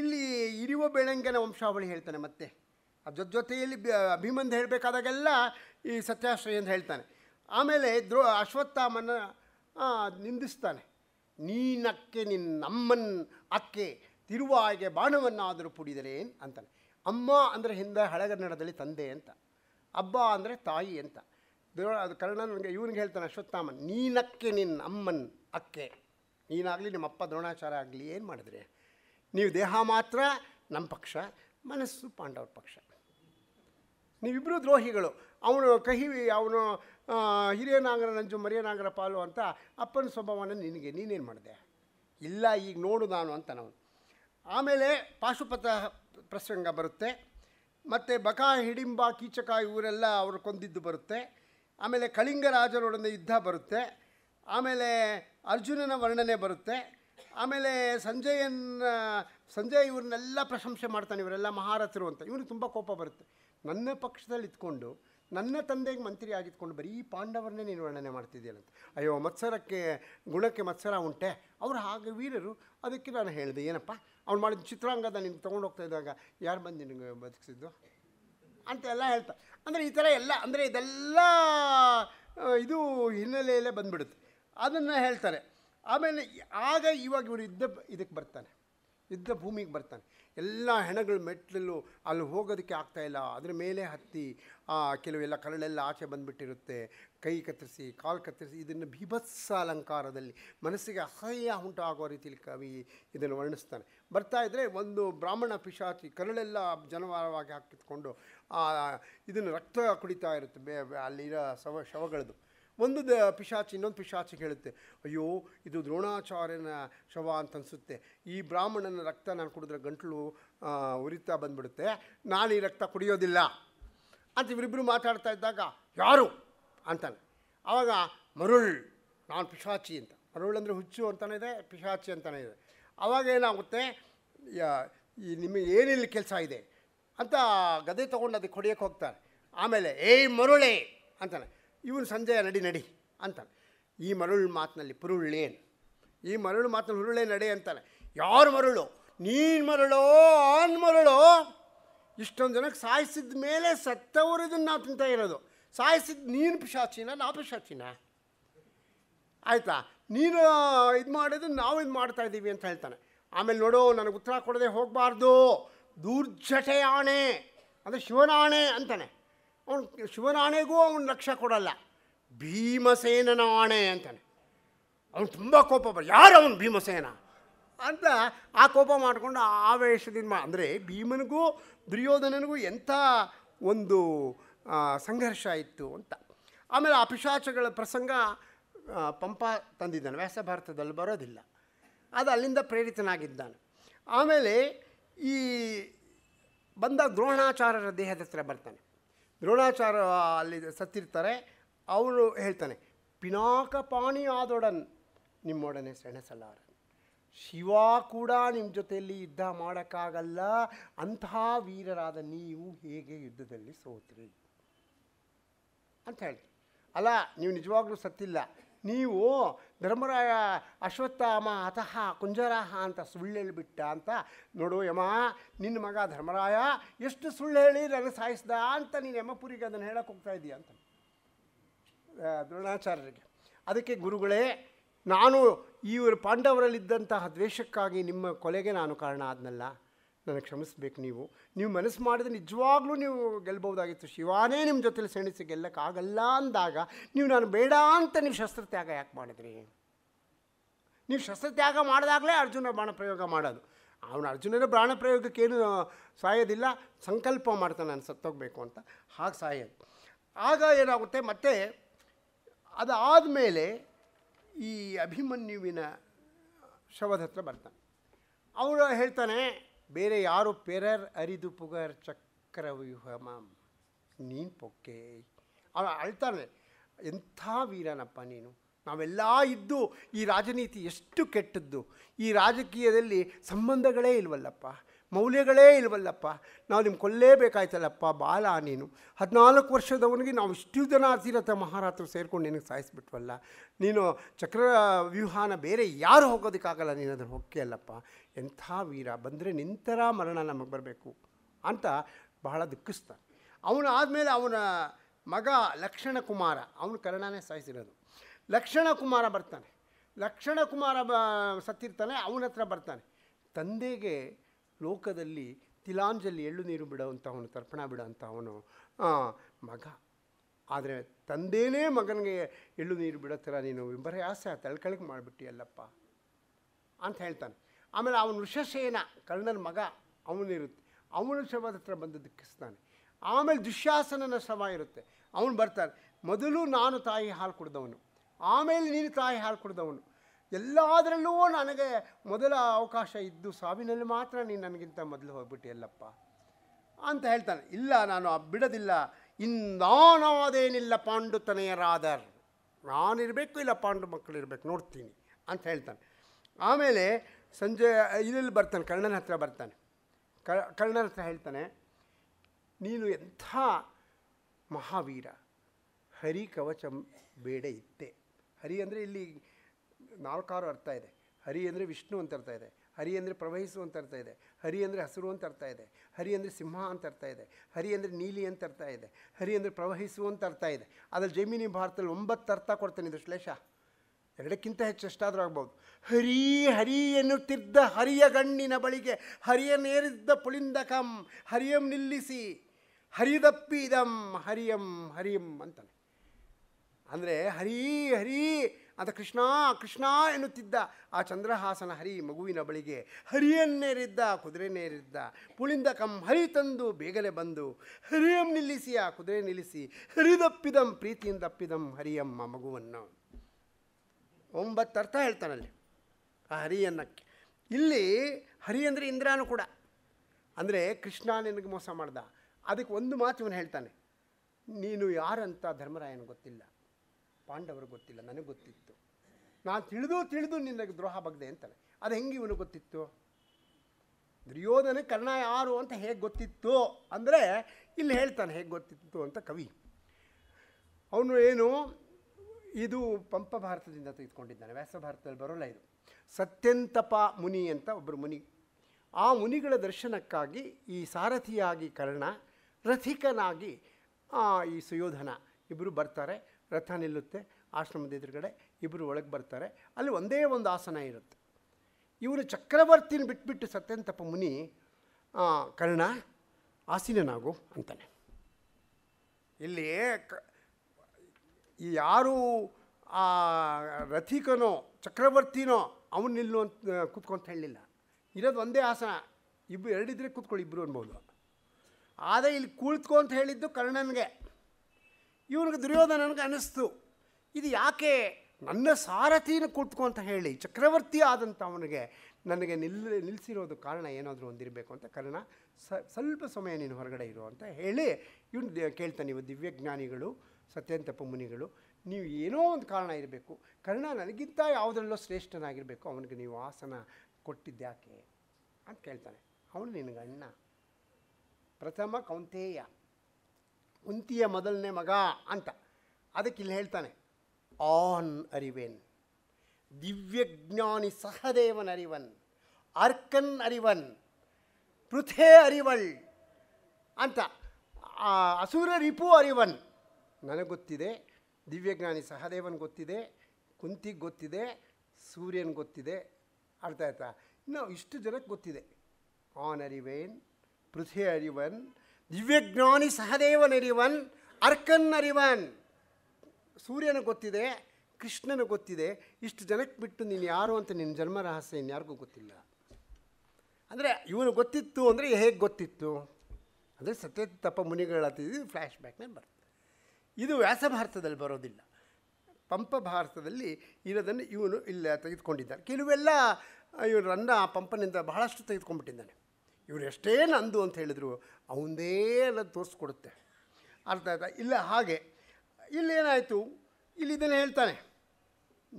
ಇಲ್ಲಿ ಇರುವ ಬೆಳಂಗನ ವಂಶಾವಳಿ ಹೇಳ್ತಾನೆ ಮತ್ತೆ ಆ ಜೊತೆ ಜೊತೆಯಲ್ಲಿ ಭೀಮಂದು ಹೇಳಬೇಕಾದಾಗೆಲ್ಲ ಈ ಸತ್ಯಾಶ್ರಯ ಅಂತ ಹೇಳ್ತಾನೆ ಆಮೇಲೆ ದ್ರೋ ಅಶ್ವತ್ಥಾಮನ ನಿಂದಿಸ್ತಾನೆ ನೀನಕ್ಕೆ ನಿನ್ನ ನಿನ್ನಮ್ಮನ್ ಅಕ್ಕೆ ತಿರುವಾಯಿಗೆ ಬಾಣವನ್ನಾದರೂ ಪುಡಿದರೆ ಅಂತಾನೆ ಅಮ್ಮ ಅಂದರೆ ಹಿಂದೆ ಹಳೆಗನ್ನಡದಲ್ಲಿ ತಂದೆ ಅಂತ ಅಬ್ಬ ಅಂದರೆ ತಾಯಿ ಅಂತ ದ್ರೋ ಅದು ನನಗೆ ಇವನಿಗೆ ಹೇಳ್ತಾನೆ ಅಶ್ವತ್ಥಾಮನ್ ನೀನಕ್ಕೆ ನಿನ್ನ ಅಮ್ಮನ್ ಅಕ್ಕೆ ನೀನಾಗಲಿ ನಿಮ್ಮ ಅಪ್ಪ ದ್ರೋಣಾಚಾರ ಆಗಲಿ ಏನು ಮಾಡಿದ್ರೆ ನೀವು ದೇಹ ಮಾತ್ರ ನಮ್ಮ ಪಕ್ಷ ಮನಸ್ಸು ಪಾಂಡವರ ಪಕ್ಷ ನೀವಿಬ್ಬರು ದ್ರೋಹಿಗಳು ಅವನು ಕಹಿ ಅವನು ಹಿರಿಯ ನಾಗರ ನಂಜು ಮರಿಯ ನಾಗರ ಪಾಲು ಅಂತ ಅಪ್ಪನ ಸ್ವಭಾವನ ನಿನಗೆ ನೀನೇನು ಮಾಡಿದೆ ಇಲ್ಲ ಈಗ ನೋಡು ನಾನು ಅಂತ ನಾವು ಆಮೇಲೆ ಪಾಶುಪತ ಪ್ರಸಂಗ ಬರುತ್ತೆ ಮತ್ತು ಬಕಾ ಹಿಡಿಂಬ ಕೀಚಕ ಇವರೆಲ್ಲ ಅವರು ಕೊಂದಿದ್ದು ಬರುತ್ತೆ ಆಮೇಲೆ ಕಳಿಂಗ ರಾಜರೊಡನೆ ಯುದ್ಧ ಬರುತ್ತೆ ಆಮೇಲೆ ಅರ್ಜುನನ ವರ್ಣನೆ ಬರುತ್ತೆ ಆಮೇಲೆ ಸಂಜಯನ ಸಂಜಯ್ ಇವ್ರನ್ನೆಲ್ಲ ಪ್ರಶಂಸೆ ಮಾಡ್ತಾನೆ ಇವರೆಲ್ಲ ಮಹಾರಥರು ಅಂತ ಇವನು ತುಂಬ ಕೋಪ ಬರುತ್ತೆ ನನ್ನ ಪಕ್ಷದಲ್ಲಿ ಇದ್ಕೊಂಡು ನನ್ನ ತಂದೆಗೆ ಮಂತ್ರಿ ಆಗಿದ್ಕೊಂಡು ಬರೀ ಪಾಂಡವರನ್ನೇ ನೀನು ವರ್ಣನೆ ಮಾಡ್ತಿದ್ದೀಯಲ್ಲಂತೆ ಅಯ್ಯೋ ಮತ್ಸರಕ್ಕೆ ಗುಣಕ್ಕೆ ಮತ್ಸರ ಉಂಟೆ ಅವರು ಹಾಗೆ ವೀರರು ಅದಕ್ಕೆ ನಾನು ಹೇಳಿದೆ ಏನಪ್ಪ ಅವ್ನು ಮಾಡಿದ ಚಿತ್ರಾಂಗದ ನಿನ್ನ ತೊಗೊಂಡೋಗ್ತಾ ಇದ್ದಾಗ ಯಾರು ಬಂದು ನಿನಗೆ ಬದುಕಿಸಿದ್ದು ಅಂತ ಎಲ್ಲ ಹೇಳ್ತಾ ಅಂದರೆ ಈ ಥರ ಎಲ್ಲ ಅಂದರೆ ಇದೆಲ್ಲ ಇದು ಹಿನ್ನೆಲೆಯಲ್ಲೇ ಬಂದ್ಬಿಡುತ್ತೆ ಅದನ್ನು ಹೇಳ್ತಾರೆ ಆಮೇಲೆ ಆಗ ಇವಾಗ ಇವರು ಯುದ್ಧ ಇದಕ್ಕೆ ಬರ್ತಾನೆ ಯುದ್ಧ ಭೂಮಿಗೆ ಬರ್ತಾನೆ ಎಲ್ಲ ಹೆಣಗಳು ಮೆಟ್ಟಲು ಅಲ್ಲಿ ಹೋಗೋದಕ್ಕೆ ಆಗ್ತಾಯಿಲ್ಲ ಅದ್ರ ಮೇಲೆ ಹತ್ತಿ ಕೆಲವೆಲ್ಲ ಕರಳೆಲ್ಲ ಆಚೆ ಬಂದುಬಿಟ್ಟಿರುತ್ತೆ ಕೈ ಕತ್ತರಿಸಿ ಕಾಲು ಕತ್ತರಿಸಿ ಇದನ್ನು ಭೀಭತ್ಸ ಅಲಂಕಾರದಲ್ಲಿ ಮನಸ್ಸಿಗೆ ಅಸಹ್ಯ ಉಂಟಾಗುವ ರೀತಿಯಲ್ಲಿ ಕವಿ ಇದನ್ನು ವರ್ಣಿಸ್ತಾನೆ ಬರ್ತಾ ಇದ್ದರೆ ಒಂದು ಬ್ರಾಹ್ಮಣ ಪಿಶಾಚಿ ಕರಳೆಲ್ಲ ಜನವಾರವಾಗಿ ಆ ಇದನ್ನು ರಕ್ತ ಕುಡಿತಾ ಇರುತ್ತೆ ಅಲ್ಲಿರೋ ಶವ ಶವಗಳದು ಒಂದು ದ ಪಿಶಾಚಿ ಇನ್ನೊಂದು ಪಿಶಾಚಿ ಹೇಳುತ್ತೆ ಅಯ್ಯೋ ಇದು ದ್ರೋಣಾಚಾರ್ಯನ ಶವ ಅಂತ ಅನಿಸುತ್ತೆ ಈ ಬ್ರಾಹ್ಮಣನ ರಕ್ತ ನಾನು ಕುಡಿದ್ರೆ ಗಂಟಲು ಉರಿತಾ ಬಂದ್ಬಿಡುತ್ತೆ ನಾನು ಈ ರಕ್ತ ಕುಡಿಯೋದಿಲ್ಲ ಅಂತ ಇವರಿಬ್ಬರು ಮಾತಾಡ್ತಾ ಇದ್ದಾಗ ಯಾರು ಅಂತಾನೆ ಆವಾಗ ಮರುಳ್ ನಾನು ಪಿಶಾಚಿ ಅಂತ ಮರುಳ್ ಅಂದರೆ ಹುಚ್ಚು ಅಂತಲೇ ಇದೆ ಪಿಶಾಚಿ ಅಂತಲೇ ಇದೆ ಆವಾಗ ಏನಾಗುತ್ತೆ ಈ ನಿಮಗೆ ಏನಿಲ್ಲಿ ಕೆಲಸ ಇದೆ ಅಂತ ಗದೆ ತೊಗೊಂಡು ಅದಕ್ಕೆ ಹೊಡಿಯೋಕೆ ಹೋಗ್ತಾರೆ ಆಮೇಲೆ ಏಯ್ ಮರುಳೆ ಅಂತಾನೆ ಇವನು ಸಂಜಯ ನಡಿ ನಡಿ ಅಂತಾನೆ ಈ ಮರುಳ್ ಮಾತಿನಲ್ಲಿ ಪುರುಳ್ಳೇನು ಈ ಮರುಳು ಮಾತಿನಲ್ಲಿ ಹುರುಳೇ ನಡೆ ಅಂತಾನೆ ಯಾರು ಮರುಳು ನೀನು ಮರಳೋ ಆನ್ ಮರುಳೋ ಇಷ್ಟೊಂದು ಜನಕ್ಕೆ ಸಾಯಿಸಿದ ಮೇಲೆ ಸತ್ತವರು ಇದನ್ನು ನಾವು ತಿಂತ ಇರೋದು ಸಾಯಿಸಿದ ನೀನು ಪಿಶಾಚಿನ ನಾ ಪಿಶಾಚಿನ ಆಯಿತಾ ನೀನು ಇದು ಮಾಡೋದು ನಾವು ಇದು ಮಾಡ್ತಾ ಇದ್ದೀವಿ ಅಂತ ಹೇಳ್ತಾನೆ ಆಮೇಲೆ ನೋಡೋ ನನಗೆ ಉತ್ತರ ಕೊಡದೆ ಹೋಗಬಾರ್ದು ದುರ್ಜಟೆ ಆಣೆ ಅಂದರೆ ಶಿವನಾಣೆ ಅಂತಾನೆ ಅವನು ಶಿವನ ಆಣೆಗೂ ಅವನು ಲಕ್ಷ್ಯ ಕೊಡಲ್ಲ ಭೀಮಸೇನನ ಆಣೆ ಅಂತಾನೆ ಅವನು ತುಂಬ ಕೋಪ ಬರ ಯಾರು ಅವನು ಭೀಮಸೇನ ಅಂತ ಆ ಕೋಪ ಮಾಡಿಕೊಂಡು ಆವೇಶದಿಂದ ಅಂದರೆ ಭೀಮನಿಗೂ ದುರ್ಯೋಧನನಿಗೂ ಎಂಥ ಒಂದು ಸಂಘರ್ಷ ಇತ್ತು ಅಂತ ಆಮೇಲೆ ಆ ಪಿಶಾಚಗಳ ಪ್ರಸಂಗ ಪಂಪ ತಂದಿದ್ದಾನೆ ವ್ಯಾಸ ಭಾರತದಲ್ಲಿ ಬರೋದಿಲ್ಲ ಅದು ಅಲ್ಲಿಂದ ಪ್ರೇರಿತನಾಗಿದ್ದಾನೆ ಆಮೇಲೆ ಈ ಬಂದ ದ್ರೋಣಾಚಾರ್ಯರ ದೇಹದ ಹತ್ರ ಬರ್ತಾನೆ ದ್ರೋಣಾಚಾರ ಅಲ್ಲಿ ಸತ್ತಿರ್ತಾರೆ ಅವನು ಹೇಳ್ತಾನೆ ಪಿನಾಕ ಪಾಣಿ ಆದೊಡನ್ ನಿಮ್ಮೊಡನೆ ಸೆಣಸಲಾರ ಶಿವ ಕೂಡ ನಿಮ್ಮ ಜೊತೆಯಲ್ಲಿ ಯುದ್ಧ ಮಾಡೋಕ್ಕಾಗಲ್ಲ ಅಂತಹ ವೀರರಾದ ನೀವು ಹೇಗೆ ಯುದ್ಧದಲ್ಲಿ ಸೋತ್ರಿ ಅಂತ ಹೇಳಿ ಅಲ್ಲ ನೀವು ನಿಜವಾಗ್ಲೂ ಸತ್ತಿಲ್ಲ ನೀವು ಧರ್ಮರಾಯ ಅಶ್ವತ್ಥಾಮ ಅತಃ ಕುಂಜರಾಹ ಅಂತ ಸುಳ್ಳೇಳಿ ಬಿಟ್ಟ ಅಂತ ನೋಡು ಯಮ ನಿನ್ನ ಮಗ ಧರ್ಮರಾಯ ಎಷ್ಟು ಸುಳ್ಳು ಹೇಳಿ ನನಗೆ ಸಾಯಿಸ್ದ ಅಂತ ನೀನು ಯಮಪುರಿಗೆ ಅದನ್ನು ಹೇಳಕ್ಕೆ ಹೋಗ್ತಾ ಇದೀಯ ಅಂತ ದ್ರೋಣಾಚಾರ್ಯರಿಗೆ ಅದಕ್ಕೆ ಗುರುಗಳೇ ನಾನು ಇವರು ಪಾಂಡವರಲ್ಲಿದ್ದಂತಹ ದ್ವೇಷಕ್ಕಾಗಿ ನಿಮ್ಮ ಕೊಲೆಗೆ ನಾನು ಕಾರಣ ಆದ್ನಲ್ಲ ನನಗೆ ಕ್ಷಮಿಸ್ಬೇಕು ನೀವು ನೀವು ಮನಸ್ಸು ಮಾಡಿದ್ರೆ ನಿಜವಾಗ್ಲೂ ನೀವು ಗೆಲ್ಲಬಹುದಾಗಿತ್ತು ಶಿವಾನೇ ನಿಮ್ಮ ಜೊತೆಲಿ ಸೆಣಸಿ ಆಗಲ್ಲ ಅಂದಾಗ ನೀವು ನಾನು ಬೇಡ ಅಂತ ನೀವು ಶಸ್ತ್ರತ್ಯಾಗ ಯಾಕೆ ಮಾಡಿದ್ರಿ ನೀವು ಶಸ್ತ್ರತ್ಯಾಗ ಮಾಡಿದಾಗಲೇ ಅರ್ಜುನ ಬಾಣ ಪ್ರಯೋಗ ಮಾಡೋದು ಅವನು ಅರ್ಜುನನ ಬಾಣ ಪ್ರಯೋಗಕ್ಕೇನು ಸಾಯೋದಿಲ್ಲ ಸಂಕಲ್ಪ ಮಾಡ್ತಾನೆ ನಾನು ಸತ್ತೋಗಬೇಕು ಅಂತ ಹಾಗೆ ಸಾಯೋದು ಆಗ ಏನಾಗುತ್ತೆ ಮತ್ತೆ ಅದಾದ ಮೇಲೆ ಈ ಅಭಿಮನ್ಯುವಿನ ಶವದ ಹತ್ರ ಬರ್ತಾನೆ ಅವರು ಹೇಳ್ತಾನೆ ಬೇರೆ ಯಾರು ಪೆರರ್ ಅರಿದು ಪುಗರ್ ಚಕ್ರವ್ಯೂಹ ಮಾಮ್ ನೀನು ಪೊಕ್ಕೆ ಅವಳು ಅಳ್ತಾನೆ ಎಂಥ ವೀರನಪ್ಪ ನೀನು ನಾವೆಲ್ಲ ಇದ್ದು ಈ ರಾಜನೀತಿ ಎಷ್ಟು ಕೆಟ್ಟದ್ದು ಈ ರಾಜಕೀಯದಲ್ಲಿ ಸಂಬಂಧಗಳೇ ಇಲ್ವಲ್ಲಪ್ಪ ಮೌಲ್ಯಗಳೇ ಇಲ್ವಲ್ಲಪ್ಪ ನಾವು ನಿಮ್ಗೆ ಕೊಲ್ಲೇಬೇಕಾಯ್ತಲ್ಲಪ್ಪ ಬಾಲ ನೀನು ಹದಿನಾಲ್ಕು ವರ್ಷದವನಿಗೆ ನಾವು ಇಷ್ಟು ಜನ ಅತಿರಥ ಮಹಾರಾತ್ರ ಸೇರಿಕೊಂಡು ನಿನಗೆ ಸಾಯಿಸಿಬಿಟ್ವಲ್ಲ ನೀನು ಚಕ್ರ ವ್ಯೂಹಾನ ಬೇರೆ ಯಾರು ಹೋಗೋದಕ್ಕಾಗಲ್ಲ ನೀನು ಅದ್ರ ಹೊಕ್ಕೆ ಅಲ್ಲಪ್ಪ ಎಂಥ ವೀರ ಬಂದರೆ ನಿಂತರ ಮರಣ ನಮಗೆ ಬರಬೇಕು ಅಂತ ಬಹಳ ದುಃಖಿಸ್ತಾನೆ ಅವನು ಆದಮೇಲೆ ಅವನ ಮಗ ಲಕ್ಷಣ ಕುಮಾರ ಅವನು ಕರ್ಣನೇ ಸಾಯಿಸಿರೋದು ಲಕ್ಷಣ ಕುಮಾರ ಬರ್ತಾನೆ ಲಕ್ಷಣ ಕುಮಾರ ಬ ಸತ್ತಿರ್ತಾನೆ ಅವನ ಹತ್ರ ಬರ್ತಾನೆ ತಂದೆಗೆ ಲೋಕದಲ್ಲಿ ತಿಲಾಂಜಲಿ ಎಳ್ಳು ನೀರು ಬಿಡೋವಂಥ ತರ್ಪಣ ಬಿಡೋವಂಥವನು ಮಗ ಆದರೆ ತಂದೇನೇ ಮಗನಿಗೆ ಎಳ್ಳು ನೀರು ಬಿಡೋ ಥರ ನೀನು ತಳ್ಕಳಿಗೆ ಮಾಡಿಬಿಟ್ಟಿ ಮಾಡಿಬಿಟ್ಟಿಯಲ್ಲಪ್ಪ ಅಂತ ಹೇಳ್ತಾನೆ ಆಮೇಲೆ ಅವನು ವೃಷಸೇನ ಕರ್ಣನ ಮಗ ಅವನಿರುತ್ತೆ ಅವನು ಶವದ ಹತ್ರ ಬಂದು ದಿಕ್ಕಿಸ್ತಾನೆ ಆಮೇಲೆ ದುಶ್ಯಾಸನನ ಶ್ರಮ ಇರುತ್ತೆ ಅವನು ಬರ್ತಾನೆ ಮೊದಲು ನಾನು ತಾಯಿ ಹಾಲು ಕುಡ್ದವನು ಆಮೇಲೆ ನೀನು ತಾಯಿ ಹಾಲು ಕುಡ್ದವನು ಎಲ್ಲದರಲ್ಲೂ ನನಗೆ ಮೊದಲ ಅವಕಾಶ ಇದ್ದು ಸಾವಿನಲ್ಲಿ ಮಾತ್ರ ನೀನು ನನಗಿಂತ ಮೊದಲು ಹೋಗ್ಬಿಟ್ಟಿಯಲ್ಲಪ್ಪ ಅಂತ ಹೇಳ್ತಾನೆ ಇಲ್ಲ ನಾನು ಬಿಡೋದಿಲ್ಲ ಇನ್ನಾನಾದೇನಿಲ್ಲ ಪಾಂಡುತನೆಯರಾದರ್ ನಾನು ನಾನಿರಬೇಕು ಇಲ್ಲ ಪಾಂಡು ಮಕ್ಕಳು ಇರಬೇಕು ನೋಡ್ತೀನಿ ಅಂತ ಹೇಳ್ತಾನೆ ಆಮೇಲೆ ಸಂಜೆ ಇಲ್ಲಿ ಬರ್ತಾನೆ ಕರ್ಣನ ಹತ್ರ ಬರ್ತಾನೆ ಕ ಕರ್ಣನ ಹತ್ರ ಹೇಳ್ತಾನೆ ನೀನು ಎಂಥ ಮಹಾವೀರ ಹರಿ ಕವಚ ಬೇಡ ಇತ್ತೆ ಹರಿ ಅಂದರೆ ಇಲ್ಲಿ ನಾಲ್ಕಾರು ಅರ್ಥ ಇದೆ ಹರಿ ಅಂದರೆ ವಿಷ್ಣು ಅಂತ ಅರ್ಥ ಇದೆ ಹರಿ ಅಂದರೆ ಪ್ರವಹಿಸು ಅಂತ ಅರ್ಥ ಇದೆ ಹರಿ ಅಂದರೆ ಹಸಿರು ಅಂತ ಅರ್ಥ ಇದೆ ಹರಿ ಅಂದರೆ ಸಿಂಹ ಅಂತ ಅರ್ಥ ಇದೆ ಹರಿ ಅಂದರೆ ನೀಲಿ ಅಂತ ಅರ್ಥ ಇದೆ ಹರಿ ಅಂದರೆ ಪ್ರವಹಿಸು ಅಂತ ಅರ್ಥ ಇದೆ ಅದರಲ್ಲಿ ಜೈಮಿನಿ ಭಾರತದಲ್ಲಿ ಒಂಬತ್ತು ಅರ್ಥ ಕೊಡ್ತಾನೆ ಇದು ಶ್ಲೇಷ ಎರಡಕ್ಕಿಂತ ಹೆಚ್ಚು ಎಷ್ಟಾದರೂ ಆಗ್ಬೋದು ಹರಿ ಹರಿ ಎನ್ನುತ್ತಿದ್ದ ಹರಿಯ ಗಣ್ಣಿನ ಬಳಿಗೆ ಹರಿಯ ಪುಳಿಂದ ಕಂ ಹರಿಯಂ ನಿಲ್ಲಿಸಿ ಹರಿದಪ್ಪಿದಂ ಹರಿಯಂ ಹರಿಯಂ ಅಂತಾನೆ ಅಂದರೆ ಹರಿ ಹರಿ ಅಂತ ಕೃಷ್ಣ ಕೃಷ್ಣ ಎನ್ನುತ್ತಿದ್ದ ಆ ಚಂದ್ರಹಾಸನ ಹರಿ ಮಗುವಿನ ಬಳಿಗೆ ಹರಿಯನ್ನೇರಿದ್ದ ಕುದುರೆನೇರಿದ್ದ ಪುಳಿಂದ ಕಂ ಹರಿ ತಂದು ಬೇಗಲೆ ಬಂದು ಹರಿಯಂ ನಿಲ್ಲಿಸಿ ಆ ಕುದುರೆ ನಿಲ್ಲಿಸಿ ಹರಿದಪ್ಪಿದಂ ಪ್ರೀತಿಯಿಂದಪ್ಪಿದಂ ಹರಿಯಮ್ಮ ಮಗುವನ್ನು ಒಂಬತ್ತರ್ಥ ಹೇಳ್ತಾನಲ್ಲಿ ಆ ಹರಿಯನ್ನಕ್ಕೆ ಇಲ್ಲಿ ಹರಿ ಅಂದರೆ ಇಂದ್ರಾನು ಕೂಡ ಅಂದರೆ ಕೃಷ್ಣ ನಿನಗೆ ಮೋಸ ಮಾಡ್ದ ಅದಕ್ಕೆ ಒಂದು ಮಾತು ಇವನು ಹೇಳ್ತಾನೆ ನೀನು ಯಾರಂತ ಧರ್ಮರಾಯನ ಗೊತ್ತಿಲ್ಲ ಪಾಂಡವರು ಗೊತ್ತಿಲ್ಲ ನನಗೆ ಗೊತ್ತಿತ್ತು ನಾನು ತಿಳಿದು ತಿಳಿದು ನಿನಗೆ ದ್ರೋಹ ಬಗ್ದೆ ಅಂತಾನೆ ಅದು ಹೆಂಗೆ ಇವನು ಗೊತ್ತಿತ್ತು ದುರ್ಯೋಧನ ಕರ್ಣ ಯಾರು ಅಂತ ಹೇಗೆ ಗೊತ್ತಿತ್ತು ಅಂದರೆ ಇಲ್ಲಿ ಹೇಳ್ತಾನೆ ಹೇಗೆ ಗೊತ್ತಿತ್ತು ಅಂತ ಕವಿ ಅವನು ಏನು ಇದು ಪಂಪ ಭಾರತದಿಂದ ತೆಗೆದುಕೊಂಡಿದ್ದಾನೆ ವ್ಯಾಸ ಭಾರತದಲ್ಲಿ ಬರೋಲ್ಲ ಇದು ಸತ್ಯಂತಪ ಮುನಿ ಅಂತ ಒಬ್ಬರು ಮುನಿ ಆ ಮುನಿಗಳ ದರ್ಶನಕ್ಕಾಗಿ ಈ ಸಾರಥಿಯಾಗಿ ಕರ್ಣ ರಥಿಕನಾಗಿ ಈ ಸುಯೋಧನ ಇಬ್ಬರು ಬರ್ತಾರೆ ರಥ ನಿಲ್ಲುತ್ತೆ ಆಶ್ರಮದ ಎದುರುಗಡೆ ಇಬ್ಬರು ಒಳಗೆ ಬರ್ತಾರೆ ಅಲ್ಲಿ ಒಂದೇ ಒಂದು ಆಸನ ಇರುತ್ತೆ ಇವರು ಚಕ್ರವರ್ತಿನ ಬಿಟ್ಬಿಟ್ಟು ಸತ್ಯಂತಪ್ಪ ಮುನಿ ಕರ್ಣ ಆಸೀನನಾಗು ಅಂತಾನೆ ಇಲ್ಲಿ ಯಾರು ಆ ರಥಿಕನೋ ಚಕ್ರವರ್ತಿನೋ ಅವನು ನಿಲ್ಲು ಅಂತ ಕೂತ್ಕೊಂತ ಹೇಳಲಿಲ್ಲ ಇರೋದು ಒಂದೇ ಆಸನ ಇಬ್ಬರು ಎರಡಿದ್ರೆ ಕೂತ್ಕೊಳ್ಳಿ ಇಬ್ಬರು ಅನ್ಬೋದು ಆದರೆ ಇಲ್ಲಿ ಅಂತ ಹೇಳಿದ್ದು ಕರ್ಣನಿಗೆ ಇವನಿಗೆ ನನಗೆ ಅನ್ನಿಸ್ತು ಇದು ಯಾಕೆ ನನ್ನ ಸಾರಥಿನ ಕೊಟ್ಕೊ ಅಂತ ಹೇಳಿ ಚಕ್ರವರ್ತಿ ಆದಂಥ ಅವನಿಗೆ ನನಗೆ ನಿಲ್ ನಿಲ್ಲಿಸಿರೋದು ಕಾರಣ ಏನಾದರೂ ಒಂದಿರಬೇಕು ಅಂತ ಕಾರಣ ಸ್ವಲ್ಪ ಸಮಯ ನೀನು ಹೊರಗಡೆ ಇರು ಅಂತ ಹೇಳಿ ಇವನು ಕೇಳ್ತಾನೆ ಇವು ದಿವ್ಯಜ್ಞಾನಿಗಳು ಸತ್ಯಂತಪ ಮುನಿಗಳು ನೀವು ಏನೋ ಒಂದು ಕಾರಣ ಇರಬೇಕು ಕರ್ಣ ನನಗಿಂತ ಯಾವುದರಲ್ಲೋ ಶ್ರೇಷ್ಠನಾಗಿರಬೇಕು ಅವನಿಗೆ ನೀವು ಆಸನ ಕೊಟ್ಟಿದ್ದ್ಯಾಕೆ ಅಂತ ಕೇಳ್ತಾನೆ ಅವನು ನಿನಗಣ್ಣ ಪ್ರಥಮ ಕೌಂತೇಯ ಕುಂತಿಯ ಮೊದಲನೇ ಮಗ ಅಂತ ಅದಕ್ಕೆ ಇಲ್ಲಿ ಹೇಳ್ತಾನೆ ಆನ್ ಅರಿವೆನ್ ದಿವ್ಯಜ್ಞಾನಿ ಸಹದೇವನ್ ಅರಿವನ್ ಅರ್ಕನ್ ಅರಿವನ್ ಪೃಥೇ ಅರಿವಳ್ ಅಂತ ಅಸುರ ರಿಪು ಅರಿವನ್ ನನಗೆ ಗೊತ್ತಿದೆ ದಿವ್ಯಜ್ಞಾನಿ ಸಹದೇವನ್ ಗೊತ್ತಿದೆ ಕುಂತಿಗೆ ಗೊತ್ತಿದೆ ಸೂರ್ಯನ್ ಗೊತ್ತಿದೆ ಅರ್ಥ ಆಯ್ತಾ ಇನ್ನು ಇಷ್ಟು ಜನಕ್ಕೆ ಗೊತ್ತಿದೆ ಆನ್ ಅರಿವೇನ್ ಪೃಥೆ ಅರಿವನ್ ದಿವ್ಯಜ್ಞಾನಿ ಸಹದೇವನರಿವನ್ ಅರ್ಕನ್ನರಿವನ್ ಸೂರ್ಯನ ಗೊತ್ತಿದೆ ಕೃಷ್ಣನ ಗೊತ್ತಿದೆ ಇಷ್ಟು ಜನಕ್ಕೆ ಬಿಟ್ಟು ನೀನು ಯಾರು ಅಂತ ನಿನ್ನ ಜನ್ಮ ರಹಸ್ಯ ಇನ್ಯಾರಿಗೂ ಗೊತ್ತಿಲ್ಲ ಅಂದರೆ ಇವನು ಗೊತ್ತಿತ್ತು ಅಂದರೆ ಹೇಗೆ ಗೊತ್ತಿತ್ತು ಅಂದರೆ ಸತ್ಯ ತಪ್ಪ ಮುನಿಗಳಿದ್ದು ಫ್ಲ್ಯಾಶ್ ಬ್ಯಾಕ್ನೇ ಬರುತ್ತೆ ಇದು ವ್ಯಾಸಭಾರತದಲ್ಲಿ ಬರೋದಿಲ್ಲ ಪಂಪ ಭಾರತದಲ್ಲಿ ಇರೋದನ್ನು ಇವನು ಇಲ್ಲ ತೆಗೆದುಕೊಂಡಿದ್ದಾನೆ ಕೆಲವೆಲ್ಲ ಇವನು ರನ್ನ ಪಂಪನಿಂದ ಬಹಳಷ್ಟು ತೆಗೆದುಕೊಂಡ್ಬಿಟ್ಟಿದ್ದಾನೆ ಎಷ್ಟೇ ನಂದು ಅಂತ ಹೇಳಿದರು ಅವಂದೇ ಎಲ್ಲ ತೋರಿಸ್ಕೊಡುತ್ತೆ ಅರ್ಥ ಆಯ್ತಾ ಇಲ್ಲ ಹಾಗೆ ಇಲ್ಲೇನಾಯಿತು ಇಲ್ಲಿ ಇದನ್ನು ಹೇಳ್ತಾನೆ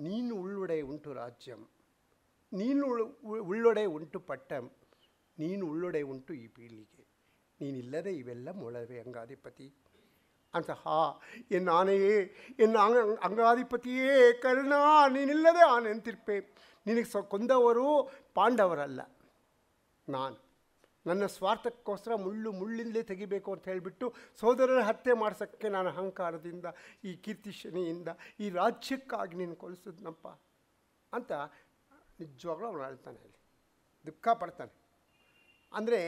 ನೀನು ಉಳ್ಳೊಡೆ ಉಂಟು ರಾಜ್ಯಂ ನೀನು ಉಳ್ಳೊಡೆ ಉಂಟು ಪಟ್ಟಂ ನೀನು ಉಳ್ಳೊಡೆ ಉಂಟು ಈ ಪೀಳಿಗೆ ನೀನಿಲ್ಲದೆ ಇವೆಲ್ಲ ಮೊಳವೆ ಅಂಗಾಧಿಪತಿ ಅಂತ ಹಾ ಎನ್ನ ಆನೆಯೇ ಎನ್ನ ಅಂಗ ಅಂಗಾಧಿಪತಿಯೇ ಕರ್ಣ ನೀನಿಲ್ಲದೆ ಆನೆ ಅಂತಿರ್ಪೆ ನಿನಗೆ ಸ ಕೊಂದವರು ಪಾಂಡವರಲ್ಲ ನಾನು ನನ್ನ ಸ್ವಾರ್ಥಕ್ಕೋಸ್ಕರ ಮುಳ್ಳು ಮುಳ್ಳಿಂದಲೇ ತೆಗಿಬೇಕು ಅಂತ ಹೇಳಿಬಿಟ್ಟು ಸೋದರರ ಹತ್ಯೆ ಮಾಡಿಸೋಕ್ಕೆ ನಾನು ಅಹಂಕಾರದಿಂದ ಈ ಕೀರ್ತಿ ಶನಿಯಿಂದ ಈ ರಾಜ್ಯಕ್ಕಾಗಿ ನೀನು ಕೊಲಿಸಿದ್ನಪ್ಪ ಅಂತ ನಿಜವಾಗ್ಲೂ ಅವನು ಅಳ್ತಾನೆ ಅಲ್ಲಿ ದುಃಖ ಪಡ್ತಾನೆ ಅಂದರೆ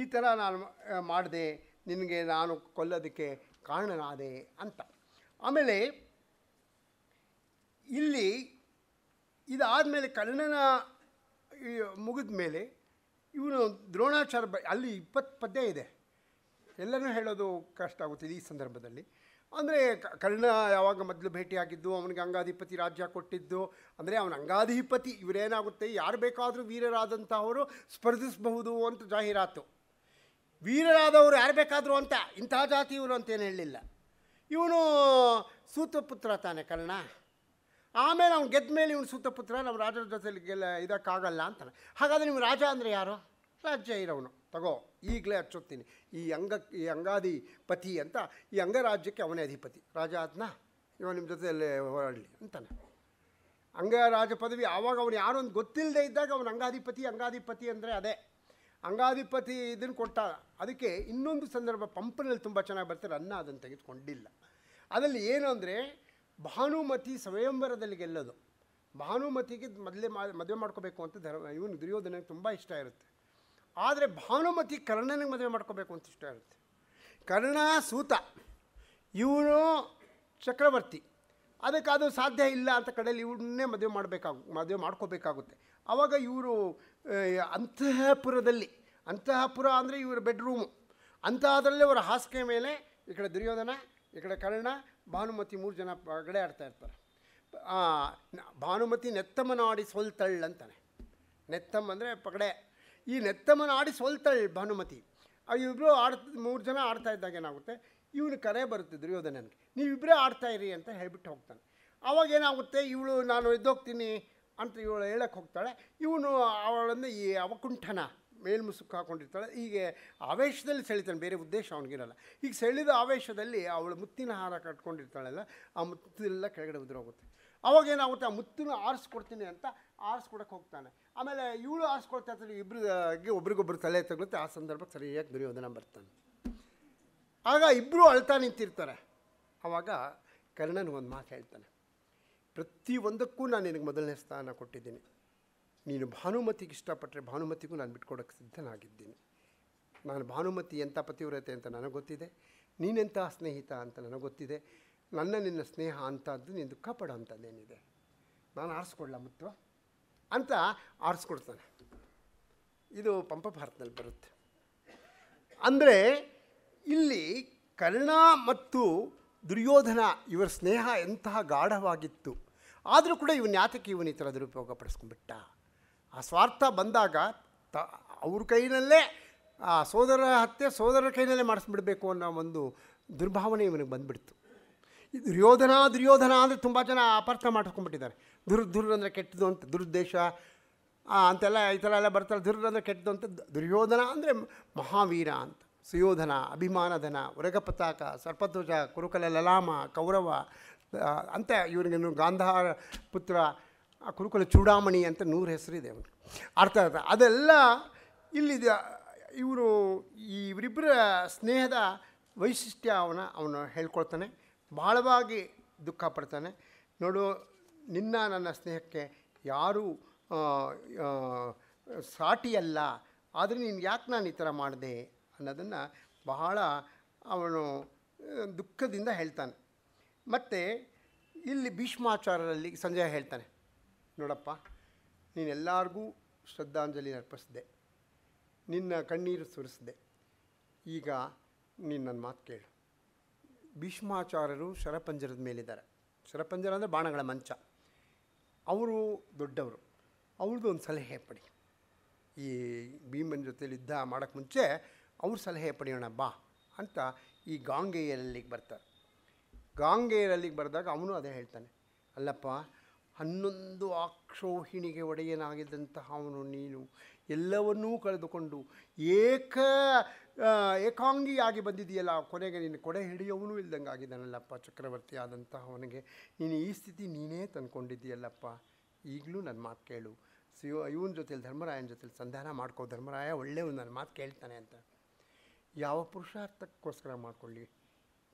ಈ ಥರ ನಾನು ಮಾಡಿದೆ ನಿನಗೆ ನಾನು ಕೊಲ್ಲೋದಕ್ಕೆ ಕಾರಣನಾದೆ ಅಂತ ಆಮೇಲೆ ಇಲ್ಲಿ ಇದಾದ ಮೇಲೆ ಕರ್ಣನ ಮುಗಿದ ಮೇಲೆ ಇವನು ದ್ರೋಣಾಚಾರ ಬ ಅಲ್ಲಿ ಇಪ್ಪತ್ತು ಪದ್ಯ ಇದೆ ಎಲ್ಲನೂ ಹೇಳೋದು ಕಷ್ಟ ಆಗುತ್ತಿದೆ ಈ ಸಂದರ್ಭದಲ್ಲಿ ಅಂದರೆ ಕರ್ಣ ಯಾವಾಗ ಮೊದಲು ಭೇಟಿಯಾಗಿದ್ದು ಅವನಿಗೆ ಅಂಗಾಧಿಪತಿ ರಾಜ್ಯ ಕೊಟ್ಟಿದ್ದು ಅಂದರೆ ಅವನ ಅಂಗಾಧಿಪತಿ ಇವರೇನಾಗುತ್ತೆ ಯಾರು ಬೇಕಾದರೂ ವೀರರಾದಂಥವರು ಸ್ಪರ್ಧಿಸಬಹುದು ಅಂತ ಜಾಹೀರಾತು ವೀರರಾದವರು ಯಾರು ಬೇಕಾದರೂ ಅಂತ ಇಂತಹ ಇವರು ಅಂತೇನು ಹೇಳಲಿಲ್ಲ ಇವನು ಸೂತಪುತ್ರ ತಾನೆ ಕರ್ಣ ಆಮೇಲೆ ಅವ್ನು ಗೆದ್ದ ಮೇಲೆ ಇವನು ಸುತ್ತ ಪುತ್ರ ನಾವು ರಾಜರ ಜೊತೆಲಿ ಗೆಲ್ಲ ಇದಕ್ಕಾಗಲ್ಲ ಅಂತಾನೆ ಹಾಗಾದರೆ ನೀವು ರಾಜ ಅಂದರೆ ಯಾರು ರಾಜ್ಯ ಇರೋವನು ತಗೋ ಈಗಲೇ ಹಚ್ಚೋತೀನಿ ಈ ಅಂಗ ಈ ಅಂಗಾಧಿಪತಿ ಅಂತ ಈ ಅಂಗರಾಜ್ಯಕ್ಕೆ ಅವನೇ ಅಧಿಪತಿ ರಾಜ ಆತ್ನ ಇವನು ನಿಮ್ಮ ಜೊತೆಯಲ್ಲಿ ಹೋರಾಡಲಿ ಅಂತಾನೆ ಅಂಗರಾಜ ಪದವಿ ಆವಾಗ ಅವನು ಯಾರು ಅಂತ ಗೊತ್ತಿಲ್ಲದೆ ಇದ್ದಾಗ ಅವನು ಅಂಗಾಧಿಪತಿ ಅಂಗಾಧಿಪತಿ ಅಂದರೆ ಅದೇ ಅಂಗಾಧಿಪತಿ ಇದನ್ನು ಕೊಟ್ಟ ಅದಕ್ಕೆ ಇನ್ನೊಂದು ಸಂದರ್ಭ ಪಂಪನಲ್ಲಿ ತುಂಬ ಚೆನ್ನಾಗಿ ಬರ್ತಾರೆ ಅನ್ನ ಅದನ್ನು ತೆಗೆದುಕೊಂಡಿಲ್ಲ ಅದರಲ್ಲಿ ಏನು ಅಂದರೆ ಭಾನುಮತಿ ಸ್ವಯಂವರದಲ್ಲಿ ಗೆಲ್ಲೋದು ಭಾನುಮತಿಗೆ ಮೊದಲೇ ಮದುವೆ ಮಾಡ್ಕೋಬೇಕು ಅಂತ ಧರ್ಮ ಇವನು ದುರ್ಯೋಧನಿಗೆ ತುಂಬ ಇಷ್ಟ ಇರುತ್ತೆ ಆದರೆ ಭಾನುಮತಿ ಕರ್ಣನಿಗೆ ಮದುವೆ ಮಾಡ್ಕೋಬೇಕು ಅಂತ ಇಷ್ಟ ಇರುತ್ತೆ ಕರ್ಣ ಸೂತ ಇವನು ಚಕ್ರವರ್ತಿ ಅದಕ್ಕೆ ಅದು ಸಾಧ್ಯ ಇಲ್ಲ ಅಂತ ಕಡೆಯಲ್ಲಿ ಇವನ್ನೇ ಮದುವೆ ಮಾಡಬೇಕಾಗ ಮದುವೆ ಮಾಡ್ಕೋಬೇಕಾಗುತ್ತೆ ಆವಾಗ ಇವರು ಅಂತಃಪುರದಲ್ಲಿ ಅಂತಃಪುರ ಅಂದರೆ ಇವರ ಬೆಡ್ರೂಮು ಅಂತಹದರಲ್ಲಿ ಅವರ ಹಾಸಿಗೆ ಮೇಲೆ ಈ ಕಡೆ ದುರ್ಯೋಧನ ಈ ಕಡೆ ಕರ್ಣ ಭಾನುಮತಿ ಮೂರು ಜನ ಪಗಡೆ ಆಡ್ತಾ ಇರ್ತಾರೆ ಭಾನುಮತಿ ಆಡಿ ಸೋಲ್ತಳ್ ಅಂತಾನೆ ನೆತ್ತಮ್ಮ ಅಂದರೆ ಪಗಡೆ ಈ ಆಡಿ ಸೋಲ್ತಳ್ ಭಾನುಮತಿ ಇಬ್ಬರು ಆಡ್ ಮೂರು ಜನ ಆಡ್ತಾ ಇದ್ದಾಗ ಏನಾಗುತ್ತೆ ಇವನು ಕರೆ ಯೋಧ ನನಗೆ ನೀವಿಬ್ಬರೇ ಆಡ್ತಾ ಇರಿ ಅಂತ ಹೇಳ್ಬಿಟ್ಟು ಹೋಗ್ತಾನೆ ಆವಾಗ ಏನಾಗುತ್ತೆ ಇವಳು ನಾನು ಎದ್ದೋಗ್ತೀನಿ ಅಂತ ಇವಳು ಹೇಳಕ್ಕೆ ಹೋಗ್ತಾಳೆ ಇವನು ಅವಳನ್ನು ಈ ಅವಕುಂಠನ ಮೇಲ್ಮುಸುಕ್ ಹಾಕೊಂಡಿರ್ತಾಳೆ ಹೀಗೆ ಆವೇಶದಲ್ಲಿ ಸೆಳಿತಾನೆ ಬೇರೆ ಉದ್ದೇಶ ಅವನಿಗಿರಲ್ಲ ಈಗ ಸೆಳೆದ ಆವೇಶದಲ್ಲಿ ಅವಳು ಮುತ್ತಿನ ಹಾರ ಕಟ್ಕೊಂಡಿರ್ತಾಳಲ್ಲ ಆ ಮುತ್ತೆಲ್ಲ ಕೆಳಗಡೆ ಉದುರೋಗುತ್ತೆ ಅವಾಗ ಏನಾಗುತ್ತೆ ಆ ಮುತ್ತನ್ನು ಆರಿಸ್ಕೊಡ್ತೀನಿ ಅಂತ ಆರಿಸ್ಕೊಡಕ್ಕೆ ಹೋಗ್ತಾನೆ ಆಮೇಲೆ ಇವಳು ಆರಿಸ್ಕೊಳ್ತಾ ಇರ್ತಾನೆ ಇಬ್ಬರಿಗೆ ಒಬ್ರಿಗೊಬ್ರು ತಲೆ ತಗುತ್ತೆ ಆ ಸಂದರ್ಭ ಸರಿಯಾಗಿ ದುರ್ಯೋಧನ ಬರ್ತಾನೆ ಆಗ ಇಬ್ಬರು ಅಳ್ತಾ ನಿಂತಿರ್ತಾರೆ ಆವಾಗ ಕರ್ಣನಿಗೆ ಒಂದು ಮಾತು ಹೇಳ್ತಾನೆ ಪ್ರತಿಯೊಂದಕ್ಕೂ ನಾನು ನಿನಗೆ ಮೊದಲನೇ ಸ್ಥಾನ ಕೊಟ್ಟಿದ್ದೀನಿ ನೀನು ಭಾನುಮತಿಗೆ ಇಷ್ಟಪಟ್ಟರೆ ಭಾನುಮತಿಗೂ ನಾನು ಬಿಟ್ಕೊಡೋಕ್ಕೆ ಸಿದ್ಧನಾಗಿದ್ದೀನಿ ನಾನು ಭಾನುಮತಿ ಎಂಥ ಪತಿವ್ರತೆ ಅಂತ ನನಗೆ ಗೊತ್ತಿದೆ ನೀನೆಂಥ ಸ್ನೇಹಿತ ಅಂತ ನನಗೆ ಗೊತ್ತಿದೆ ನನ್ನ ನಿನ್ನ ಸ್ನೇಹ ಅಂಥದ್ದು ನೀನು ದುಃಖ ಪಡೋ ಅಂಥದ್ದೇನಿದೆ ನಾನು ಆರಿಸ್ಕೊಡ್ಲ ಮತ್ತು ಅಂತ ಆರಿಸ್ಕೊಡ್ತಾನೆ ಇದು ಪಂಪ ಭಾರತದಲ್ಲಿ ಬರುತ್ತೆ ಅಂದರೆ ಇಲ್ಲಿ ಕರ್ಣ ಮತ್ತು ದುರ್ಯೋಧನ ಇವರ ಸ್ನೇಹ ಎಂತಹ ಗಾಢವಾಗಿತ್ತು ಆದರೂ ಕೂಡ ಇವನ್ಯಾತಕ್ಕೆ ಯಾತಕ್ಕೆ ಇವನು ಈ ಥರ ದುರುಪಯೋಗ ಪಡಿಸ್ಕೊಂಡ್ಬಿಟ್ಟ ಆ ಸ್ವಾರ್ಥ ಬಂದಾಗ ತ ಅವ್ರ ಕೈನಲ್ಲೇ ಆ ಸೋದರ ಹತ್ಯೆ ಸೋದರ ಕೈನಲ್ಲೇ ಮಾಡಿಸ್ಬಿಡಬೇಕು ಅನ್ನೋ ಒಂದು ದುರ್ಭಾವನೆ ಇವನಿಗೆ ಬಂದುಬಿಡ್ತು ದುರ್ಯೋಧನ ದುರ್ಯೋಧನ ಅಂದರೆ ತುಂಬ ಜನ ಅಪಾರ್ಥ ಮಾಡ್ಕೊಂಡ್ಬಿಟ್ಟಿದ್ದಾರೆ ದುರ್ ದುರ್ ಅಂದರೆ ಕೆಟ್ಟದು ಅಂತ ದುರುದ್ದೇಶ ಅಂತೆಲ್ಲ ಈ ಥರ ಎಲ್ಲ ಬರ್ತಾರೆ ದುರ್ ಅಂದರೆ ಕೆಟ್ಟದು ಅಂತ ದುರ್ಯೋಧನ ಅಂದರೆ ಮಹಾವೀರ ಅಂತ ಸುಯೋಧನ ಅಭಿಮಾನಧನ ಉರಗಪತಾಕ ಸರ್ಪಧ್ವಜ ಕುರುಕಲ ಲಲಾಮ ಕೌರವ ಅಂತ ಇವನಿಗೆ ಗಾಂಧಾರ ಪುತ್ರ ಆ ಕುರುಕುಲ ಚೂಡಾಮಣಿ ಅಂತ ನೂರು ಹೆಸರಿದೆ ಅವನು ಅರ್ಥ ಅರ್ಥ ಅದೆಲ್ಲ ಇಲ್ಲಿದೆ ಇವರು ಇವರಿಬ್ಬರ ಸ್ನೇಹದ ವೈಶಿಷ್ಟ್ಯ ಅವನ ಅವನು ಹೇಳ್ಕೊಳ್ತಾನೆ ಬಹಳವಾಗಿ ದುಃಖ ಪಡ್ತಾನೆ ನೋಡು ನಿನ್ನ ನನ್ನ ಸ್ನೇಹಕ್ಕೆ ಯಾರೂ ಸಾಟಿಯಲ್ಲ ಆದರೆ ನೀನು ಯಾಕೆ ನಾನು ಈ ಥರ ಮಾಡಿದೆ ಅನ್ನೋದನ್ನು ಬಹಳ ಅವನು ದುಃಖದಿಂದ ಹೇಳ್ತಾನೆ ಮತ್ತು ಇಲ್ಲಿ ಭೀಷ್ಮಾಚಾರರಲ್ಲಿ ಸಂಜಯ ಹೇಳ್ತಾನೆ ನೋಡಪ್ಪ ನೀನೆಲ್ಲರಿಗೂ ಶ್ರದ್ಧಾಂಜಲಿ ಅರ್ಪಿಸಿದೆ ನಿನ್ನ ಕಣ್ಣೀರು ಸುರಿಸಿದೆ ಈಗ ನೀನು ನನ್ನ ಮಾತು ಕೇಳು ಭೀಷ್ಮಾಚಾರ್ಯರು ಶರಪಂಜರದ ಮೇಲಿದ್ದಾರೆ ಶರಪಂಜರ ಅಂದರೆ ಬಾಣಗಳ ಮಂಚ ಅವರು ದೊಡ್ಡವರು ಅವ್ರದ್ದು ಒಂದು ಸಲಹೆ ಪಡಿ ಈ ಭೀಮನ ಜೊತೆಲಿ ಯುದ್ಧ ಮಾಡೋಕ್ಕೆ ಮುಂಚೆ ಅವ್ರ ಸಲಹೆ ಪಡೆಯೋಣ ಬಾ ಅಂತ ಈ ಗಾಂಗೆಯರಲ್ಲಿಗೆ ಬರ್ತಾರೆ ಗಾಂಗೆಯರಲ್ಲಿಗೆ ಬರೆದಾಗ ಅವನು ಅದೇ ಹೇಳ್ತಾನೆ ಅಲ್ಲಪ್ಪ ಹನ್ನೊಂದು ಆಕ್ಷೋಹಿಣಿಗೆ ಅವನು ನೀನು ಎಲ್ಲವನ್ನೂ ಕಳೆದುಕೊಂಡು ಏಕ ಏಕಾಂಗಿಯಾಗಿ ಬಂದಿದೆಯಲ್ಲ ಕೊನೆಗೆ ನೀನು ಕೊಡೆ ಹಿಡಿಯವನು ಆಗಿದ್ದಾನಲ್ಲಪ್ಪ ಚಕ್ರವರ್ತಿ ಅವನಿಗೆ ನೀನು ಈ ಸ್ಥಿತಿ ನೀನೇ ತಂದ್ಕೊಂಡಿದ್ದೀಯಲ್ಲಪ್ಪ ಈಗಲೂ ನನ್ನ ಮಾತು ಕೇಳು ಸಿ ಇವನ ಜೊತೆಲಿ ಧರ್ಮರಾಯನ ಜೊತೆಲಿ ಸಂಧಾನ ಮಾಡ್ಕೋ ಧರ್ಮರಾಯ ಒಳ್ಳೆಯವನು ನನ್ನ ಮಾತು ಕೇಳ್ತಾನೆ ಅಂತ ಯಾವ ಪುರುಷಾರ್ಥಕ್ಕೋಸ್ಕರ ಮಾಡಿಕೊಳ್ಳಿ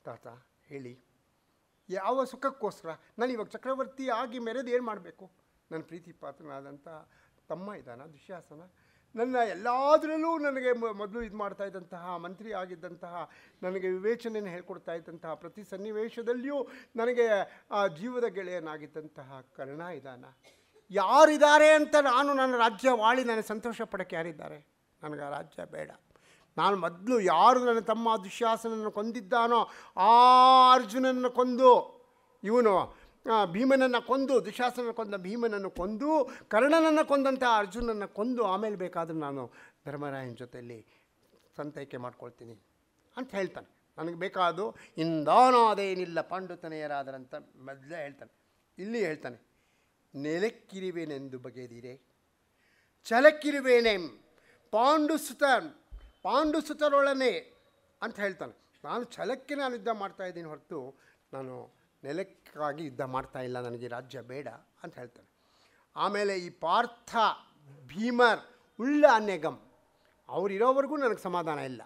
ತಾತ ಹೇಳಿ ಯಾವ ಸುಖಕ್ಕೋಸ್ಕರ ನಾನು ಇವಾಗ ಚಕ್ರವರ್ತಿ ಆಗಿ ಮೆರೆದು ಏನು ಮಾಡಬೇಕು ನನ್ನ ಪ್ರೀತಿ ಪಾತ್ರನಾದಂಥ ತಮ್ಮ ಇದ್ದಾನ ದುಶ್ಯಾಸನ ನನ್ನ ಎಲ್ಲದರಲ್ಲೂ ನನಗೆ ಮೊದಲು ಇದು ಮಾಡ್ತಾ ಇದ್ದಂತಹ ಮಂತ್ರಿ ಆಗಿದ್ದಂತಹ ನನಗೆ ವಿವೇಚನೆಯನ್ನು ಹೇಳ್ಕೊಡ್ತಾ ಇದ್ದಂತಹ ಪ್ರತಿ ಸನ್ನಿವೇಶದಲ್ಲಿಯೂ ನನಗೆ ಆ ಜೀವದ ಗೆಳೆಯನಾಗಿದ್ದಂತಹ ಕರ್ಣ ಇದ್ದಾನ ಯಾರಿದ್ದಾರೆ ಅಂತ ನಾನು ನನ್ನ ರಾಜ್ಯ ವಾಳಿ ನನಗೆ ಸಂತೋಷ ಪಡೋಕ್ಕೆ ಯಾರಿದ್ದಾರೆ ನನಗೆ ಆ ರಾಜ್ಯ ಬೇಡ ನಾನು ಮೊದಲು ಯಾರು ನನ್ನ ತಮ್ಮ ದುಶ್ಯಾಸನನ್ನು ಕೊಂದಿದ್ದಾನೋ ಆ ಅರ್ಜುನನ್ನು ಕೊಂದು ಇವನು ಭೀಮನನ್ನು ಕೊಂದು ದುಶಾಸನ ಕೊಂದ ಭೀಮನನ್ನು ಕೊಂದು ಕರ್ಣನನ್ನು ಕೊಂದಂಥ ಅರ್ಜುನನ್ನು ಕೊಂದು ಆಮೇಲೆ ಬೇಕಾದರೂ ನಾನು ಧರ್ಮರಾಯನ ಜೊತೆಯಲ್ಲಿ ಸಂತೈಕೆ ಮಾಡ್ಕೊಳ್ತೀನಿ ಅಂತ ಹೇಳ್ತಾನೆ ನನಗೆ ಬೇಕಾದು ಇಂದಾನಾದೇನಿಲ್ಲ ಪಾಂಡುತನೆಯರಾದರಂತ ಮೊದಲೇ ಹೇಳ್ತಾನೆ ಇಲ್ಲಿ ಹೇಳ್ತಾನೆ ನೆಲಕ್ಕಿರಿವೇನೆಂದು ಬಗೆದಿರೆ ಚಲಕ್ಕಿರುವೇನೆ ಪಾಂಡುಸುತ ಪಾಂಡುಸುತರೊಳನೆ ಅಂತ ಹೇಳ್ತಾನೆ ನಾನು ಛಲಕ್ಕೆ ನಾನು ಯುದ್ಧ ಮಾಡ್ತಾ ಇದ್ದೀನಿ ಹೊರತು ನಾನು ನೆಲಕ್ಕಾಗಿ ಯುದ್ಧ ಮಾಡ್ತಾ ಇಲ್ಲ ನನಗೆ ರಾಜ್ಯ ಬೇಡ ಅಂತ ಹೇಳ್ತಾನೆ ಆಮೇಲೆ ಈ ಪಾರ್ಥ ಭೀಮರ್ ಉಳ್ಳ ಅನ್ಯಗಮ್ ಅವರಿರೋವರೆಗೂ ನನಗೆ ಸಮಾಧಾನ ಇಲ್ಲ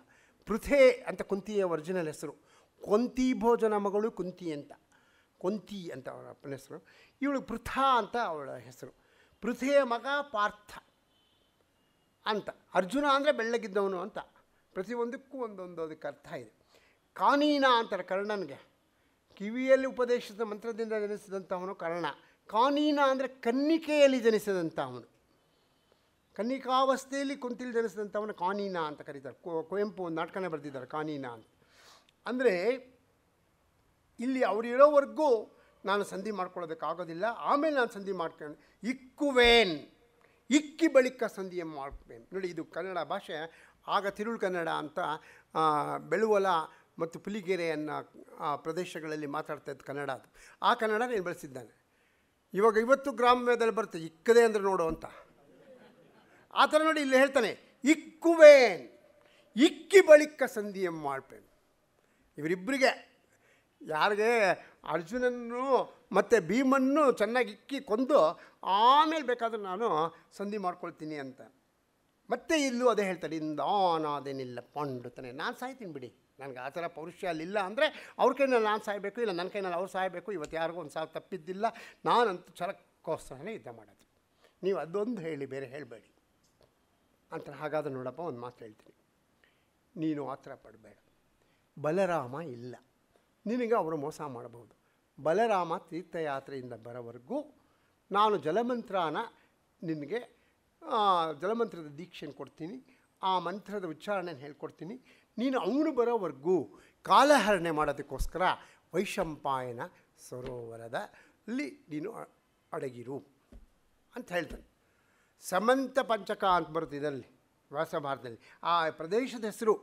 ಪೃಥೆ ಅಂತ ಕುಂತಿಯ ಒರಿಜಿನಲ್ ಹೆಸರು ಕೊಂತಿ ಭೋಜನ ಮಗಳು ಕುಂತಿ ಅಂತ ಕೊಂತಿ ಅಂತ ಅವಳ ಹೆಸರು ಇವಳು ಪೃಥಾ ಅಂತ ಅವಳ ಹೆಸರು ಪೃಥೆಯ ಮಗ ಪಾರ್ಥ ಅಂತ ಅರ್ಜುನ ಅಂದರೆ ಬೆಳ್ಳಗಿದ್ದವನು ಅಂತ ಪ್ರತಿಯೊಂದಕ್ಕೂ ಒಂದೊಂದು ಅದಕ್ಕೆ ಅರ್ಥ ಇದೆ ಕಾನೀನ ಅಂತಾರೆ ಕರ್ಣನಿಗೆ ಕಿವಿಯಲ್ಲಿ ಉಪದೇಶದ ಮಂತ್ರದಿಂದ ಜನಿಸಿದಂಥವನು ಕರ್ಣ ಕಾನೀನ ಅಂದರೆ ಕನ್ನಿಕೆಯಲ್ಲಿ ಜನಿಸಿದಂಥವನು ಕನ್ನಿಕಾವಸ್ಥೆಯಲ್ಲಿ ಕುಂತಿಲಿ ಜನಿಸಿದಂಥವನು ಕಾನೀನ ಅಂತ ಕರೀತಾರೆ ಕುವೆಂಪು ಒಂದು ನಾಟಕನೇ ಬರೆದಿದ್ದಾರೆ ಕಾನೀನ ಅಂತ ಅಂದರೆ ಇಲ್ಲಿ ಅವರು ನಾನು ಸಂಧಿ ಮಾಡ್ಕೊಳ್ಳೋದಕ್ಕಾಗೋದಿಲ್ಲ ಆಮೇಲೆ ನಾನು ಸಂಧಿ ಮಾಡ್ಕೊಂಡು ಇಕ್ಕುವೇನ್ ಇಕ್ಕಿ ಬಳಿಕ ಸಂಧಿಯ ಮಾಡ್ಬೇಕು ನೋಡಿ ಇದು ಕನ್ನಡ ಭಾಷೆ ಆಗ ತಿರುಳು ಕನ್ನಡ ಅಂತ ಬೆಳುವಲ ಮತ್ತು ಪುಲಿಗೆರೆಯನ್ನು ಆ ಪ್ರದೇಶಗಳಲ್ಲಿ ಮಾತಾಡ್ತಾ ಇದ್ದು ಕನ್ನಡ ಅದು ಆ ಕನ್ನಡ ನೀನು ಬಳಸಿದ್ದಾನೆ ಇವಾಗ ಇವತ್ತು ಗ್ರಾಮ್ಯದಲ್ಲಿ ಬರುತ್ತೆ ಇಕ್ಕದೆ ಅಂದರೆ ನೋಡು ಅಂತ ಆ ಥರ ನೋಡಿ ಇಲ್ಲಿ ಹೇಳ್ತಾನೆ ಇಕ್ಕುವೇನ್ ಇಕ್ಕಿ ಬಳಿಕ ಸಂಧಿಯ ಮಾಡ್ಪೇನು ಇವರಿಬ್ಬರಿಗೆ ಯಾರಿಗೆ ಅರ್ಜುನನ್ನು ಮತ್ತು ಭೀಮನ್ನು ಚೆನ್ನಾಗಿ ಇಕ್ಕಿ ಕೊಂದು ಆಮೇಲೆ ಬೇಕಾದರೂ ನಾನು ಸಂಧಿ ಮಾಡ್ಕೊಳ್ತೀನಿ ಅಂತ ಮತ್ತೆ ಇಲ್ಲೂ ಅದೇ ಹೇಳ್ತಾರೆ ಇಂದ ಅದೇನಿಲ್ಲ ತಾನೆ ನಾನು ಸಾಯ್ತೀನಿ ಬಿಡಿ ನನಗೆ ಆ ಥರ ಪೌರುಷ್ಯ ಅಲ್ಲಿಲ್ಲ ಅಂದರೆ ಅವ್ರ ಕೈನಲ್ಲಿ ನಾನು ಸಾಯಬೇಕು ಇಲ್ಲ ನನ್ನ ಕೈನಲ್ಲಿ ಅವ್ರು ಸಾಯಬೇಕು ಇವತ್ತು ಯಾರಿಗೂ ಒಂದು ಸಾವಿರ ತಪ್ಪಿದ್ದಿಲ್ಲ ನಾನಂತೂ ಚರಕ್ಕೋಸ್ಕರನೇ ಯುದ್ಧ ಮಾಡೋದು ನೀವು ಅದೊಂದು ಹೇಳಿ ಬೇರೆ ಹೇಳಬೇಡಿ ಅಂತ ಹಾಗಾದ್ರೆ ನೋಡಪ್ಪ ಒಂದು ಮಾತು ಹೇಳ್ತೀನಿ ನೀನು ಆ ಥರ ಪಡಬೇಡ ಬಲರಾಮ ಇಲ್ಲ ನಿನಗೆ ಅವರು ಮೋಸ ಮಾಡಬಹುದು ಬಲರಾಮ ತೀರ್ಥಯಾತ್ರೆಯಿಂದ ಬರೋವರೆಗೂ ನಾನು ಜಲಮಂತ್ರನ ನಿನಗೆ ಜಲಮಂತ್ರದ ದೀಕ್ಷೆಯನ್ನು ಕೊಡ್ತೀನಿ ಆ ಮಂತ್ರದ ಉಚ್ಚಾರಣೆಯನ್ನು ಹೇಳ್ಕೊಡ್ತೀನಿ ನೀನು ಅವನು ಬರೋವರೆಗೂ ಕಾಲಹರಣೆ ಮಾಡೋದಕ್ಕೋಸ್ಕರ ವೈಶಂಪಾಯನ ಸರೋವರದಲ್ಲಿ ನೀನು ಅಡಗಿರು ಅಂತ ಹೇಳ್ತಾನೆ ಸಮಂತ ಪಂಚಕ ಅಂತ ಬರುತ್ತೆ ಇದರಲ್ಲಿ ವ್ಯಾಸ ಭಾರತದಲ್ಲಿ ಆ ಪ್ರದೇಶದ ಹೆಸರು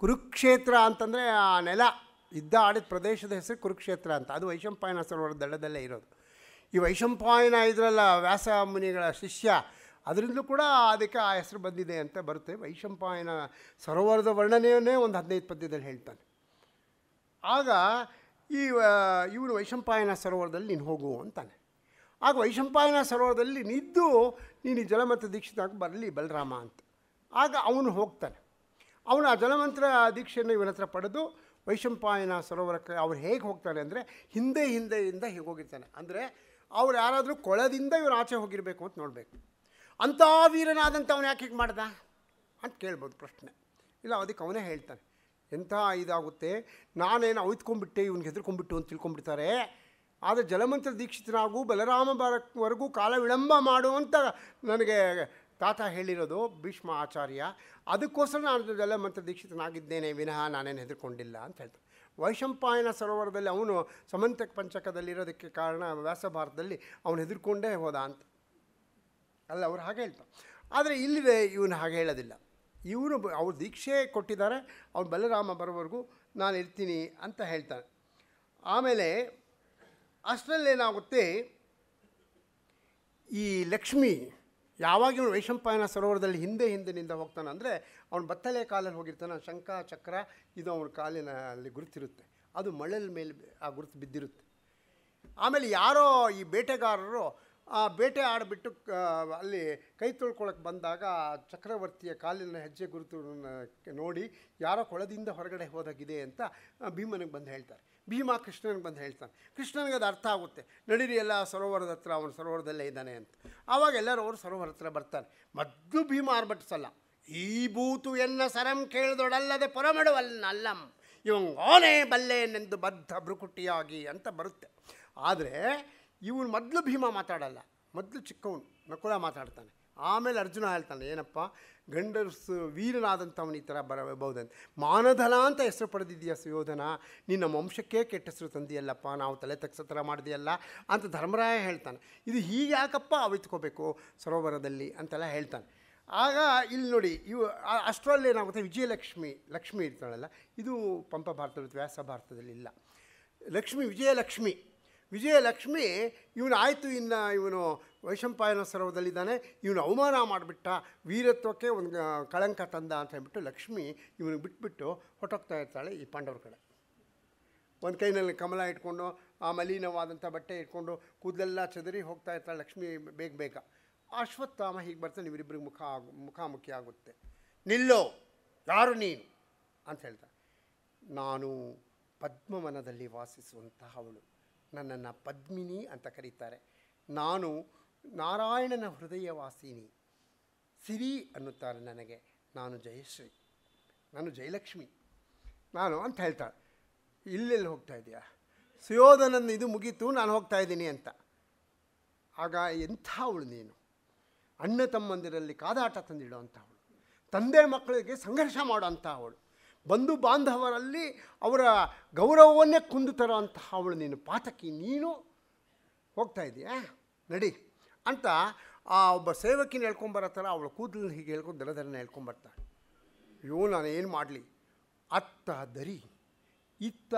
ಕುರುಕ್ಷೇತ್ರ ಅಂತಂದರೆ ಆ ನೆಲ ಯುದ್ಧ ಆಡಿದ ಪ್ರದೇಶದ ಹೆಸರು ಕುರುಕ್ಷೇತ್ರ ಅಂತ ಅದು ವೈಶಂಪಾಯನ ಸರೋವರ ದಡದಲ್ಲೇ ಇರೋದು ಈ ವೈಶಂಪಾಯನ ಇದರಲ್ಲ ವ್ಯಾಸ ಮುನಿಗಳ ಶಿಷ್ಯ ಅದರಿಂದಲೂ ಕೂಡ ಅದಕ್ಕೆ ಆ ಹೆಸರು ಬಂದಿದೆ ಅಂತ ಬರುತ್ತೆ ವೈಶಂಪಾಯನ ಸರೋವರದ ವರ್ಣನೆಯನ್ನೇ ಒಂದು ಹದಿನೈದು ಪದ್ಯದಲ್ಲಿ ಹೇಳ್ತಾನೆ ಆಗ ಈ ಇವನು ವೈಶಂಪಾಯನ ಸರೋವರದಲ್ಲಿ ನೀನು ಹೋಗು ಅಂತಾನೆ ಆಗ ವೈಶಂಪಾಯನ ಸರೋವರದಲ್ಲಿ ನಿದ್ದು ನೀನು ಜಲಮಂತ್ರ ದೀಕ್ಷಿತಾಗಿ ಬರಲಿ ಬಲರಾಮ ಅಂತ ಆಗ ಅವನು ಹೋಗ್ತಾನೆ ಅವನು ಆ ಜಲಮಂತ್ರ ದೀಕ್ಷೆಯನ್ನು ಇವನ ಹತ್ರ ಪಡೆದು ವೈಶಂಪಾಯನ ಸರೋವರಕ್ಕೆ ಅವ್ರು ಹೇಗೆ ಹೋಗ್ತಾರೆ ಅಂದರೆ ಹಿಂದೆ ಹಿಂದೆಯಿಂದ ಹೇಗೆ ಹೋಗಿರ್ತಾನೆ ಅಂದರೆ ಅವ್ರು ಯಾರಾದರೂ ಕೊಳದಿಂದ ಇವರು ಆಚೆ ಹೋಗಿರಬೇಕು ಅಂತ ನೋಡಬೇಕು ಅಂಥ ವೀರನಾದಂಥ ಅವನು ಯಾಕೆ ಹೀಗೆ ಮಾಡ್ದ ಅಂತ ಕೇಳ್ಬೋದು ಪ್ರಶ್ನೆ ಇಲ್ಲ ಅದಕ್ಕೆ ಅವನೇ ಹೇಳ್ತಾನೆ ಎಂಥ ಇದಾಗುತ್ತೆ ನಾನೇನು ಅವಿತ್ಕೊಂಡ್ಬಿಟ್ಟೆ ಇವ್ನಿಗೆ ಹೆದರ್ಕೊಂಡ್ಬಿಟ್ಟು ಅಂತ ತಿಳ್ಕೊಂಡ್ಬಿಡ್ತಾರೆ ಆದರೆ ಜಲಮಂತ್ರ ದೀಕ್ಷಿತನಾಗೂ ಬಲರಾಮ ಬರವರೆಗೂ ಕಾಲ ವಿಳಂಬ ಮಾಡುವಂಥ ನನಗೆ ತಾತ ಹೇಳಿರೋದು ಭೀಷ್ಮ ಆಚಾರ್ಯ ಅದಕ್ಕೋಸ್ಕರ ನಾನು ಮಂತ್ರ ದೀಕ್ಷಿತನಾಗಿದ್ದೇನೆ ವಿನಃ ನಾನೇನು ಹೆದರ್ಕೊಂಡಿಲ್ಲ ಅಂತ ಹೇಳ್ತಾರೆ ವೈಶಂಪಾಯನ ಸರೋವರದಲ್ಲಿ ಅವನು ಸಮಂತ ಪಂಚಕದಲ್ಲಿರೋದಕ್ಕೆ ಕಾರಣ ವ್ಯಾಸ ಭಾರತದಲ್ಲಿ ಅವನು ಹೆದರ್ಕೊಂಡೇ ಹೋದ ಅಂತ ಅಲ್ಲ ಅವರು ಹಾಗೆ ಹೇಳ್ತಾರೆ ಆದರೆ ಇಲ್ಲಿದೆ ಇವನು ಹಾಗೆ ಹೇಳೋದಿಲ್ಲ ಇವನು ಅವ್ರು ದೀಕ್ಷೆ ಕೊಟ್ಟಿದ್ದಾರೆ ಅವ್ರು ಬಲರಾಮ ಬರೋವರೆಗೂ ನಾನು ಇರ್ತೀನಿ ಅಂತ ಹೇಳ್ತಾನೆ ಆಮೇಲೆ ಅಷ್ಟರಲ್ಲೇನಾಗುತ್ತೆ ಈ ಲಕ್ಷ್ಮಿ ಯಾವಾಗ ಇವನು ವೈಶಂಪಾಯನ ಸರೋವರದಲ್ಲಿ ಹಿಂದೆ ಹಿಂದಿನಿಂದ ಹೋಗ್ತಾನೆ ಅಂದರೆ ಅವನು ಬತ್ತಲೆ ಕಾಲಲ್ಲಿ ಹೋಗಿರ್ತಾನೆ ಶಂಖ ಚಕ್ರ ಇದು ಅವನ ಅಲ್ಲಿ ಗುರುತಿರುತ್ತೆ ಅದು ಮಳೆಲ್ ಮೇಲೆ ಆ ಗುರುತು ಬಿದ್ದಿರುತ್ತೆ ಆಮೇಲೆ ಯಾರೋ ಈ ಬೇಟೆಗಾರರು ಆ ಬೇಟೆ ಆಡಿಬಿಟ್ಟು ಅಲ್ಲಿ ಕೈ ತೊಳ್ಕೊಳಕ್ಕೆ ಬಂದಾಗ ಚಕ್ರವರ್ತಿಯ ಕಾಲಿನ ಹೆಜ್ಜೆ ಗುರುತು ನೋಡಿ ಯಾರೋ ಕೊಳದಿಂದ ಹೊರಗಡೆ ಹೋದಾಗಿದೆ ಅಂತ ಭೀಮನಿಗೆ ಬಂದು ಹೇಳ್ತಾರೆ ಭೀಮ ಕೃಷ್ಣನಿಗೆ ಬಂದು ಹೇಳ್ತಾನೆ ಕೃಷ್ಣನಿಗೆ ಅದು ಅರ್ಥ ಆಗುತ್ತೆ ನಡೀರಿ ಎಲ್ಲ ಸರೋವರದ ಹತ್ರ ಅವನು ಸರೋವರದಲ್ಲೇ ಇದ್ದಾನೆ ಅಂತ ಆವಾಗ ಎಲ್ಲರೂ ಅವರು ಸರೋವರ ಹತ್ರ ಬರ್ತಾರೆ ಮದ್ದು ಭೀಮ ಆರ್ಭಟಿಸಲ್ಲ ಈ ಭೂತು ಎನ್ನ ಸರಂ ಕೇಳಿದೊಡಲ್ಲದೆ ಪೊರಮಡುವಲ್ಲ ಅಲ್ಲಂ ಇವನು ಬಲ್ಲೆ ಬಲ್ಲೇನೆಂದು ಬದ್ಧ ಭ್ರುಕುಟಿಯಾಗಿ ಅಂತ ಬರುತ್ತೆ ಆದರೆ ಇವನು ಮೊದಲು ಭೀಮ ಮಾತಾಡಲ್ಲ ಮೊದಲು ಚಿಕ್ಕವನು ನಕುಲ ಮಾತಾಡ್ತಾನೆ ಆಮೇಲೆ ಅರ್ಜುನ ಹೇಳ್ತಾನೆ ಏನಪ್ಪ ಗಂಡಸು ವೀರನಾದಂಥವನು ಈ ಥರ ಬರಬಹುದಂತೆ ಮಾನಧನ ಅಂತ ಹೆಸರು ಪಡೆದಿದ್ದೀಯ ಸುಯೋಧನ ನಿನ್ನ ವಂಶಕ್ಕೆ ಕೆಟ್ಟ ಹೆಸರು ತಂದಿಯಲ್ಲಪ್ಪ ನಾವು ತಲೆ ತಗ್ಸೋ ಥರ ಮಾಡಿದೆಯಲ್ಲ ಅಂತ ಧರ್ಮರಾಯ ಹೇಳ್ತಾನೆ ಇದು ಹೀಗ್ಯಾಕಪ್ಪ ಅವಿತ್ಕೋಬೇಕು ಸರೋವರದಲ್ಲಿ ಅಂತೆಲ್ಲ ಹೇಳ್ತಾನೆ ಆಗ ಇಲ್ಲಿ ನೋಡಿ ಇವು ಅಷ್ಟರಲ್ಲಿ ಏನಾಗುತ್ತೆ ವಿಜಯಲಕ್ಷ್ಮಿ ಲಕ್ಷ್ಮಿ ಇರ್ತಾಳಲ್ಲ ಇದು ಪಂಪ ಭಾರತದ ವ್ಯಾಸ ಭಾರತದಲ್ಲಿ ಇಲ್ಲ ಲಕ್ಷ್ಮಿ ವಿಜಯಲಕ್ಷ್ಮಿ ವಿಜಯಲಕ್ಷ್ಮಿ ಇವನು ಆಯಿತು ಇನ್ನು ಇವನು ವೈಶಂಪಾಯನ ಸರ್ವದಲ್ಲಿದ್ದಾನೆ ಇವನು ಅವಮಾನ ಮಾಡಿಬಿಟ್ಟ ವೀರತ್ವಕ್ಕೆ ಒಂದು ಕಳಂಕ ತಂದ ಅಂತ ಹೇಳ್ಬಿಟ್ಟು ಲಕ್ಷ್ಮಿ ಇವನಿಗೆ ಬಿಟ್ಬಿಟ್ಟು ಹೊಟ್ಟೋಗ್ತಾ ಇರ್ತಾಳೆ ಈ ಪಾಂಡವ್ರ ಕಡೆ ಒಂದು ಕೈನಲ್ಲಿ ಕಮಲ ಇಟ್ಕೊಂಡು ಆ ಮಲೀನವಾದಂಥ ಬಟ್ಟೆ ಇಟ್ಕೊಂಡು ಕೂದಲೆಲ್ಲ ಚದರಿ ಹೋಗ್ತಾ ಇರ್ತಾಳೆ ಲಕ್ಷ್ಮಿ ಬೇಗ ಬೇಗ ಅಶ್ವತ್ಥಾಮ ಹೀಗೆ ಬರ್ತಾನೆ ಇವರಿಬ್ಬರಿಗೆ ಮುಖ ಆಗು ಮುಖಾಮುಖಿ ಆಗುತ್ತೆ ನಿಲ್ಲೋ ಯಾರು ನೀನು ಅಂತ ಹೇಳ್ತಾ ನಾನು ಪದ್ಮವನದಲ್ಲಿ ವಾಸಿಸುವಂತಹ ಅವಳು ನನ್ನನ್ನು ಪದ್ಮಿನಿ ಅಂತ ಕರೀತಾರೆ ನಾನು ನಾರಾಯಣನ ಹೃದಯವಾಸಿನಿ ಸಿರಿ ಅನ್ನುತ್ತಾರೆ ನನಗೆ ನಾನು ಜಯಶ್ರೀ ನಾನು ಜಯಲಕ್ಷ್ಮಿ ನಾನು ಅಂತ ಹೇಳ್ತಾಳೆ ಇಲ್ಲೆಲ್ಲಿ ಹೋಗ್ತಾ ಇದೆಯಾ ಸುಯೋಧನನ್ನು ಇದು ಮುಗೀತು ನಾನು ಹೋಗ್ತಾ ಇದ್ದೀನಿ ಅಂತ ಆಗ ಎಂಥ ಅವಳು ನೀನು ಅಣ್ಣ ತಮ್ಮಂದಿರಲ್ಲಿ ಕಾದಾಟ ತಂದಿಡೋ ಅವಳು ತಂದೆ ಮಕ್ಕಳಿಗೆ ಸಂಘರ್ಷ ಮಾಡೋ ಅಂಥ ಅವಳು ಬಂಧು ಬಾಂಧವರಲ್ಲಿ ಅವರ ಗೌರವವನ್ನೇ ಕುಂದು ತರೋಂತಹ ಅವಳು ನೀನು ಪಾತಕಿ ನೀನು ಹೋಗ್ತಾ ಇದೆಯಾ ನಡಿ ಅಂತ ಆ ಒಬ್ಬ ಸೇವಕಿನ ಹೇಳ್ಕೊಂಬರತ್ತಲ್ಲ ಅವಳು ಕೂದಲು ಹೀಗೆ ಹೇಳ್ಕೊಂಡು ದರ ಹೇಳ್ಕೊಂಬರ್ತಾಳೆ ಅಯ್ಯೋ ನಾನು ಏನು ಮಾಡಲಿ ಅತ್ತ ದರಿ ಇತ್ತ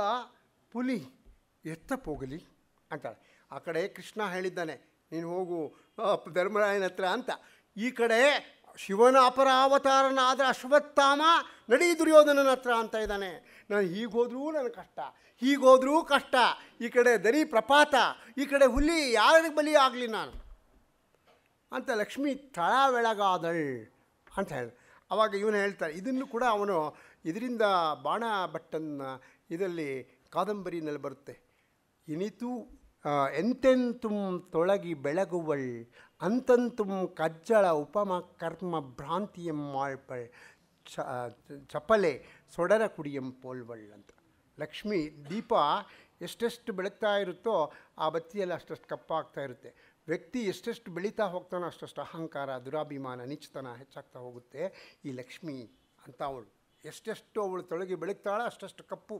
ಪುಲಿ ಎತ್ತ ಪೋಗಲಿ ಅಂತಾಳೆ ಆ ಕಡೆ ಕೃಷ್ಣ ಹೇಳಿದ್ದಾನೆ ನೀನು ಹೋಗು ಧರ್ಮರಾಯನ ಹತ್ರ ಅಂತ ಈ ಕಡೆ ಶಿವನ ಅವತಾರನಾದ ಅಶ್ವತ್ಥಾಮ ನಡಿ ದುರ್ಯೋಧನನ ಹತ್ರ ಅಂತ ಇದ್ದಾನೆ ನಾನು ಹೀಗೋದ್ರೂ ನನ್ನ ಕಷ್ಟ ಹೀಗೋದ್ರೂ ಕಷ್ಟ ಈ ಕಡೆ ದರಿ ಪ್ರಪಾತ ಈ ಕಡೆ ಹುಲಿ ಯಾರಿಗೆ ಬಲಿ ಆಗಲಿ ನಾನು ಅಂತ ಲಕ್ಷ್ಮಿ ತಳವೆಳಗಾದಳ್ ಅಂತ ಹೇಳಿ ಆವಾಗ ಇವನು ಹೇಳ್ತಾರೆ ಇದನ್ನು ಕೂಡ ಅವನು ಇದರಿಂದ ಬಾಣ ಭಟ್ಟನ್ನ ಇದರಲ್ಲಿ ಕಾದಂಬರಿನಲ್ಲಿ ಬರುತ್ತೆ ಇನಿತು ಎಂತೆಂತುಂ ತೊಳಗಿ ಬೆಳಗುವಳ್ ಅಂತಂತು ಕಜ್ಜಳ ಉಪಮ ಕರ್ಮ ಭ್ರಾಂತಿಯಂ ಮಾಳ್ಪಳ್ ಚಪಲೆ ಸೊಡರ ಕುಡಿಯಂ ಪೋಲ್ವಳ್ ಅಂತ ಲಕ್ಷ್ಮಿ ದೀಪ ಎಷ್ಟೆಷ್ಟು ಬೆಳಗ್ತಾ ಇರುತ್ತೋ ಆ ಬತ್ತಿಯಲ್ಲಿ ಅಷ್ಟಷ್ಟು ಕಪ್ಪಾಗ್ತಾ ಇರುತ್ತೆ ವ್ಯಕ್ತಿ ಎಷ್ಟೆಷ್ಟು ಬೆಳೀತಾ ಹೋಗ್ತಾನೋ ಅಷ್ಟಷ್ಟು ಅಹಂಕಾರ ದುರಾಭಿಮಾನ ನಿಚ್ಚತನ ಹೆಚ್ಚಾಗ್ತಾ ಹೋಗುತ್ತೆ ಈ ಲಕ್ಷ್ಮಿ ಅಂತ ಅವಳು ಎಷ್ಟೆಷ್ಟು ಅವಳು ತೊಳಗೆ ಬೆಳಗ್ತಾಳೋ ಅಷ್ಟಷ್ಟು ಕಪ್ಪು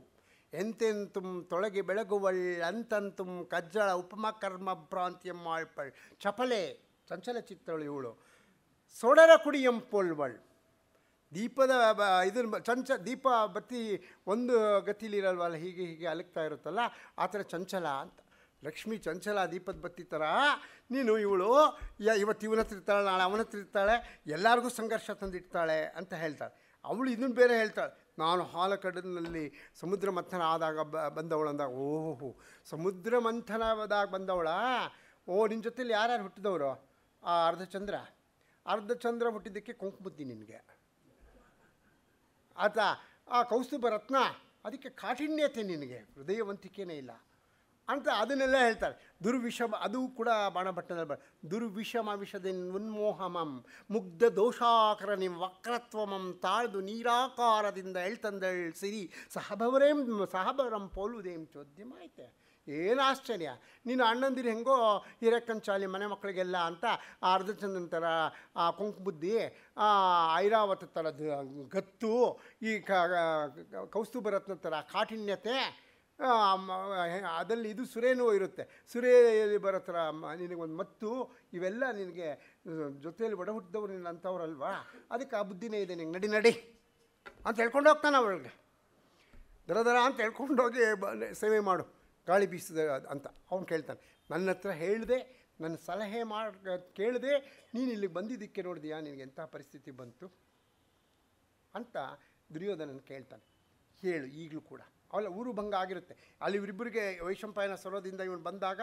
ಎಂತೆಂತುಂ ತೊಳಗೆ ಬೆಳಗುವಳ್ ಅಂತಂತುಂ ಕಜ್ಜಳ ಕರ್ಮ ಭ್ರಾಂತಿಯಂ ಮಾಳ್ಪಳ್ ಚಪಲೆ ಚಂಚಲ ಚಿತ್ತವಳು ಇವಳು ಸೊಡರ ಕುಡಿಯಂ ಎಂಪೊಲ್ವಳ್ ದೀಪದ ಇದ್ರ ಚಂಚ ದೀಪ ಬತ್ತಿ ಒಂದು ಇರಲ್ವಲ್ಲ ಹೀಗೆ ಹೀಗೆ ಅಲಗ್ತಾ ಇರುತ್ತಲ್ಲ ಆ ಥರ ಚಂಚಲ ಅಂತ ಲಕ್ಷ್ಮಿ ಚಂಚಲ ದೀಪದ ಬತ್ತಿ ಥರ ನೀನು ಇವಳು ಇವತ್ತು ಇವನ ಹತ್ರ ಇರ್ತಾಳೆ ನಾಳೆ ಅವನ ಹತ್ರ ಇರ್ತಾಳೆ ಎಲ್ಲರಿಗೂ ಸಂಘರ್ಷ ತಂದಿಡ್ತಾಳೆ ಅಂತ ಹೇಳ್ತಾಳೆ ಅವಳು ಇದನ್ನು ಬೇರೆ ಹೇಳ್ತಾಳೆ ನಾನು ಹಾಲಕಡನಲ್ಲಿ ಸಮುದ್ರ ಮಂಥನ ಆದಾಗ ಬ ಬಂದವಳು ಅಂದಾಗ ಓಹೋ ಸಮುದ್ರ ಮಂಥನದಾಗ ಬಂದವಳ ಓ ನಿನ್ನ ಜೊತೇಲಿ ಯಾರ್ಯಾರು ಹುಟ್ಟಿದವರು ಆ ಅರ್ಧಚಂದ್ರ ಅರ್ಧಚಂದ್ರ ಹುಟ್ಟಿದ್ದಕ್ಕೆ ಬುದ್ಧಿ ನಿನಗೆ ಆತ ಆ ಕೌಸ್ತುಭ ರತ್ನ ಅದಕ್ಕೆ ಕಾಠಿಣ್ಯತೆ ನಿನಗೆ ಹೃದಯವಂತಿಕೆನೇ ಇಲ್ಲ ಅಂತ ಅದನ್ನೆಲ್ಲ ಹೇಳ್ತಾರೆ ದುರ್ವಿಷಮ ಅದು ಕೂಡ ಬಾಣಭಟ್ಟನ ದುರ್ವಿಷಮ ವಿಷದ ಉನ್ಮೋಹಮಂ ಮುಗ್ಧ ದೋಷಾಕರ ನಿಮ್ಮ ವಕ್ರತ್ವಮಂ ತಾಳ್ದು ನೀರಾಕಾರದಿಂದ ಹೇಳ್ತಂದಳ್ ಸಿರಿ ಸಹಬವರೇಂ ಸಹಬರಂ ಪೋಲುದೇಂ ಚೋದ್ಯಮಾಯ್ತೆ ಏನು ಆಶ್ಚರ್ಯ ನೀನು ಅಣ್ಣಂದಿರು ಹೆಂಗೋ ಚಾಲಿ ಮನೆ ಮಕ್ಕಳಿಗೆಲ್ಲ ಅಂತ ಆ ಅರ್ಧಚಂದನ ಥರ ಆ ಬುದ್ಧಿ ಐರಾವತ ಥರ ಗತ್ತು ಈ ಕೌಸ್ತುಭರತ್ನ ಥರ ಕಾಠಿಣ್ಯತೆ ಅದರಲ್ಲಿ ಇದು ಸುರೇನೂ ಇರುತ್ತೆ ಸುರೇಲಿ ಬರೋ ಥರ ನಿನಗೊಂದು ಮತ್ತು ಇವೆಲ್ಲ ನಿನಗೆ ಜೊತೆಯಲ್ಲಿ ಒಡ ಹುಟ್ಟಿದವ್ರು ನಿನ್ನ ಅಂಥವ್ರಲ್ವಾ ಅದಕ್ಕೆ ಆ ಬುದ್ಧಿನೇ ಇದೆ ನಿಂಗೆ ನಡಿ ನಡಿ ಅಂತ ಹೇಳ್ಕೊಂಡು ಹೋಗ್ತಾನೆ ಅವಳಿಗೆ ದರ ದರ ಅಂತ ಹೇಳ್ಕೊಂಡೋಗಿ ಸೇವೆ ಮಾಡು ಗಾಳಿ ಬೀಸಿದ ಅಂತ ಅವನು ಕೇಳ್ತಾನೆ ನನ್ನ ಹತ್ರ ಹೇಳಿದೆ ನನ್ನ ಸಲಹೆ ಮಾಡಿ ಕೇಳಿದೆ ನೀನು ಇಲ್ಲಿಗೆ ಬಂದಿದ್ದಕ್ಕೆ ನೋಡಿದೆಯಾ ನಿನಗೆ ಎಂಥ ಪರಿಸ್ಥಿತಿ ಬಂತು ಅಂತ ದುರ್ಯೋಧನನ ಕೇಳ್ತಾನೆ ಹೇಳು ಈಗಲೂ ಕೂಡ ಅವಲ್ಲ ಊರು ಭಂಗ ಆಗಿರುತ್ತೆ ಅಲ್ಲಿ ಇವರಿಬ್ಬರಿಗೆ ವೈಶಂಪಾಯನ ಸರೋದಿಂದ ಇವನು ಬಂದಾಗ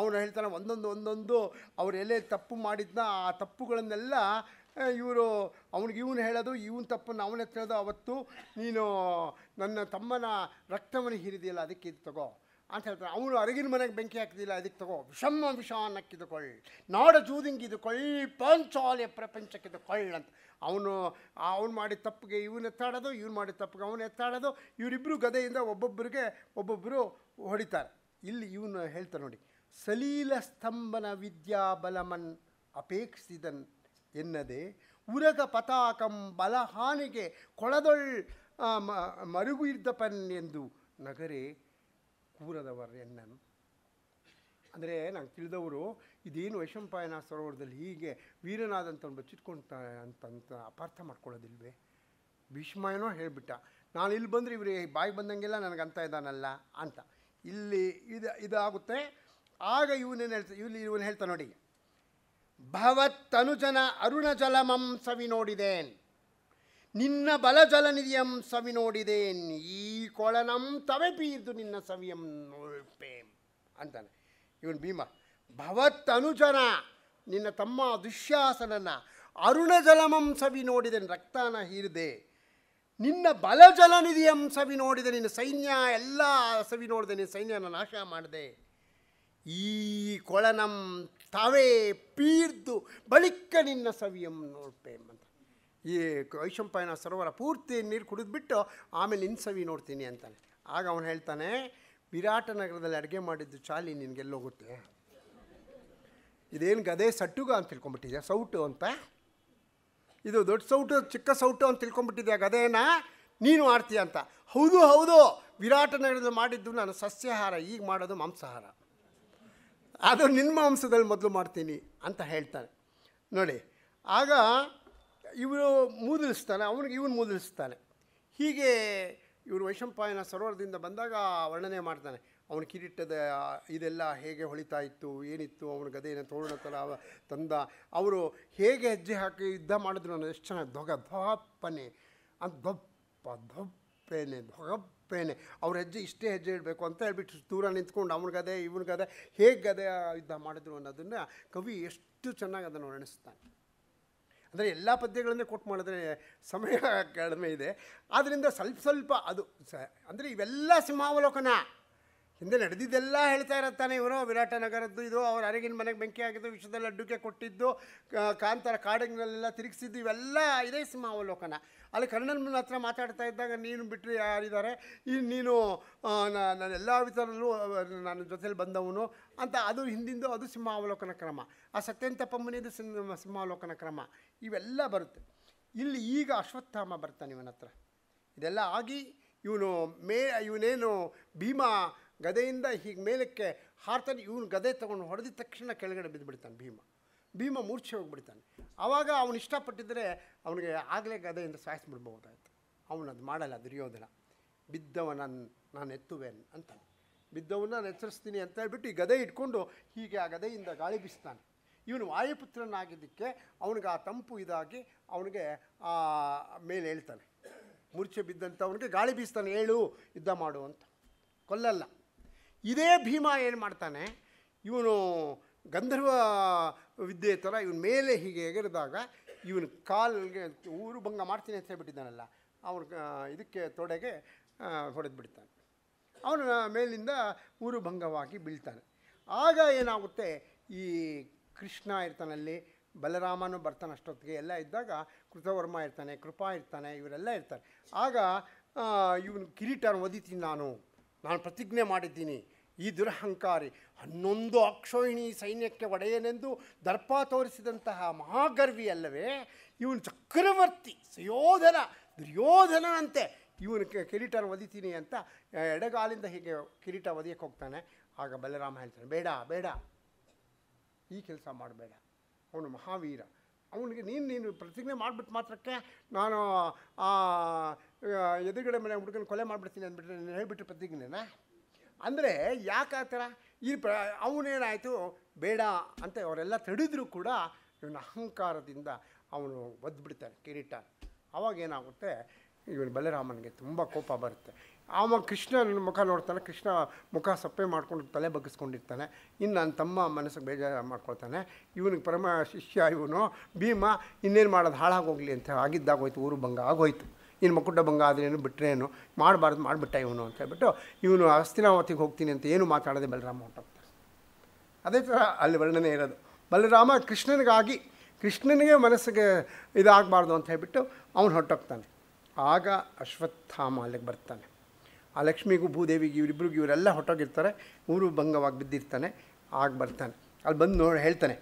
ಅವನು ಹೇಳ್ತಾನೆ ಒಂದೊಂದು ಒಂದೊಂದು ಅವರೆಲ್ಲೇ ತಪ್ಪು ಮಾಡಿದ್ನ ಆ ತಪ್ಪುಗಳನ್ನೆಲ್ಲ ಇವರು ಅವನಿಗೆ ಇವನು ಹೇಳೋದು ಇವನು ತಪ್ಪನ್ನು ಅವನ ಹೇಳೋದು ಅವತ್ತು ನೀನು ನನ್ನ ತಮ್ಮನ ರಕ್ತವನ್ನು ಹೀರಿದೆಯಲ್ಲ ಅದಕ್ಕೆ ಇದು ತಗೋ ಅಂತ ಹೇಳ್ತಾರೆ ಅವನು ಅರಗಿನ ಮನೆಗೆ ಬೆಂಕಿ ಹಾಕಿದಿಲ್ಲ ಅದಕ್ಕೆ ತಗೋ ವಿಷಮ ವಿಷ ಕೊಳ್ಳಿ ನಾಡ ಜೂದಿಂಗಿದು ಪಂಚಾಲಯ ಪಾಂಚಾಲೆ ಅಂತ ಅವನು ಅವನು ಮಾಡಿದ ತಪ್ಪಿಗೆ ಇವನು ಎತ್ತಾಡೋದು ಇವ್ನು ಮಾಡಿದ ತಪ್ಪಿಗೆ ಅವನು ಎತ್ತಾಡೋದು ಇವರಿಬ್ಬರು ಗದೆಯಿಂದ ಒಬ್ಬೊಬ್ಬರಿಗೆ ಒಬ್ಬೊಬ್ಬರು ಹೊಡಿತಾರೆ ಇಲ್ಲಿ ಇವನು ಹೇಳ್ತಾರೆ ನೋಡಿ ಸಲೀಲ ಸ್ತಂಭನ ವಿದ್ಯಾ ಬಲಮನ್ ಅಪೇಕ್ಷಿಸಿದನ್ ಎನ್ನದೆ ಉರದ ಪತಾಕಂ ಬಲಹಾನಿಗೆ ಕೊಳದೊಳ್ ಮರುಗು ಇದ್ದಪನ್ ಎಂದು ನಗರೇ ಕೂರದವರು ಎಣ್ಣನು ಅಂದರೆ ನಂಗೆ ತಿಳಿದವರು ಇದೇನು ವೈಶಂಪಾಯನ ಸರೋವರದಲ್ಲಿ ಹೀಗೆ ವೀರನಾದಂಥವ್ನ ಬಚ್ಚಿಟ್ಕೊಂತ ಅಂತಂತ ಅಪಾರ್ಥ ಮಾಡ್ಕೊಳ್ಳೋದಿಲ್ವೇ ಭೀಷ್ಮಯನೋ ಹೇಳಿಬಿಟ್ಟ ನಾನು ಇಲ್ಲಿ ಬಂದರೆ ಇವರು ಬಾಯಿ ಬಂದಂಗೆಲ್ಲ ನನಗೆ ಅಂತ ಇದ್ದಾನಲ್ಲ ಅಂತ ಇಲ್ಲಿ ಇದು ಇದಾಗುತ್ತೆ ಆಗ ಇವನೇನು ಹೇಳ್ತಾ ಇಲ್ಲಿ ಇವನು ಹೇಳ್ತಾ ನೋಡಿ ಭವತ್ತನುಜನ ಅರುಣಜಲ ಮಂಸವಿ ನೋಡಿದೆ ನಿನ್ನ ಬಲ ಜಲನಿಧಿಯಂ ಸವಿ ನೋಡಿದೆ ಈ ಕೊಳನಂ ತವೆ ಪೀರ್ದು ನಿನ್ನ ಸವಿಯಂ ನೋಡ್ಪೇಮ್ ಅಂತಾನೆ ಇವನು ಭೀಮ ಭವತ್ ಅನುಜನ ನಿನ್ನ ತಮ್ಮ ದುಶ್ಯಾಸನನ ಅರುಣ ಜಲಮಂ ಸವಿ ನೋಡಿದೆ ರಕ್ತಾನ ಹೀರಿದೆ ನಿನ್ನ ಬಲ ಜಲನಿಧಿಯಂ ಸವಿ ನೋಡಿದೆ ನಿನ್ನ ಸೈನ್ಯ ಎಲ್ಲ ಸವಿ ನೋಡಿದೆ ನಿನ್ನ ಸೈನ್ಯನ ನಾಶ ಮಾಡಿದೆ ಈ ಕೊಳನಂ ತವೆ ಪೀರ್ದು ಬಳಿಕ ನಿನ್ನ ಸವಿಯಂ ನೋಡ್ಪೇಮ್ ಈ ಐಶಂಪಾಯನ ಸರೋವರ ಪೂರ್ತಿ ನೀರು ಕುಡಿದ್ಬಿಟ್ಟು ಆಮೇಲೆ ಸವಿ ನೋಡ್ತೀನಿ ಅಂತಾನೆ ಆಗ ಅವನು ಹೇಳ್ತಾನೆ ವಿರಾಟ ನಗರದಲ್ಲಿ ಅಡುಗೆ ಮಾಡಿದ್ದು ಚಾಲಿ ನಿನಗೆಲ್ಲೋಗುತ್ತೆ ಇದೇನು ಗದೆ ಸಟ್ಟುಗ ಅಂತ ತಿಳ್ಕೊಂಬಿಟ್ಟಿದ್ಯಾ ಸೌಟು ಅಂತ ಇದು ದೊಡ್ಡ ಸೌಟು ಚಿಕ್ಕ ಸೌಟು ಅಂತ ತಿಳ್ಕೊಂಬಿಟ್ಟಿದ್ಯಾ ಗದೆಯನ್ನು ನೀನು ಆಡ್ತೀಯ ಅಂತ ಹೌದು ಹೌದು ನಗರದಲ್ಲಿ ಮಾಡಿದ್ದು ನಾನು ಸಸ್ಯಾಹಾರ ಈಗ ಮಾಡೋದು ಮಾಂಸಾಹಾರ ಅದು ನಿನ್ನ ಮಾಂಸದಲ್ಲಿ ಮೊದಲು ಮಾಡ್ತೀನಿ ಅಂತ ಹೇಳ್ತಾನೆ ನೋಡಿ ಆಗ ಇವರು ಮೂದಲಿಸ್ತಾನೆ ಅವನಿಗೆ ಇವನು ಮೂದಲಿಸ್ತಾನೆ ಹೀಗೆ ಇವರು ವೈಶಂಪಾಯನ ಸರೋವರದಿಂದ ಬಂದಾಗ ವರ್ಣನೆ ಮಾಡ್ತಾನೆ ಅವನ ಕಿರೀಟದ ಇದೆಲ್ಲ ಹೇಗೆ ಹೊಳಿತಾ ಇತ್ತು ಏನಿತ್ತು ಅವನ ಗದೆಯನ್ನು ತೋರಣ ಥರ ತಂದ ಅವರು ಹೇಗೆ ಹೆಜ್ಜೆ ಹಾಕಿ ಯುದ್ಧ ಮಾಡಿದ್ರು ಅನ್ನೋದು ಎಷ್ಟು ಚೆನ್ನಾಗಿ ಧ್ವಗ ಧ್ವಪ್ಪನೆ ಅಂತ ದೊಪ್ಪ ಧೊಪ್ಪೇನೆ ಧ್ವಗಪ್ಪೇನೆ ಅವ್ರ ಹೆಜ್ಜೆ ಇಷ್ಟೇ ಹೆಜ್ಜೆ ಇಡಬೇಕು ಅಂತ ಹೇಳ್ಬಿಟ್ಟು ದೂರ ನಿಂತ್ಕೊಂಡು ಅವನ ಗದೆ ಇವನ ಗದೆ ಹೇಗೆ ಗದೆ ಯುದ್ಧ ಮಾಡಿದ್ರು ಅನ್ನೋದನ್ನು ಕವಿ ಎಷ್ಟು ಚೆನ್ನಾಗಿ ಅದನ್ನು ವರ್ಣಿಸ್ತಾನೆ ಅಂದರೆ ಎಲ್ಲ ಪದ್ಯಗಳನ್ನೇ ಕೊಟ್ಟು ಮಾಡಿದ್ರೆ ಸಮಯ ಕಡಿಮೆ ಇದೆ ಆದ್ದರಿಂದ ಸ್ವಲ್ಪ ಸ್ವಲ್ಪ ಅದು ಸ ಅಂದರೆ ಇವೆಲ್ಲ ಸಿಂಹಾವಲೋಕನ ಹಿಂದೆ ನಡೆದಿದ್ದೆಲ್ಲ ಹೇಳ್ತಾ ಇರತ್ತಾನೆ ಇವರು ವಿರಾಟ ನಗರದ್ದು ಇದು ಅವ್ರ ಅರಿಗಿನ ಮನೆಗೆ ಬೆಂಕಿ ಆಗಿದ್ದು ವಿಶ್ವದಲ್ಲಿ ಅಡ್ಡುಗೆ ಕೊಟ್ಟಿದ್ದು ಕಾಂತಾರ ಕಾಡಿನಲ್ಲೆಲ್ಲ ತಿರುಗಿಸಿದ್ದು ಇವೆಲ್ಲ ಇದೇ ಸಿಂಹಾವಲೋಕನ ಅಲ್ಲಿ ಕರ್ಣನ ಹತ್ರ ಮಾತಾಡ್ತಾ ಇದ್ದಾಗ ನೀನು ಬಿಟ್ಟರೆ ಯಾರಿದ್ದಾರೆ ಈ ನೀನು ನಾನು ಎಲ್ಲ ವಿಚಾರಲ್ಲೂ ನನ್ನ ಜೊತೇಲಿ ಬಂದವನು ಅಂತ ಅದು ಹಿಂದಿಂದು ಅದು ಸಿಂಹಾವಲೋಕನ ಕ್ರಮ ಆ ಸತ್ಯಂತ ಸಿಂಹ ಸಿಂಹಾವಲೋಕನ ಕ್ರಮ ಇವೆಲ್ಲ ಬರುತ್ತೆ ಇಲ್ಲಿ ಈಗ ಅಶ್ವತ್ಥಾಮ ಬರ್ತಾನೆ ಇವನ ಹತ್ರ ಇದೆಲ್ಲ ಆಗಿ ಇವನು ಮೇ ಇವನೇನು ಭೀಮಾ ಗದೆಯಿಂದ ಹೀಗೆ ಮೇಲಕ್ಕೆ ಹಾರ್ತಾನೆ ಇವನು ಗದೆ ತೊಗೊಂಡು ಹೊಡೆದ ತಕ್ಷಣ ಕೆಳಗಡೆ ಬಿದ್ದುಬಿಡ್ತಾನೆ ಭೀಮ ಭೀಮ ಮೂರ್ಛೆ ಹೋಗಿಬಿಡ್ತಾನೆ ಆವಾಗ ಅವನು ಇಷ್ಟಪಟ್ಟಿದ್ದರೆ ಅವನಿಗೆ ಆಗಲೇ ಗದೆಯಿಂದ ಸಾಯಿಸಿಬಿಡ್ಬೋದಾಯ್ತು ಅವನು ಅದು ಮಾಡಲ್ಲ ದುರ್ಯೋಧನ ಬಿದ್ದವ ನಾನು ನಾನು ಎತ್ತುವೇನು ಅಂತಾನೆ ಬಿದ್ದವನ್ನ ನಾನು ಎಚ್ಚರಿಸ್ತೀನಿ ಅಂತ ಹೇಳ್ಬಿಟ್ಟು ಈ ಗದೆ ಇಟ್ಕೊಂಡು ಹೀಗೆ ಆ ಗದೆಯಿಂದ ಗಾಳಿ ಬೀಸ್ತಾನೆ ಇವನು ವಾಯುಪುತ್ರನಾಗಿದ್ದಕ್ಕೆ ಅವನಿಗೆ ಆ ತಂಪು ಇದಾಗಿ ಅವನಿಗೆ ಮೇಲೆ ಹೇಳ್ತಾನೆ ಮುರ್ಚೆ ಬಿದ್ದಂಥ ಅವನಿಗೆ ಗಾಳಿ ಬೀಸ್ತಾನೆ ಹೇಳು ಯುದ್ಧ ಮಾಡು ಅಂತ ಕೊಲ್ಲಲ್ಲ ಇದೇ ಭೀಮ ಏನು ಮಾಡ್ತಾನೆ ಇವನು ಗಂಧರ್ವ ವಿದ್ಯೆ ಥರ ಇವನ ಮೇಲೆ ಹೀಗೆ ಎಗರಿದಾಗ ಇವನು ಕಾಲಿಗೆ ಊರು ಭಂಗ ಮಾಡ್ತೀನಿ ಅಂತ ಹೇಳ್ಬಿಟ್ಟಿದ್ದಾನಲ್ಲ ಅವನ ಇದಕ್ಕೆ ತೊಡೆಗೆ ಹೊಡೆದು ಬಿಡ್ತಾನೆ ಅವನ ಮೇಲಿಂದ ಊರು ಭಂಗವಾಗಿ ಬೀಳ್ತಾನೆ ಆಗ ಏನಾಗುತ್ತೆ ಈ ಕೃಷ್ಣ ಇರ್ತಾನಲ್ಲಿ ಬಲರಾಮನು ಬರ್ತಾನೆ ಅಷ್ಟೊತ್ತಿಗೆ ಎಲ್ಲ ಇದ್ದಾಗ ಕೃತವರ್ಮ ಇರ್ತಾನೆ ಕೃಪಾ ಇರ್ತಾನೆ ಇವರೆಲ್ಲ ಇರ್ತಾರೆ ಆಗ ಇವನು ಕಿರೀಟನ ಒದಿತೀನಿ ನಾನು ನಾನು ಪ್ರತಿಜ್ಞೆ ಮಾಡಿದ್ದೀನಿ ಈ ದುರಹಂಕಾರಿ ಹನ್ನೊಂದು ಅಕ್ಷೋಹಿಣಿ ಸೈನ್ಯಕ್ಕೆ ಒಡೆಯನೆಂದು ದರ್ಪ ತೋರಿಸಿದಂತಹ ಮಹಾಗರ್ವಿ ಅಲ್ಲವೇ ಇವನು ಚಕ್ರವರ್ತಿ ಸುಯೋಧನ ದುರ್ಯೋಧನನಂತೆ ಇವನು ಕಿರೀಟನ ಒದಿತೀನಿ ಅಂತ ಎಡಗಾಲಿಂದ ಹೀಗೆ ಕಿರೀಟ ಒದಿಯಕ್ಕೆ ಹೋಗ್ತಾನೆ ಆಗ ಬಲರಾಮ ಹೇಳ್ತಾನೆ ಬೇಡ ಬೇಡ ಈ ಕೆಲಸ ಮಾಡಬೇಡ ಅವನು ಮಹಾವೀರ ಅವನಿಗೆ ನೀನು ನೀನು ಪ್ರತಿಜ್ಞೆ ಮಾಡಿಬಿಟ್ಟು ಮಾತ್ರಕ್ಕೆ ನಾನು ಎದುರುಗಡೆ ಮನೆ ಹುಡುಗನ ಕೊಲೆ ಮಾಡಿಬಿಡ್ತೀನಿ ಅಂದ್ಬಿಟ್ಟು ನೀನು ಹೇಳಿಬಿಟ್ಟು ಪ್ರತಿಜ್ಞೆನಾ ಅಂದರೆ ಯಾಕೆ ಆ ಥರ ಈ ಪ್ರ ಅವನೇನಾಯಿತು ಬೇಡ ಅಂತ ಅವರೆಲ್ಲ ತಡಿದ್ರೂ ಕೂಡ ಇವನ ಅಹಂಕಾರದಿಂದ ಅವನು ಒದ್ಬಿಡ್ತಾನೆ ಕಿರೀಟ ಅವಾಗೇನಾಗುತ್ತೆ ಇವನು ಬಲರಾಮನಿಗೆ ತುಂಬ ಕೋಪ ಬರುತ್ತೆ ಆವಾಗ ಕೃಷ್ಣನ ಮುಖ ನೋಡ್ತಾನೆ ಕೃಷ್ಣ ಮುಖ ಸಪ್ಪೆ ಮಾಡ್ಕೊಂಡು ತಲೆ ಬಗ್ಗಿಸ್ಕೊಂಡಿರ್ತಾನೆ ಇನ್ನು ನನ್ನ ತಮ್ಮ ಮನಸ್ಸಿಗೆ ಬೇಜಾರು ಮಾಡ್ಕೊಳ್ತಾನೆ ಇವನಿಗೆ ಪರಮ ಶಿಷ್ಯ ಇವನು ಭೀಮ ಇನ್ನೇನು ಮಾಡೋದು ಹಾಳಾಗೋಗ್ಲಿ ಅಂತ ಆಗಿದ್ದಾಗೋಯ್ತು ಊರು ಭಂಗ ಆಗೋಯ್ತು ಇನ್ನು ಬಂಗ ಭಂಗ ಆದ್ರೇನು ಬಿಟ್ಟರೇನು ಮಾಡಬಾರ್ದು ಮಾಡಿಬಿಟ್ಟ ಇವನು ಅಂತ ಹೇಳ್ಬಿಟ್ಟು ಇವನು ಹೊತ್ತಿಗೆ ಹೋಗ್ತೀನಿ ಅಂತ ಏನು ಮಾತಾಡೋದೆ ಬಲರಾಮ ಹೊಂಟೋಗ್ತಾನೆ ಅದೇ ಥರ ಅಲ್ಲಿ ವರ್ಣನೆ ಇರೋದು ಬಲರಾಮ ಕೃಷ್ಣನಿಗಾಗಿ ಕೃಷ್ಣನಿಗೆ ಮನಸ್ಸಿಗೆ ಇದಾಗಬಾರ್ದು ಅಂತ ಹೇಳ್ಬಿಟ್ಟು ಅವನು ಹೊಟ್ಟೋಗ್ತಾನೆ ಆಗ ಅಶ್ವತ್ಥಾಮ ಅಲ್ಲಿಗೆ ಬರ್ತಾನೆ ಆ ಲಕ್ಷ್ಮಿಗೂ ಭೂದೇವಿಗೆ ಇವರಿಬ್ಬರಿಗೂ ಇವರೆಲ್ಲ ಹೊಟ್ಟೋಗಿರ್ತಾರೆ ಊರು ಭಂಗವಾಗಿ ಬಿದ್ದಿರ್ತಾನೆ ಆಗ ಬರ್ತಾನೆ ಅಲ್ಲಿ ಬಂದು ನೋಡಿ ಹೇಳ್ತಾನೆ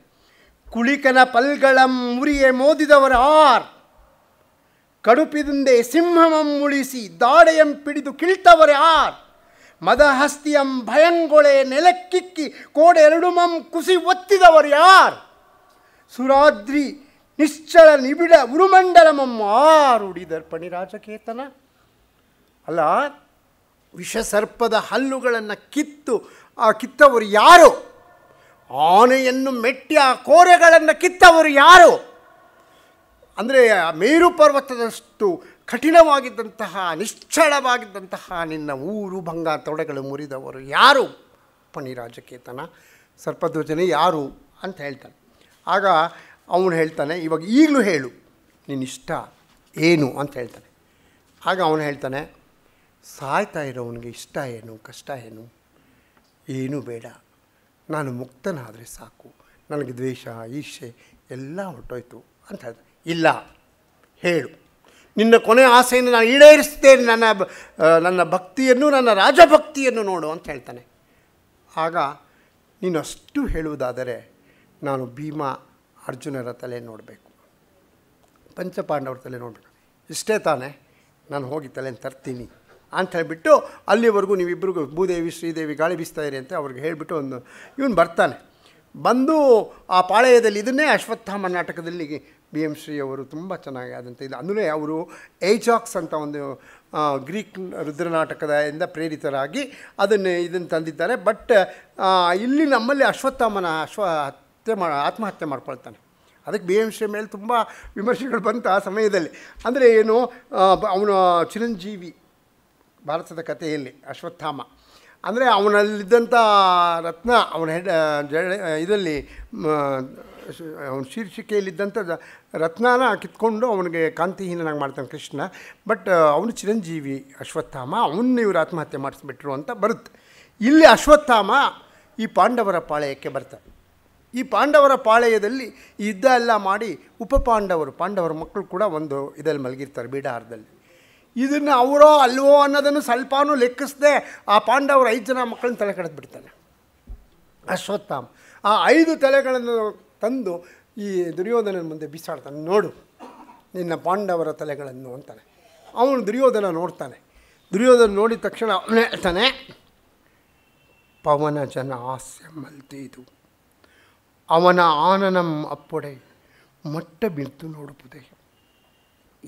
ಕುಳಿಕನ ಪಲ್ಗಳಂ ಉರಿಯೇ ಮೋದಿದವರ ಆರ್ ಕಡುಪಿದಂದೆ ಸಿಂಹಮಂ ಉಳಿಸಿ ದಾಡೆಯಂ ಪಿಡಿದು ಕಿಳ್ತವರೇ ಆರ್ ಮದಹಸ್ತಿಯಂ ಭಯಂಗೊಳೆ ನೆಲಕ್ಕಿಕ್ಕಿ ಕೋಡೆ ಎರಡು ಮಂ ಕುಸಿ ಒತ್ತಿದವರು ಯಾರ್ ಸುರಾದ್ರಿ ನಿಶ್ಚಲ ನಿಬಿಡ ಉರುಮಂಡಲಮಮ್ಮ ದರ್ಪಣಿ ರಾಜಕೇತನ ಅಲ್ಲ ವಿಷ ಸರ್ಪದ ಹಲ್ಲುಗಳನ್ನು ಕಿತ್ತು ಆ ಕಿತ್ತವರು ಯಾರು ಆನೆಯನ್ನು ಮೆಟ್ಟಿ ಆ ಕೋರೆಗಳನ್ನು ಕಿತ್ತವರು ಯಾರು ಅಂದರೆ ಮೇರು ಪರ್ವತದಷ್ಟು ಕಠಿಣವಾಗಿದ್ದಂತಹ ನಿಶ್ಚಳವಾಗಿದ್ದಂತಹ ನಿನ್ನ ಊರು ಭಂಗ ತೊಡೆಗಳು ಮುರಿದವರು ಯಾರು ಪಣಿರಾಜಕೇತನ ಸರ್ಪದ್ವಜನೆ ಯಾರು ಅಂತ ಹೇಳ್ತಾನೆ ಆಗ ಅವನು ಹೇಳ್ತಾನೆ ಇವಾಗ ಈಗಲೂ ಹೇಳು ನಿನ್ನಿಷ್ಟ ಏನು ಅಂತ ಹೇಳ್ತಾನೆ ಆಗ ಅವನು ಹೇಳ್ತಾನೆ ಸಾಯ್ತಾ ಇರೋವನಿಗೆ ಇಷ್ಟ ಏನು ಕಷ್ಟ ಏನು ಏನೂ ಬೇಡ ನಾನು ಮುಕ್ತನಾದರೆ ಸಾಕು ನನಗೆ ದ್ವೇಷ ಈರ್ಷೆ ಎಲ್ಲ ಹೊಟ್ಟೋಯ್ತು ಅಂತ ಇಲ್ಲ ಹೇಳು ನಿನ್ನ ಕೊನೆ ಆಸೆಯನ್ನು ನಾನು ಈಡೇರಿಸ್ತೇನೆ ನನ್ನ ನನ್ನ ಭಕ್ತಿಯನ್ನು ನನ್ನ ರಾಜಭಕ್ತಿಯನ್ನು ನೋಡು ಅಂತ ಹೇಳ್ತಾನೆ ಆಗ ನೀನು ಅಷ್ಟು ಹೇಳುವುದಾದರೆ ನಾನು ಭೀಮಾ ಅರ್ಜುನರ ತಲೆ ನೋಡಬೇಕು ಪಂಚಪಾಂಡವರ ತಲೆ ನೋಡಬೇಕು ಇಷ್ಟೇ ತಾನೇ ನಾನು ಹೋಗಿ ತಲೆಯನ್ನು ತರ್ತೀನಿ ಅಂತ ಹೇಳಿಬಿಟ್ಟು ಅಲ್ಲಿವರೆಗೂ ನೀವಿಬ್ಬರಿಗೂ ಭೂದೇವಿ ಶ್ರೀದೇವಿ ಗಾಳಿ ಬೀಸ್ತಾ ಇರಿ ಅಂತ ಅವ್ರಿಗೆ ಹೇಳಿಬಿಟ್ಟು ಒಂದು ಇವನು ಬರ್ತಾನೆ ಬಂದು ಆ ಪಾಳೆಯದಲ್ಲಿ ಇದನ್ನೇ ಅಶ್ವತ್ಥಾಮ ನಾಟಕದಲ್ಲಿ ಬಿ ಎಮ್ ಶ್ರೀ ಅವರು ತುಂಬ ಚೆನ್ನಾಗಿ ಆದಂಥ ಇದು ಅಂದರೆ ಅವರು ಏಜಾಕ್ಸ್ ಅಂತ ಒಂದು ಗ್ರೀಕ್ ರುದ್ರನಾಟಕದಿಂದ ಪ್ರೇರಿತರಾಗಿ ಅದನ್ನು ಇದನ್ನು ತಂದಿದ್ದಾರೆ ಬಟ್ ಇಲ್ಲಿ ನಮ್ಮಲ್ಲಿ ಅಶ್ವತ್ಥಾಮನ ಅಶ್ವ ಹತ್ಯೆ ಮಾ ಆತ್ಮಹತ್ಯೆ ಮಾಡ್ಕೊಳ್ತಾನೆ ಅದಕ್ಕೆ ಬಿ ಎಮ್ ಶ್ರೀ ಮೇಲೆ ತುಂಬ ವಿಮರ್ಶೆಗಳು ಬಂತು ಆ ಸಮಯದಲ್ಲಿ ಅಂದರೆ ಏನು ಅವನು ಚಿರಂಜೀವಿ ಭಾರತದ ಕಥೆಯಲ್ಲಿ ಅಶ್ವತ್ಥಾಮ ಅಂದರೆ ಅವನಲ್ಲಿದ್ದಂಥ ರತ್ನ ಅವನ ಹೆಡ್ ಜಡೆ ಇದರಲ್ಲಿ ಅವನ ಶೀರ್ಷಿಕೆಯಲ್ಲಿದ್ದಂಥ ರತ್ನಾನ ಕಿತ್ಕೊಂಡು ಅವನಿಗೆ ಕಾಂತಿಹೀನಾಗಿ ಮಾಡ್ತಾನೆ ಕೃಷ್ಣ ಬಟ್ ಅವನು ಚಿರಂಜೀವಿ ಅಶ್ವತ್ಥಾಮ ಅವನ್ನ ಇವರು ಆತ್ಮಹತ್ಯೆ ಮಾಡಿಸ್ಬಿಟ್ರು ಅಂತ ಬರುತ್ತೆ ಇಲ್ಲಿ ಅಶ್ವತ್ಥಾಮ ಈ ಪಾಂಡವರ ಪಾಳೆಯಕ್ಕೆ ಬರ್ತಾರೆ ಈ ಪಾಂಡವರ ಪಾಳೆಯದಲ್ಲಿ ಯುದ್ಧ ಎಲ್ಲ ಮಾಡಿ ಉಪ ಪಾಂಡವರು ಪಾಂಡವರ ಮಕ್ಕಳು ಕೂಡ ಒಂದು ಇದರಲ್ಲಿ ಮಲಗಿರ್ತಾರೆ ಬೀಡಾರದಲ್ಲಿ ಇದನ್ನು ಅವರೋ ಅಲ್ವೋ ಅನ್ನೋದನ್ನು ಸ್ವಲ್ಪನೂ ಲೆಕ್ಕಿಸದೆ ಆ ಪಾಂಡವರು ಐದು ಜನ ಮಕ್ಕಳನ್ನ ತಲೆ ಕಡೆದು ಬಿಡ್ತಾನೆ ಅಶ್ವತ್ಥಾಮ್ ಆ ಐದು ತಲೆಗಳನ್ನು ತಂದು ಈ ದುರ್ಯೋಧನನ ಮುಂದೆ ಬಿಸಾಡ್ತಾನೆ ನೋಡು ನಿನ್ನ ಪಾಂಡವರ ತಲೆಗಳನ್ನು ಅಂತಾನೆ ಅವನು ದುರ್ಯೋಧನ ನೋಡ್ತಾನೆ ದುರ್ಯೋಧನ ನೋಡಿದ ತಕ್ಷಣ ಅವನು ಹೇಳ್ತಾನೆ ಪವನ ಜನ ಹಾಸ್ಯ ಇದು ಅವನ ಆನನಂ ಅಪ್ಪೊಡೆ ಮಟ್ಟ ಬಿತ್ತು ನೋಡುವುದೇ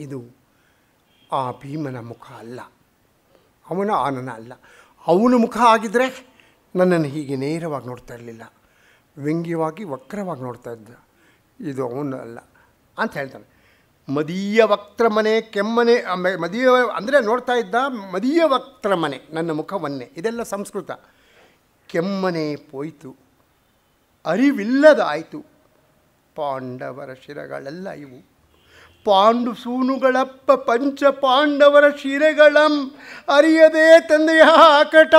ಇದು ಆ ಭೀಮನ ಮುಖ ಅಲ್ಲ ಅವನ ಆನನ ಅಲ್ಲ ಅವನ ಮುಖ ಆಗಿದ್ದರೆ ನನ್ನನ್ನು ಹೀಗೆ ನೇರವಾಗಿ ನೋಡ್ತಾ ಇರಲಿಲ್ಲ ವ್ಯಂಗ್ಯವಾಗಿ ವಕ್ರವಾಗಿ ನೋಡ್ತಾ ಇದ್ದ ಇದು ಅವನು ಅಲ್ಲ ಅಂತ ಹೇಳ್ತಾನೆ ಮದೀಯ ಮನೆ ಕೆಮ್ಮನೆ ಮದೀಯ ಅಂದರೆ ನೋಡ್ತಾ ಇದ್ದ ಮದೀಯ ಮನೆ ನನ್ನ ಮುಖವನ್ನೇ ಇದೆಲ್ಲ ಸಂಸ್ಕೃತ ಕೆಮ್ಮನೆ ಪೋಯಿತು ಅರಿವಿಲ್ಲದಾಯಿತು ಪಾಂಡವರ ಶಿರಗಳೆಲ್ಲ ಇವು ಪಾಂಡು ಸೂನುಗಳಪ್ಪ ಪಂಚ ಪಾಂಡವರ ಶಿರೆಗಳಂ ಅರಿಯದೇ ತಂದೆಯ ಹಾಕಟ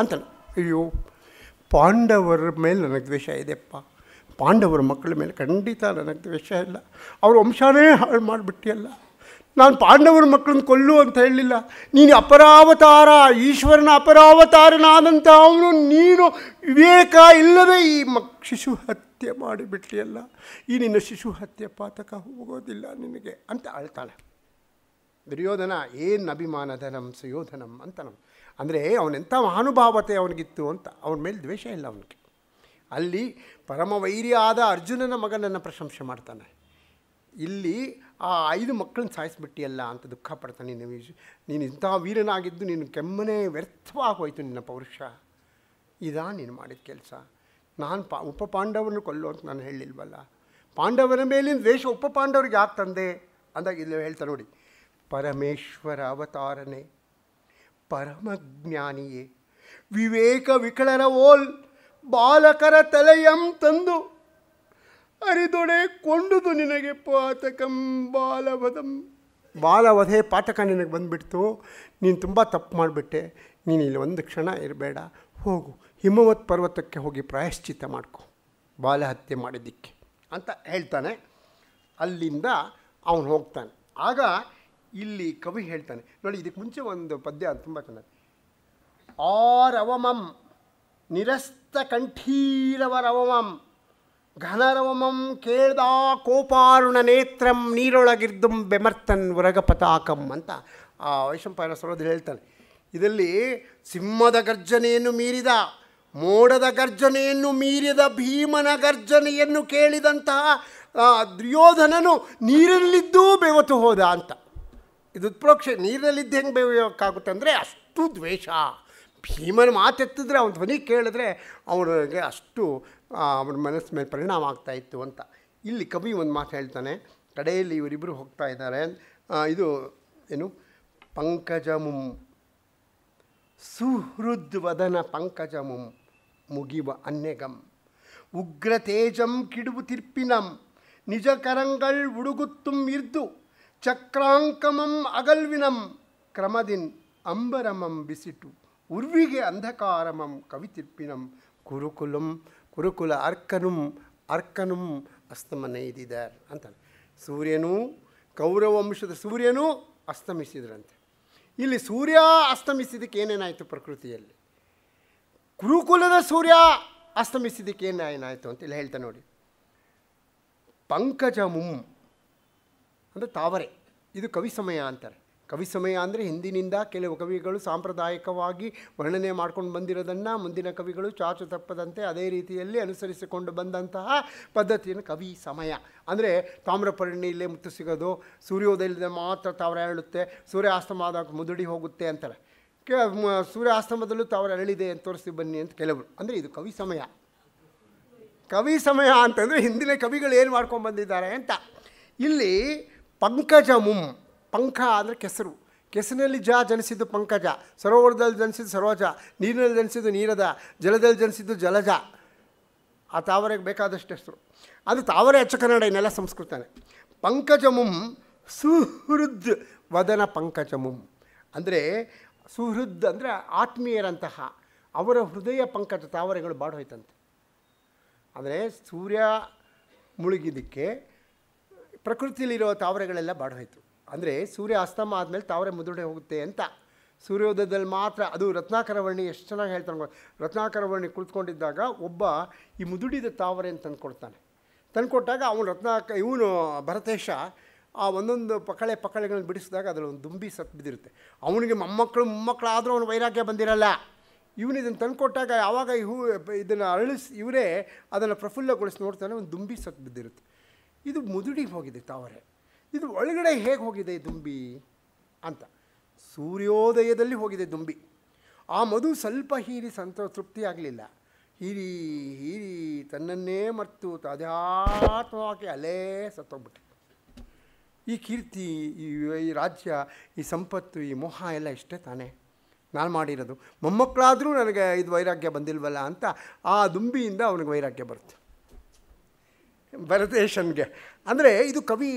ಅಂತಲ್ಲ ಅಯ್ಯೋ ಪಾಂಡವರ ಮೇಲೆ ನನಗೆ ದ್ವೇಷ ಇದೆಪ್ಪ ಪಾಂಡವರ ಮಕ್ಕಳ ಮೇಲೆ ಖಂಡಿತ ನನಗೆ ದ್ವೇಷ ಇಲ್ಲ ಅವ್ರ ವಂಶನೇ ಹಾಳು ಮಾಡಿಬಿಟ್ಟಿಯಲ್ಲ ನಾನು ಪಾಂಡವರ ಮಕ್ಕಳನ್ನ ಕೊಲ್ಲು ಅಂತ ಹೇಳಲಿಲ್ಲ ನೀನು ಅಪರಾವತಾರ ಈಶ್ವರನ ಅಪರಾವತಾರನಾದಂಥ ಅವನು ನೀನು ವಿವೇಕ ಇಲ್ಲದೆ ಈ ಮಕ್ ಶಿಶು ಹತ್ಯೆ ಹತ್ಯೆ ಮಾಡಿಬಿಟ್ಲಿಯಲ್ಲ ಈ ನಿನ್ನ ಶಿಶು ಹತ್ಯೆ ಪಾತಕ ಹೋಗೋದಿಲ್ಲ ನಿನಗೆ ಅಂತ ಅಳ್ತಾಳೆ ದುರ್ಯೋಧನ ಏನು ಅಭಿಮಾನಧನಂ ಸುಯೋಧನಂ ಅಂತ ನಮ್ಮ ಅಂದರೆ ಅವನೆಂಥ ಮಹಾನುಭಾವತೆ ಅವನಿಗಿತ್ತು ಅಂತ ಅವನ ಮೇಲೆ ದ್ವೇಷ ಇಲ್ಲ ಅವನಿಗೆ ಅಲ್ಲಿ ಆದ ಅರ್ಜುನನ ಮಗನನ್ನು ಪ್ರಶಂಸೆ ಮಾಡ್ತಾನೆ ಇಲ್ಲಿ ಆ ಐದು ಮಕ್ಕಳನ್ನ ಸಾಯಿಸಿಬಿಟ್ಟಿಯಲ್ಲ ಅಂತ ದುಃಖ ಪಡ್ತಾನೆ ನೀನು ನೀನು ಇಂಥ ವೀರನಾಗಿದ್ದು ನೀನು ಕೆಮ್ಮನೆ ವ್ಯರ್ಥವಾಗಿ ಹೋಯಿತು ನಿನ್ನ ಪೌರುಷ ಇದಾ ನೀನು ಮಾಡಿದ ಕೆಲಸ ನಾನು ಪಾ ಉಪ ಪಾಂಡವರನ್ನು ಕೊಲ್ಲು ಅಂತ ನಾನು ಹೇಳಿಲ್ವಲ್ಲ ಪಾಂಡವರ ಮೇಲಿನ ದ್ವೇಷ ಉಪ ಪಾಂಡವರಿಗೆ ಯಾಕೆ ತಂದೆ ಅಂದಾಗ ಇಲ್ಲಿ ಹೇಳ್ತಾರೆ ನೋಡಿ ಪರಮೇಶ್ವರ ಅವತಾರನೇ ಪರಮಜ್ಞಾನಿಯೇ ವಿವೇಕ ವಿಕಳರ ಓಲ್ ಬಾಲಕರ ತಲೆಯಂ ತಂದು ಅರಿದೊಡೆ ಕೊಂಡುದು ನಿನಗೆ ಪಾತಕಂ ಬಾಲವಧಂ ಬಾಲವಧೆ ಪಾತಕ ನಿನಗೆ ಬಂದುಬಿಡ್ತು ನೀನು ತುಂಬ ತಪ್ಪು ಮಾಡಿಬಿಟ್ಟೆ ನೀನು ಇಲ್ಲಿ ಒಂದು ಕ್ಷಣ ಇರಬೇಡ ಹೋಗು ಹಿಮವತ್ ಪರ್ವತಕ್ಕೆ ಹೋಗಿ ಪ್ರಾಯಶ್ಚಿತ್ತ ಮಾಡ್ಕೊ ಬಾಲಹತ್ಯೆ ಮಾಡಿದ್ದಕ್ಕೆ ಅಂತ ಹೇಳ್ತಾನೆ ಅಲ್ಲಿಂದ ಅವನು ಹೋಗ್ತಾನೆ ಆಗ ಇಲ್ಲಿ ಕವಿ ಹೇಳ್ತಾನೆ ನೋಡಿ ಇದಕ್ಕೆ ಮುಂಚೆ ಒಂದು ಪದ್ಯ ತುಂಬ ಚೆನ್ನಾಗಿ ಆರವಮಂ ನಿರಸ್ತ ಕಂಠೀರವರವಮಂ ಘನರವಮಂ ಕೇಳ್ದ ಕೋಪಾರುಣ ನೇತ್ರಂ ನೀರೊಳಗಿರ್ದುಂ ಬೆಮರ್ತನ್ ಉರಗ ಪತಾಕಂ ಅಂತ ಆ ವೈಶಂಪಾಯನ ಸರೋದ್ ಹೇಳ್ತಾನೆ ಇದರಲ್ಲಿ ಸಿಂಹದ ಗರ್ಜನೆಯನ್ನು ಮೀರಿದ ಮೋಡದ ಗರ್ಜನೆಯನ್ನು ಮೀರಿದ ಭೀಮನ ಗರ್ಜನೆಯನ್ನು ಕೇಳಿದಂತಹ ದುರ್ಯೋಧನನು ನೀರಲ್ಲಿದ್ದೂ ಬೆವತು ಹೋದ ಅಂತ ಇದು ಪ್ರೋಕ್ಷ ನೀರಿನಲ್ಲಿದ್ದು ಹೆಂಗೆ ಅಂದರೆ ಅಷ್ಟು ದ್ವೇಷ ಭೀಮನ ಮಾತೆತ್ತಿದ್ರೆ ಅವನ ಧ್ವನಿ ಕೇಳಿದ್ರೆ ಅವನಿಗೆ ಅಷ್ಟು ಅವನ ಮನಸ್ಸು ಮೇಲೆ ಪರಿಣಾಮ ಇತ್ತು ಅಂತ ಇಲ್ಲಿ ಕವಿ ಒಂದು ಮಾತು ಹೇಳ್ತಾನೆ ಕಡೆಯಲ್ಲಿ ಇವರಿಬ್ಬರು ಹೋಗ್ತಾ ಇದ್ದಾರೆ ಇದು ಏನು ಪಂಕಜಮುಂ ಸುಹೃದ್ವದನ ಪಂಕಜಮುಂ ಮುಗಿವ ಅನ್ಯಗಂ ಉಗ್ರ ತೇಜಂ ಕಿಡುವು ತಿರ್ಪಿನಂ ನಿಜ ಕರಂಗಳ್ ಉಡುಗುತ್ತುಂ ಇರ್ದು ಚಕ್ರಾಂಕಮಂ ಅಗಲ್ವಿನಂ ಕ್ರಮದಿನ್ ಅಂಬರಮಂ ಬಿಸಿಟು ಉರ್ವಿಗೆ ಅಂಧಕಾರಮಂ ಕವಿತಿರ್ಪಿನಂ ಕುರುಕುಲಂ ಕುರುಕುಲ ಅರ್ಕನುಂ ಅರ್ಕನುಂ ಅಸ್ತಮನೈದಿದರ್ ಅಂತ ಸೂರ್ಯನೂ ಕೌರವಂಶದ ಸೂರ್ಯನೂ ಅಸ್ತಮಿಸಿದ್ರಂತೆ ಇಲ್ಲಿ ಸೂರ್ಯ ಅಸ್ತಮಿಸಿದಕ್ಕೆ ಏನೇನಾಯಿತು ಪ್ರಕೃತಿಯಲ್ಲಿ ಕುರುಕುಲದ ಸೂರ್ಯ ಅಸ್ತಮಿಸಿದ್ದಕ್ಕೆ ಏನು ಏನಾಯಿತು ಅಂತ ಇಲ್ಲಿ ಹೇಳ್ತಾ ನೋಡಿ ಪಂಕಜ ಮುಂ ಅಂದರೆ ತಾವರೆ ಇದು ಕವಿ ಸಮಯ ಅಂತಾರೆ ಕವಿ ಸಮಯ ಅಂದರೆ ಹಿಂದಿನಿಂದ ಕೆಲವು ಕವಿಗಳು ಸಾಂಪ್ರದಾಯಿಕವಾಗಿ ವರ್ಣನೆ ಮಾಡ್ಕೊಂಡು ಬಂದಿರೋದನ್ನು ಮುಂದಿನ ಕವಿಗಳು ಚಾಚು ತಪ್ಪದಂತೆ ಅದೇ ರೀತಿಯಲ್ಲಿ ಅನುಸರಿಸಿಕೊಂಡು ಬಂದಂತಹ ಪದ್ಧತಿಯನ್ನು ಕವಿ ಸಮಯ ಅಂದರೆ ತಾಮ್ರಪರ್ಣಿಯಲ್ಲೇ ಮುತ್ತು ಸಿಗೋದು ಸೂರ್ಯೋದಯದಲ್ಲಿ ಮಾತ್ರ ತಾವರೆ ಹೇಳುತ್ತೆ ಸೂರ್ಯಾಸ್ತಮಾದಾಗ ಮುದುಡಿ ಹೋಗುತ್ತೆ ಅಂತಾರೆ ಸೂರ್ಯಾಸ್ತಮದಲ್ಲೂ ತಾವರೆ ಅರಳಿದೆ ಅಂತ ತೋರಿಸಿ ಬನ್ನಿ ಅಂತ ಕೆಲವರು ಅಂದರೆ ಇದು ಕವಿ ಸಮಯ ಕವಿ ಸಮಯ ಅಂತಂದರೆ ಹಿಂದಿನ ಕವಿಗಳು ಏನು ಮಾಡ್ಕೊಂಡು ಬಂದಿದ್ದಾರೆ ಅಂತ ಇಲ್ಲಿ ಪಂಕಜ ಮುಂ ಪಂಕ ಅಂದರೆ ಕೆಸರು ಕೆಸರಿನಲ್ಲಿ ಜ ಜನಿಸಿದ್ದು ಪಂಕಜ ಸರೋವರದಲ್ಲಿ ಜನಿಸಿದ್ದು ಸರೋಜ ನೀರಿನಲ್ಲಿ ಜನಿಸಿದ್ದು ನೀರದ ಜಲದಲ್ಲಿ ಜನಿಸಿದ್ದು ಜಲಜ ಆ ತಾವರೆಗೆ ಬೇಕಾದಷ್ಟು ಹೆಸರು ಅದು ತಾವರೆ ಹೆಚ್ಚು ಕನ್ನಡ ಇನ್ನೆಲ್ಲ ಸಂಸ್ಕೃತನೇ ಮುಂ ಸುಹೃದ್ ವದನ ಮುಂ ಅಂದರೆ ಸುಹೃದ್ ಅಂದರೆ ಆತ್ಮೀಯರಂತಹ ಅವರ ಹೃದಯ ಪಂಕಜ ತಾವರೆಗಳು ಬಾಡೋಯ್ತಂತೆ ಅಂದರೆ ಸೂರ್ಯ ಮುಳುಗಿದಕ್ಕೆ ಪ್ರಕೃತಿಯಲ್ಲಿರೋ ತಾವರೆಗಳೆಲ್ಲ ಬಾಡೋಯ್ತು ಅಂದರೆ ಸೂರ್ಯ ಅಸ್ತಮ ಆದಮೇಲೆ ತಾವರೆ ಮುದುಡೆ ಹೋಗುತ್ತೆ ಅಂತ ಸೂರ್ಯೋದಯದಲ್ಲಿ ಮಾತ್ರ ಅದು ರತ್ನಾಕರವರ್ಣಿ ಎಷ್ಟು ಚೆನ್ನಾಗಿ ಹೇಳ್ತಾನೆ ರತ್ನಾಕರವರ್ಣಿ ಕುಳಿತುಕೊಂಡಿದ್ದಾಗ ಒಬ್ಬ ಈ ಮುದುಡಿದ ತಾವರೆ ಅಂತ ತಂದುಕೊಡ್ತಾನೆ ತಂದುಕೊಟ್ಟಾಗ ಅವನು ರತ್ನಾಕ ಇವನು ಭರತೇಶ ಆ ಒಂದೊಂದು ಪಕಳೆ ಪಕಳೆಗಳನ್ನು ಬಿಡಿಸಿದಾಗ ಅದರಲ್ಲಿ ಒಂದು ದುಂಬಿ ಸತ್ತು ಬಿದ್ದಿರುತ್ತೆ ಅವನಿಗೆ ಮೊಮ್ಮಕ್ಕಳು ಮೊಮ್ಮಕ್ಕಳು ಆದರೂ ಅವನು ವೈರಾಗ್ಯ ಬಂದಿರಲ್ಲ ಇವನು ಇದನ್ನು ತಂದುಕೊಟ್ಟಾಗ ಯಾವಾಗ ಹೂ ಇದನ್ನು ಅರಳಿಸಿ ಇವರೇ ಅದನ್ನು ಪ್ರಫುಲ್ಲಗೊಳಿಸಿ ನೋಡ್ತಾನೆ ಒಂದು ದುಂಬಿ ಸತ್ತು ಬಿದ್ದಿರುತ್ತೆ ಇದು ಮುದುಡಿಗೆ ಹೋಗಿದೆ ತಾವರೆ ಇದು ಒಳಗಡೆ ಹೇಗೆ ಹೋಗಿದೆ ದುಂಬಿ ಅಂತ ಸೂರ್ಯೋದಯದಲ್ಲಿ ಹೋಗಿದೆ ದುಂಬಿ ಆ ಮಧು ಸ್ವಲ್ಪ ಹೀರಿ ತೃಪ್ತಿ ಆಗಲಿಲ್ಲ ಹೀರಿ ಹೀರಿ ತನ್ನನ್ನೇ ಮತ್ತು ಅಧ್ಯಾತ್ಮವಾಗಿ ಅಲೇ ಸತ್ತೋಗ್ಬಿಟ್ಟೆ ಈ ಕೀರ್ತಿ ಈ ರಾಜ್ಯ ಈ ಸಂಪತ್ತು ಈ ಮೋಹ ಎಲ್ಲ ಇಷ್ಟೇ ತಾನೇ ನಾನು ಮಾಡಿರೋದು ಮೊಮ್ಮಕ್ಕಳಾದರೂ ನನಗೆ ಇದು ವೈರಾಗ್ಯ ಬಂದಿಲ್ವಲ್ಲ ಅಂತ ಆ ದುಂಬಿಯಿಂದ ಅವನಿಗೆ ವೈರಾಗ್ಯ ಬರುತ್ತೆ ಭರತೇಶನ್ಗೆ ಅಂದರೆ ಇದು ಕವಿ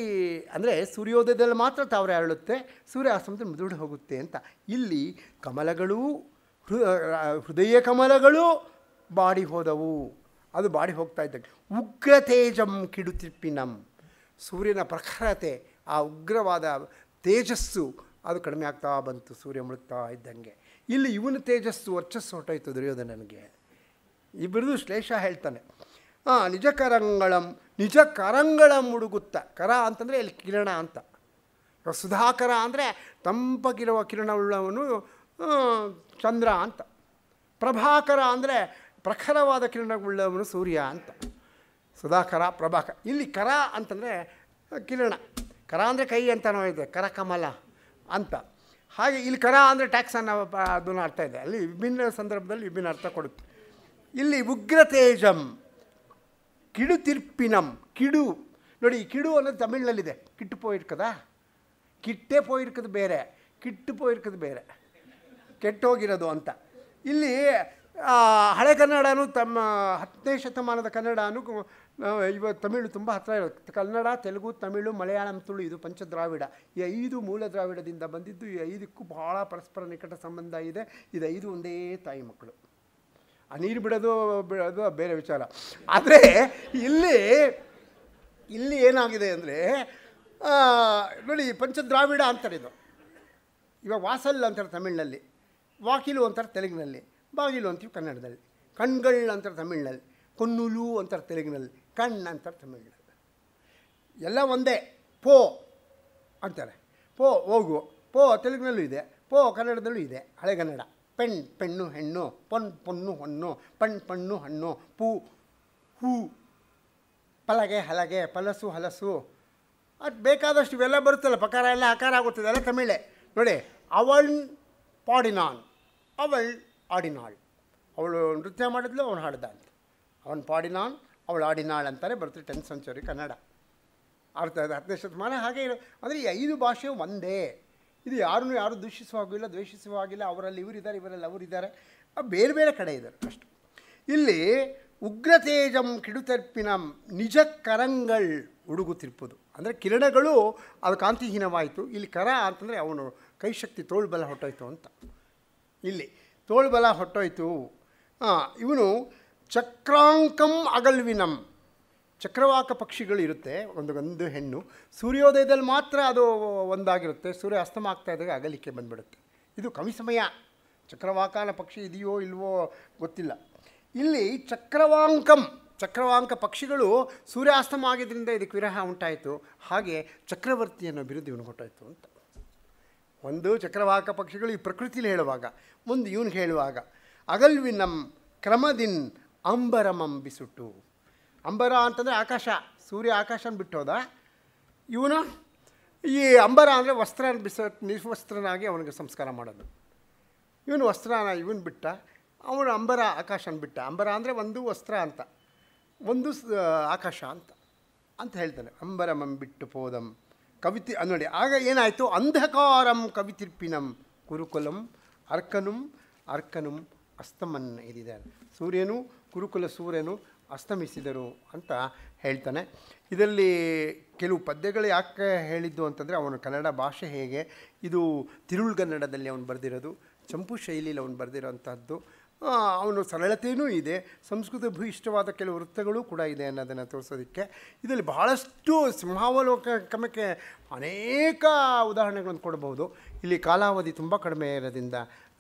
ಅಂದರೆ ಸೂರ್ಯೋದಯದಲ್ಲಿ ಮಾತ್ರ ತಾವರೆ ಅರಳುತ್ತೆ ಸೂರ್ಯ ಅಸ್ತಮದಲ್ಲಿ ಮುದುಡು ಹೋಗುತ್ತೆ ಅಂತ ಇಲ್ಲಿ ಕಮಲಗಳು ಹೃದಯ ಕಮಲಗಳು ಬಾಡಿ ಹೋದವು ಅದು ಬಾಡಿ ಹೋಗ್ತಾ ಇದ್ದಾಗ ಉಗ್ರತೇಜಂ ಕಿಡುತಿಪ್ಪಿನಂ ಸೂರ್ಯನ ಪ್ರಖರತೆ ಆ ಉಗ್ರವಾದ ತೇಜಸ್ಸು ಅದು ಕಡಿಮೆ ಆಗ್ತಾ ಬಂತು ಸೂರ್ಯ ಮುಳುಗ್ತಾ ಇದ್ದಂಗೆ ಇಲ್ಲಿ ಇವನ ತೇಜಸ್ಸು ವರ್ಚಸ್ಸು ಹೊರಟೋಯ್ತು ದುರ್ಯೋಧನ ನನಗೆ ಇಬ್ಬರದು ಶ್ಲೇಷ ಹೇಳ್ತಾನೆ ಹಾಂ ನಿಜ ಕರಂಗಳಂ ನಿಜ ಕರಂಗಳ ಮುಡುಗುತ್ತ ಕರ ಅಂತಂದರೆ ಇಲ್ಲಿ ಕಿರಣ ಅಂತ ಸುಧಾಕರ ಅಂದರೆ ತಂಪಗಿರುವ ಕಿರಣವುಳ್ಳವನು ಚಂದ್ರ ಅಂತ ಪ್ರಭಾಕರ ಅಂದರೆ ಪ್ರಖರವಾದ ಕಿರಣವುಳ್ಳವನು ಸೂರ್ಯ ಅಂತ ಸುಧಾಕರ ಪ್ರಭಾಕರ ಇಲ್ಲಿ ಕರ ಅಂತಂದರೆ ಕಿರಣ ಕರ ಅಂದರೆ ಕೈ ಅಂತ ಇದೆ ಕರ ಕಮಲ ಅಂತ ಹಾಗೆ ಇಲ್ಲಿ ಕರ ಅಂದರೆ ಟ್ಯಾಕ್ಸ್ ಅನ್ನೋ ಅದನ್ನು ಅರ್ಥ ಇದೆ ಅಲ್ಲಿ ವಿಭಿನ್ನ ಸಂದರ್ಭದಲ್ಲಿ ವಿಭಿನ್ನ ಅರ್ಥ ಕೊಡುತ್ತೆ ಇಲ್ಲಿ ಉಗ್ರತೇಜಂ ಕಿಡುತಿರ್ಪಿನಂ ಕಿಡು ನೋಡಿ ಕಿಡು ಅನ್ನೋದು ತಮಿಳಿನಲ್ಲಿದೆ ಕಿಟ್ಟು ಪೋಯಿರ್ಕದ ಕಿಟ್ಟೆ ಪೋಯಿರ್ಕದು ಬೇರೆ ಕಿಟ್ಟು ಪೋಯಿರ್ಕದು ಬೇರೆ ಕೆಟ್ಟೋಗಿರೋದು ಅಂತ ಇಲ್ಲಿ ಹಳೆ ಕನ್ನಡನೂ ತಮ್ಮ ಹತ್ತನೇ ಶತಮಾನದ ಕನ್ನಡನೂ ನಾವು ಇವಾಗ ತಮಿಳು ತುಂಬ ಹತ್ತಿರ ಇರುತ್ತೆ ಕನ್ನಡ ತೆಲುಗು ತಮಿಳು ಮಲಯಾಳಂ ತುಳು ಇದು ಪಂಚದ್ರಾವಿಡ ಈ ಐದು ಮೂಲ ದ್ರಾವಿಡದಿಂದ ಬಂದಿದ್ದು ಈ ಐದಕ್ಕೂ ಬಹಳ ಪರಸ್ಪರ ನಿಕಟ ಸಂಬಂಧ ಇದೆ ಇದು ಐದು ಒಂದೇ ತಾಯಿ ಮಕ್ಕಳು ಆ ನೀರು ಬಿಡೋದು ಬಿಡೋದು ಬೇರೆ ವಿಚಾರ ಆದರೆ ಇಲ್ಲಿ ಇಲ್ಲಿ ಏನಾಗಿದೆ ಅಂದರೆ ನೋಡಿ ಪಂಚದ್ರಾವಿಡ ಅಂತಾರೆ ಇದು ಇವಾಗ ವಾಸಲ್ ಅಂತಾರೆ ತಮಿಳಿನಲ್ಲಿ ವಾಕಿಲು ಅಂತಾರೆ ತೆಲುಗಿನಲ್ಲಿ ಬಾಗಿಲು ಅಂತೀವಿ ಕನ್ನಡದಲ್ಲಿ ಕಣ್ಗಳ್ ಅಂತಾರೆ ತಮಿಳಿನಲ್ಲಿ ಕೊನ್ನೂಲು ಅಂತಾರೆ ತೆಲುಗಿನಲ್ಲಿ ಕಣ್ಣು ಅಂತಾರೆ ತಮಿಳಿನ ಎಲ್ಲ ಒಂದೇ ಪೋ ಅಂತಾರೆ ಪೋ ಹೋಗು ಪೋ ತೆಲುಗಿನಲ್ಲೂ ಇದೆ ಪೋ ಕನ್ನಡದಲ್ಲೂ ಇದೆ ಹಳೆಗನ್ನಡ ಪೆಣ್ ಪೆಣ್ಣು ಹೆಣ್ಣು ಪೊನ್ ಪೊನ್ನು ಹೊಣ್ಣು ಪಣ್ ಪಣ್ಣು ಹಣ್ಣು ಪೂ ಹೂ ಪಲಗೆ ಹಲಗೆ ಪಲಸು ಹಲಸು ಅದು ಬೇಕಾದಷ್ಟು ಇವೆಲ್ಲ ಬರುತ್ತಲ್ಲ ಪಕಾರ ಎಲ್ಲ ಆಕಾರ ಆಗುತ್ತದೆ ಅಲ್ಲ ತಮಿಳೆ ನೋಡಿ ಅವಳ್ ಪಾಡಿನಾನ್ ಅವಳ್ ಆಡಿನಾಳ್ ಅವಳು ನೃತ್ಯ ಮಾಡಿದ್ಲು ಅವನು ಹಾಡ್ದ ಅಂತ ಅವನ್ ಪಾಡಿನಾನ್ ಅವಳು ಆಡಿನಾಳ್ ಅಂತಾರೆ ಬರ್ತದೆ ಟೆಂತ್ ಸೆಂಚುರಿ ಕನ್ನಡ ಅರ್ಥ ಹತ್ತನೇ ಶತಮಾನ ಹಾಗೆ ಇರೋ ಅಂದರೆ ಈ ಐದು ಭಾಷೆ ಒಂದೇ ಇದು ಯಾರನ್ನೂ ಯಾರು ದೂಷಿಸುವ ಹಾಗಿಲ್ಲ ದ್ವೇಷಿಸುವ ಹಾಗಿಲ್ಲ ಅವರಲ್ಲಿ ಇವರಿದ್ದಾರೆ ಇವರಲ್ಲಿ ಅವರಿದ್ದಾರೆ ಬೇರೆ ಬೇರೆ ಕಡೆ ಇದ್ದಾರೆ ಅಷ್ಟು ಇಲ್ಲಿ ಉಗ್ರತೇಜಂ ಕಿಡುತರ್ಪಿನ ನಿಜ ಕರಂಗಳ್ ತಿರ್ಪುದು ಅಂದರೆ ಕಿರಣಗಳು ಅದು ಕಾಂತಿಹೀನವಾಯಿತು ಇಲ್ಲಿ ಕರ ಅಂತಂದರೆ ಅವನು ಕೈಶಕ್ತಿ ತೋಳ್ಬಲ ಹೊಟ್ಟೋಯ್ತು ಅಂತ ಇಲ್ಲಿ ತೋಳ್ಬಲ ಹೊಟ್ಟೋಯ್ತು ಇವನು ಚಕ್ರಾಂಕಂ ಅಗಲ್ವಿನಂ ಚಕ್ರವಾಕ ಪಕ್ಷಿಗಳಿರುತ್ತೆ ಒಂದು ಒಂದು ಹೆಣ್ಣು ಸೂರ್ಯೋದಯದಲ್ಲಿ ಮಾತ್ರ ಅದು ಒಂದಾಗಿರುತ್ತೆ ಸೂರ್ಯ ಅಸ್ತಮ ಆಗ್ತಾ ಇದ್ದಾಗ ಅಗಲಿಕೆ ಬಂದ್ಬಿಡುತ್ತೆ ಇದು ಕವಿ ಸಮಯ ಚಕ್ರವಾಕನ ಪಕ್ಷಿ ಇದೆಯೋ ಇಲ್ವೋ ಗೊತ್ತಿಲ್ಲ ಇಲ್ಲಿ ಚಕ್ರವಾಂಕಂ ಚಕ್ರವಾಂಕ ಪಕ್ಷಿಗಳು ಸೂರ್ಯಾಸ್ತಮ ಆಗಿದ್ದರಿಂದ ಇದಕ್ಕೆ ವಿರಹ ಉಂಟಾಯಿತು ಹಾಗೆ ಚಕ್ರವರ್ತಿಯನ್ನು ಅಭಿವೃದ್ಧಿ ಇವನು ಕೊಟ್ಟಾಯಿತು ಅಂತ ಒಂದು ಚಕ್ರವಾಕ ಪಕ್ಷಿಗಳು ಈ ಪ್ರಕೃತಿಲಿ ಹೇಳುವಾಗ ಮುಂದೆ ಇವನು ಹೇಳುವಾಗ ಅಗಲ್ವಿನಂ ಕ್ರಮದಿನ್ ಅಂಬರಮಂ ಬಿಸುಟು ಅಂಬರ ಅಂತಂದರೆ ಆಕಾಶ ಸೂರ್ಯ ಆಕಾಶನ ಬಿಟ್ಟೋದ ಇವನು ಈ ಅಂಬರ ಅಂದರೆ ವಸ್ತ್ರ ಬಿಸ ನಿರ್ವಸ್ತ್ರನಾಗಿ ಅವನಿಗೆ ಸಂಸ್ಕಾರ ಮಾಡೋದು ಇವನು ವಸ್ತ್ರ ಇವನು ಬಿಟ್ಟ ಅವನು ಅಂಬರ ಆಕಾಶನ ಬಿಟ್ಟ ಅಂಬರ ಅಂದರೆ ಒಂದು ವಸ್ತ್ರ ಅಂತ ಒಂದು ಆಕಾಶ ಅಂತ ಅಂತ ಹೇಳ್ತಾನೆ ಅಂಬರಮಂ ಬಿಟ್ಟು ಪೋದಂ ಕವಿತಿ ನೋಡಿ ಆಗ ಏನಾಯಿತು ಅಂಧಕಾರಂ ಕವಿತಿರ್ಪಿನಂ ಕುರುಕುಲಂ ಅರ್ಕನುಂ ಅರ್ಕನುಂ ಅಸ್ತಮನ್ ಇದಿದೆ ಸೂರ್ಯನು ಗುರುಕುಲ ಸೂರ್ಯನು ಅಸ್ತಮಿಸಿದರು ಅಂತ ಹೇಳ್ತಾನೆ ಇದರಲ್ಲಿ ಕೆಲವು ಪದ್ಯಗಳು ಯಾಕೆ ಹೇಳಿದ್ದು ಅಂತಂದರೆ ಅವನ ಕನ್ನಡ ಭಾಷೆ ಹೇಗೆ ಇದು ತಿರುಳುಗನ್ನಡದಲ್ಲಿ ಅವನು ಬರೆದಿರೋದು ಚಂಪು ಶೈಲಿಯಲ್ಲಿ ಅವನು ಬರೆದಿರೋಂಥದ್ದು ಅವನು ಸರಳತೆಯೂ ಇದೆ ಸಂಸ್ಕೃತ ಇಷ್ಟವಾದ ಕೆಲವು ವೃತ್ತಗಳು ಕೂಡ ಇದೆ ಅನ್ನೋದನ್ನು ತೋರಿಸೋದಕ್ಕೆ ಇದರಲ್ಲಿ ಬಹಳಷ್ಟು ಕ್ರಮಕ್ಕೆ ಅನೇಕ ಉದಾಹರಣೆಗಳನ್ನು ಕೊಡಬಹುದು ಇಲ್ಲಿ ಕಾಲಾವಧಿ ತುಂಬ ಕಡಿಮೆ ಇರೋದ್ರಿಂದ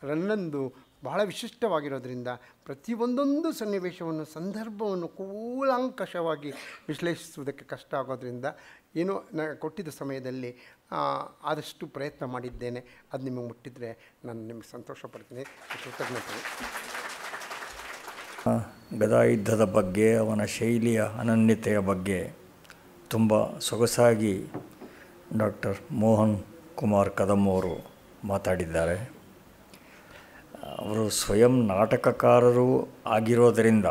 ರನ್ನೊಂದು ಬಹಳ ವಿಶಿಷ್ಟವಾಗಿರೋದ್ರಿಂದ ಪ್ರತಿಯೊಂದೊಂದು ಸನ್ನಿವೇಶವನ್ನು ಸಂದರ್ಭವನ್ನು ಕೂಲಾಂಕಷವಾಗಿ ವಿಶ್ಲೇಷಿಸುವುದಕ್ಕೆ ಕಷ್ಟ ಆಗೋದ್ರಿಂದ ಏನೋ ನ ಕೊಟ್ಟಿದ್ದ ಸಮಯದಲ್ಲಿ ಆದಷ್ಟು ಪ್ರಯತ್ನ ಮಾಡಿದ್ದೇನೆ ಅದು ನಿಮಗೆ ಮುಟ್ಟಿದರೆ ನಾನು ನಿಮಗೆ ಸಂತೋಷ ಪಡ್ತೀನಿ ಕೃತಜ್ಞತೆ ಬಗ್ಗೆ ಅವನ ಶೈಲಿಯ ಅನನ್ಯತೆಯ ಬಗ್ಗೆ ತುಂಬ ಸೊಗಸಾಗಿ ಡಾಕ್ಟರ್ ಮೋಹನ್ ಕುಮಾರ್ ಕದಂ ಅವರು ಮಾತಾಡಿದ್ದಾರೆ ಅವರು ಸ್ವಯಂ ನಾಟಕಕಾರರು ಆಗಿರೋದರಿಂದ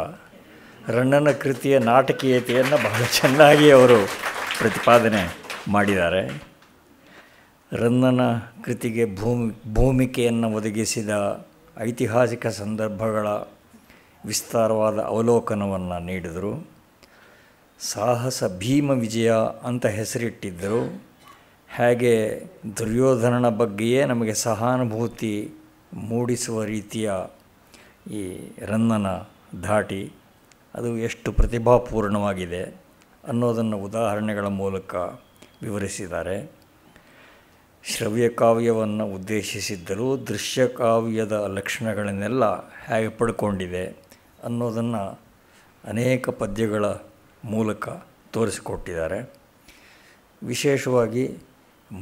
ರಣ್ಣನ ಕೃತಿಯ ನಾಟಕೀಯತೆಯನ್ನು ಬಹಳ ಚೆನ್ನಾಗಿ ಅವರು ಪ್ರತಿಪಾದನೆ ಮಾಡಿದ್ದಾರೆ ರನ್ನನ ಕೃತಿಗೆ ಭೂಮಿ ಭೂಮಿಕೆಯನ್ನು ಒದಗಿಸಿದ ಐತಿಹಾಸಿಕ ಸಂದರ್ಭಗಳ ವಿಸ್ತಾರವಾದ ಅವಲೋಕನವನ್ನು ನೀಡಿದರು ಸಾಹಸ ಭೀಮ ವಿಜಯ ಅಂತ ಹೆಸರಿಟ್ಟಿದ್ದರು ಹಾಗೆ ದುರ್ಯೋಧನನ ಬಗ್ಗೆಯೇ ನಮಗೆ ಸಹಾನುಭೂತಿ ಮೂಡಿಸುವ ರೀತಿಯ ಈ ರನ್ನನ ದಾಟಿ ಅದು ಎಷ್ಟು ಪ್ರತಿಭಾಪೂರ್ಣವಾಗಿದೆ ಅನ್ನೋದನ್ನು ಉದಾಹರಣೆಗಳ ಮೂಲಕ ವಿವರಿಸಿದ್ದಾರೆ ಶ್ರವ್ಯಕಾವ್ಯವನ್ನು ಉದ್ದೇಶಿಸಿದ್ದರೂ ದೃಶ್ಯಕಾವ್ಯದ ಲಕ್ಷಣಗಳನ್ನೆಲ್ಲ ಹೇಗೆ ಪಡ್ಕೊಂಡಿದೆ ಅನ್ನೋದನ್ನು ಅನೇಕ ಪದ್ಯಗಳ ಮೂಲಕ ತೋರಿಸಿಕೊಟ್ಟಿದ್ದಾರೆ ವಿಶೇಷವಾಗಿ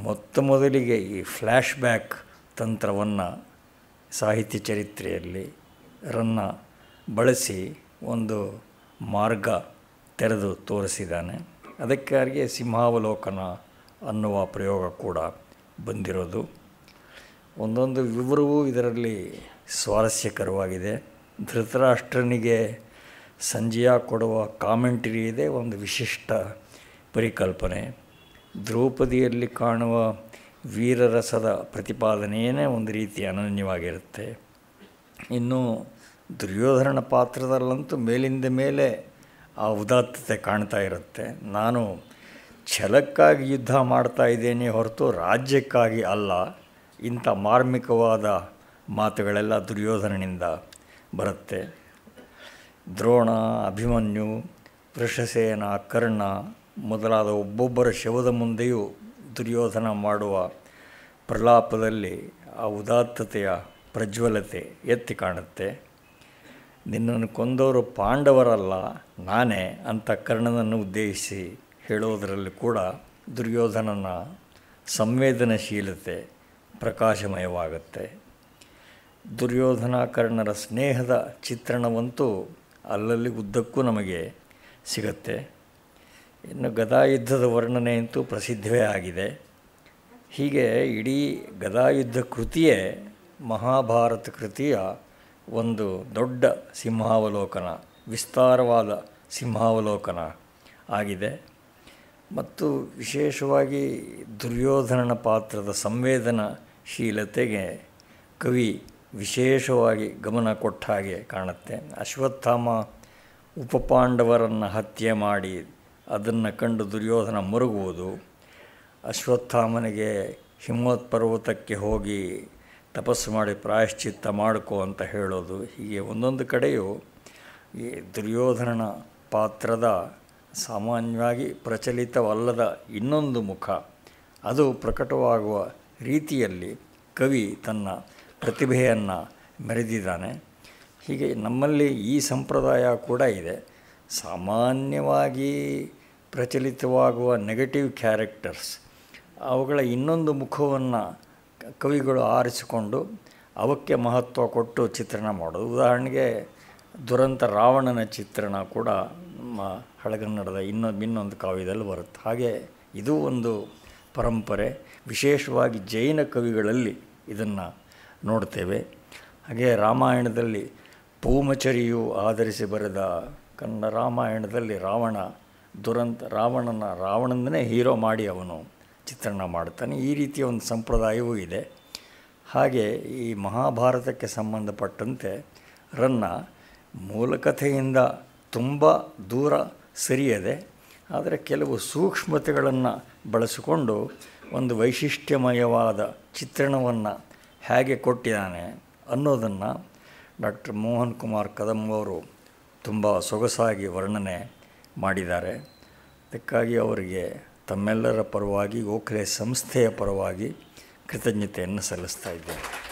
ಮೊತ್ತ ಮೊದಲಿಗೆ ಈ ಫ್ಲ್ಯಾಶ್ ಬ್ಯಾಕ್ ತಂತ್ರವನ್ನು ಸಾಹಿತ್ಯ ಚರಿತ್ರೆಯಲ್ಲಿ ರನ್ನ ಬಳಸಿ ಒಂದು ಮಾರ್ಗ ತೆರೆದು ತೋರಿಸಿದ್ದಾನೆ ಅದಕ್ಕಾಗಿ ಸಿಂಹಾವಲೋಕನ ಅನ್ನುವ ಪ್ರಯೋಗ ಕೂಡ ಬಂದಿರೋದು ಒಂದೊಂದು ವಿವರವೂ ಇದರಲ್ಲಿ ಸ್ವಾರಸ್ಯಕರವಾಗಿದೆ ಧೃತರಾಷ್ಟ್ರನಿಗೆ ಸಂಜೆಯ ಕೊಡುವ ಕಾಮೆಂಟರಿ ಇದೆ ಒಂದು ವಿಶಿಷ್ಟ ಪರಿಕಲ್ಪನೆ ದ್ರೌಪದಿಯಲ್ಲಿ ಕಾಣುವ ವೀರರಸದ ಪ್ರತಿಪಾದನೆಯೇ ಒಂದು ರೀತಿ ಅನನ್ಯವಾಗಿರುತ್ತೆ ಇನ್ನು ದುರ್ಯೋಧನ ಪಾತ್ರದಲ್ಲಂತೂ ಮೇಲಿಂದ ಮೇಲೆ ಆ ಉದಾತ್ತತೆ ಕಾಣ್ತಾ ಇರುತ್ತೆ ನಾನು ಛಲಕ್ಕಾಗಿ ಯುದ್ಧ ಮಾಡ್ತಾ ಇದ್ದೇನೆ ಹೊರತು ರಾಜ್ಯಕ್ಕಾಗಿ ಅಲ್ಲ ಇಂಥ ಮಾರ್ಮಿಕವಾದ ಮಾತುಗಳೆಲ್ಲ ದುರ್ಯೋಧನನಿಂದ ಬರುತ್ತೆ ದ್ರೋಣ ಅಭಿಮನ್ಯು ವೃಷಸೇನ ಕರ್ಣ ಮೊದಲಾದ ಒಬ್ಬೊಬ್ಬರ ಶವದ ಮುಂದೆಯೂ ದುರ್ಯೋಧನ ಮಾಡುವ ಪ್ರಲಾಪದಲ್ಲಿ ಆ ಉದಾತ್ತತೆಯ ಪ್ರಜ್ವಲತೆ ಎತ್ತಿ ಕಾಣುತ್ತೆ ನಿನ್ನನ್ನು ಕೊಂದವರು ಪಾಂಡವರಲ್ಲ ನಾನೇ ಅಂತ ಕರ್ಣನನ್ನು ಉದ್ದೇಶಿಸಿ ಹೇಳೋದರಲ್ಲಿ ಕೂಡ ದುರ್ಯೋಧನನ ಸಂವೇದನಶೀಲತೆ ಪ್ರಕಾಶಮಯವಾಗುತ್ತೆ ದುರ್ಯೋಧನ ಕರ್ಣರ ಸ್ನೇಹದ ಚಿತ್ರಣವಂತೂ ಅಲ್ಲಲ್ಲಿ ಉದ್ದಕ್ಕೂ ನಮಗೆ ಸಿಗತ್ತೆ ಇನ್ನು ಗದಾಯುದ್ಧದ ವರ್ಣನೆಯಂತೂ ಪ್ರಸಿದ್ಧವೇ ಆಗಿದೆ ಹೀಗೆ ಇಡೀ ಗದಾಯುದ್ಧ ಕೃತಿಯೇ ಮಹಾಭಾರತ ಕೃತಿಯ ಒಂದು ದೊಡ್ಡ ಸಿಂಹಾವಲೋಕನ ವಿಸ್ತಾರವಾದ ಸಿಂಹಾವಲೋಕನ ಆಗಿದೆ ಮತ್ತು ವಿಶೇಷವಾಗಿ ದುರ್ಯೋಧನನ ಪಾತ್ರದ ಸಂವೇದನಾಶೀಲತೆಗೆ ಕವಿ ವಿಶೇಷವಾಗಿ ಗಮನ ಕೊಟ್ಟ ಹಾಗೆ ಕಾಣುತ್ತೆ ಅಶ್ವತ್ಥಾಮ ಉಪಪಾಂಡವರನ್ನು ಹತ್ಯೆ ಮಾಡಿ ಅದನ್ನು ಕಂಡು ದುರ್ಯೋಧನ ಮರುಗುವುದು ಅಶ್ವತ್ಥಾಮನಿಗೆ ಹಿಮವತ್ ಪರ್ವತಕ್ಕೆ ಹೋಗಿ ತಪಸ್ಸು ಮಾಡಿ ಪ್ರಾಯಶ್ಚಿತ್ತ ಮಾಡಿಕೊ ಅಂತ ಹೇಳೋದು ಹೀಗೆ ಒಂದೊಂದು ಕಡೆಯೂ ಈ ದುರ್ಯೋಧನನ ಪಾತ್ರದ ಸಾಮಾನ್ಯವಾಗಿ ಪ್ರಚಲಿತವಲ್ಲದ ಇನ್ನೊಂದು ಮುಖ ಅದು ಪ್ರಕಟವಾಗುವ ರೀತಿಯಲ್ಲಿ ಕವಿ ತನ್ನ ಪ್ರತಿಭೆಯನ್ನು ಮೆರೆದಿದ್ದಾನೆ ಹೀಗೆ ನಮ್ಮಲ್ಲಿ ಈ ಸಂಪ್ರದಾಯ ಕೂಡ ಇದೆ ಸಾಮಾನ್ಯವಾಗಿ ಪ್ರಚಲಿತವಾಗುವ ನೆಗೆಟಿವ್ ಕ್ಯಾರೆಕ್ಟರ್ಸ್ ಅವುಗಳ ಇನ್ನೊಂದು ಮುಖವನ್ನು ಕವಿಗಳು ಆರಿಸಿಕೊಂಡು ಅವಕ್ಕೆ ಮಹತ್ವ ಕೊಟ್ಟು ಚಿತ್ರಣ ಮಾಡೋದು ಉದಾಹರಣೆಗೆ ದುರಂತ ರಾವಣನ ಚಿತ್ರಣ ಕೂಡ ನಮ್ಮ ಹಳಗನ್ನಡದ ಇನ್ನೊಂದು ಇನ್ನೊಂದು ಕಾವ್ಯದಲ್ಲಿ ಬರುತ್ತೆ ಹಾಗೆ ಇದು ಒಂದು ಪರಂಪರೆ ವಿಶೇಷವಾಗಿ ಜೈನ ಕವಿಗಳಲ್ಲಿ ಇದನ್ನು ನೋಡ್ತೇವೆ ಹಾಗೆ ರಾಮಾಯಣದಲ್ಲಿ ಪೂಮಚರಿಯು ಆಧರಿಸಿ ಬರೆದ ಕನ್ನಡ ರಾಮಾಯಣದಲ್ಲಿ ರಾವಣ ದುರಂತ ರಾವಣನ ರಾವಣಂದನೇ ಹೀರೋ ಮಾಡಿ ಅವನು ಚಿತ್ರಣ ಮಾಡ್ತಾನೆ ಈ ರೀತಿಯ ಒಂದು ಸಂಪ್ರದಾಯವೂ ಇದೆ ಹಾಗೆ ಈ ಮಹಾಭಾರತಕ್ಕೆ ಸಂಬಂಧಪಟ್ಟಂತೆ ರನ್ನ ಮೂಲಕಥೆಯಿಂದ ತುಂಬ ದೂರ ಸರಿಯದೆ ಆದರೆ ಕೆಲವು ಸೂಕ್ಷ್ಮತೆಗಳನ್ನು ಬಳಸಿಕೊಂಡು ಒಂದು ವೈಶಿಷ್ಟ್ಯಮಯವಾದ ಚಿತ್ರಣವನ್ನು ಹೇಗೆ ಕೊಟ್ಟಿದ್ದಾನೆ ಅನ್ನೋದನ್ನು ಡಾಕ್ಟರ್ ಮೋಹನ್ ಕುಮಾರ್ ಕದಂ ಅವರು ತುಂಬ ಸೊಗಸಾಗಿ ವರ್ಣನೆ ಮಾಡಿದ್ದಾರೆ ಅದಕ್ಕಾಗಿ ಅವರಿಗೆ ತಮ್ಮೆಲ್ಲರ ಪರವಾಗಿ ಗೋಖಲೆ ಸಂಸ್ಥೆಯ ಪರವಾಗಿ ಕೃತಜ್ಞತೆಯನ್ನು ಸಲ್ಲಿಸ್ತಾ ಇದ್ದೇನೆ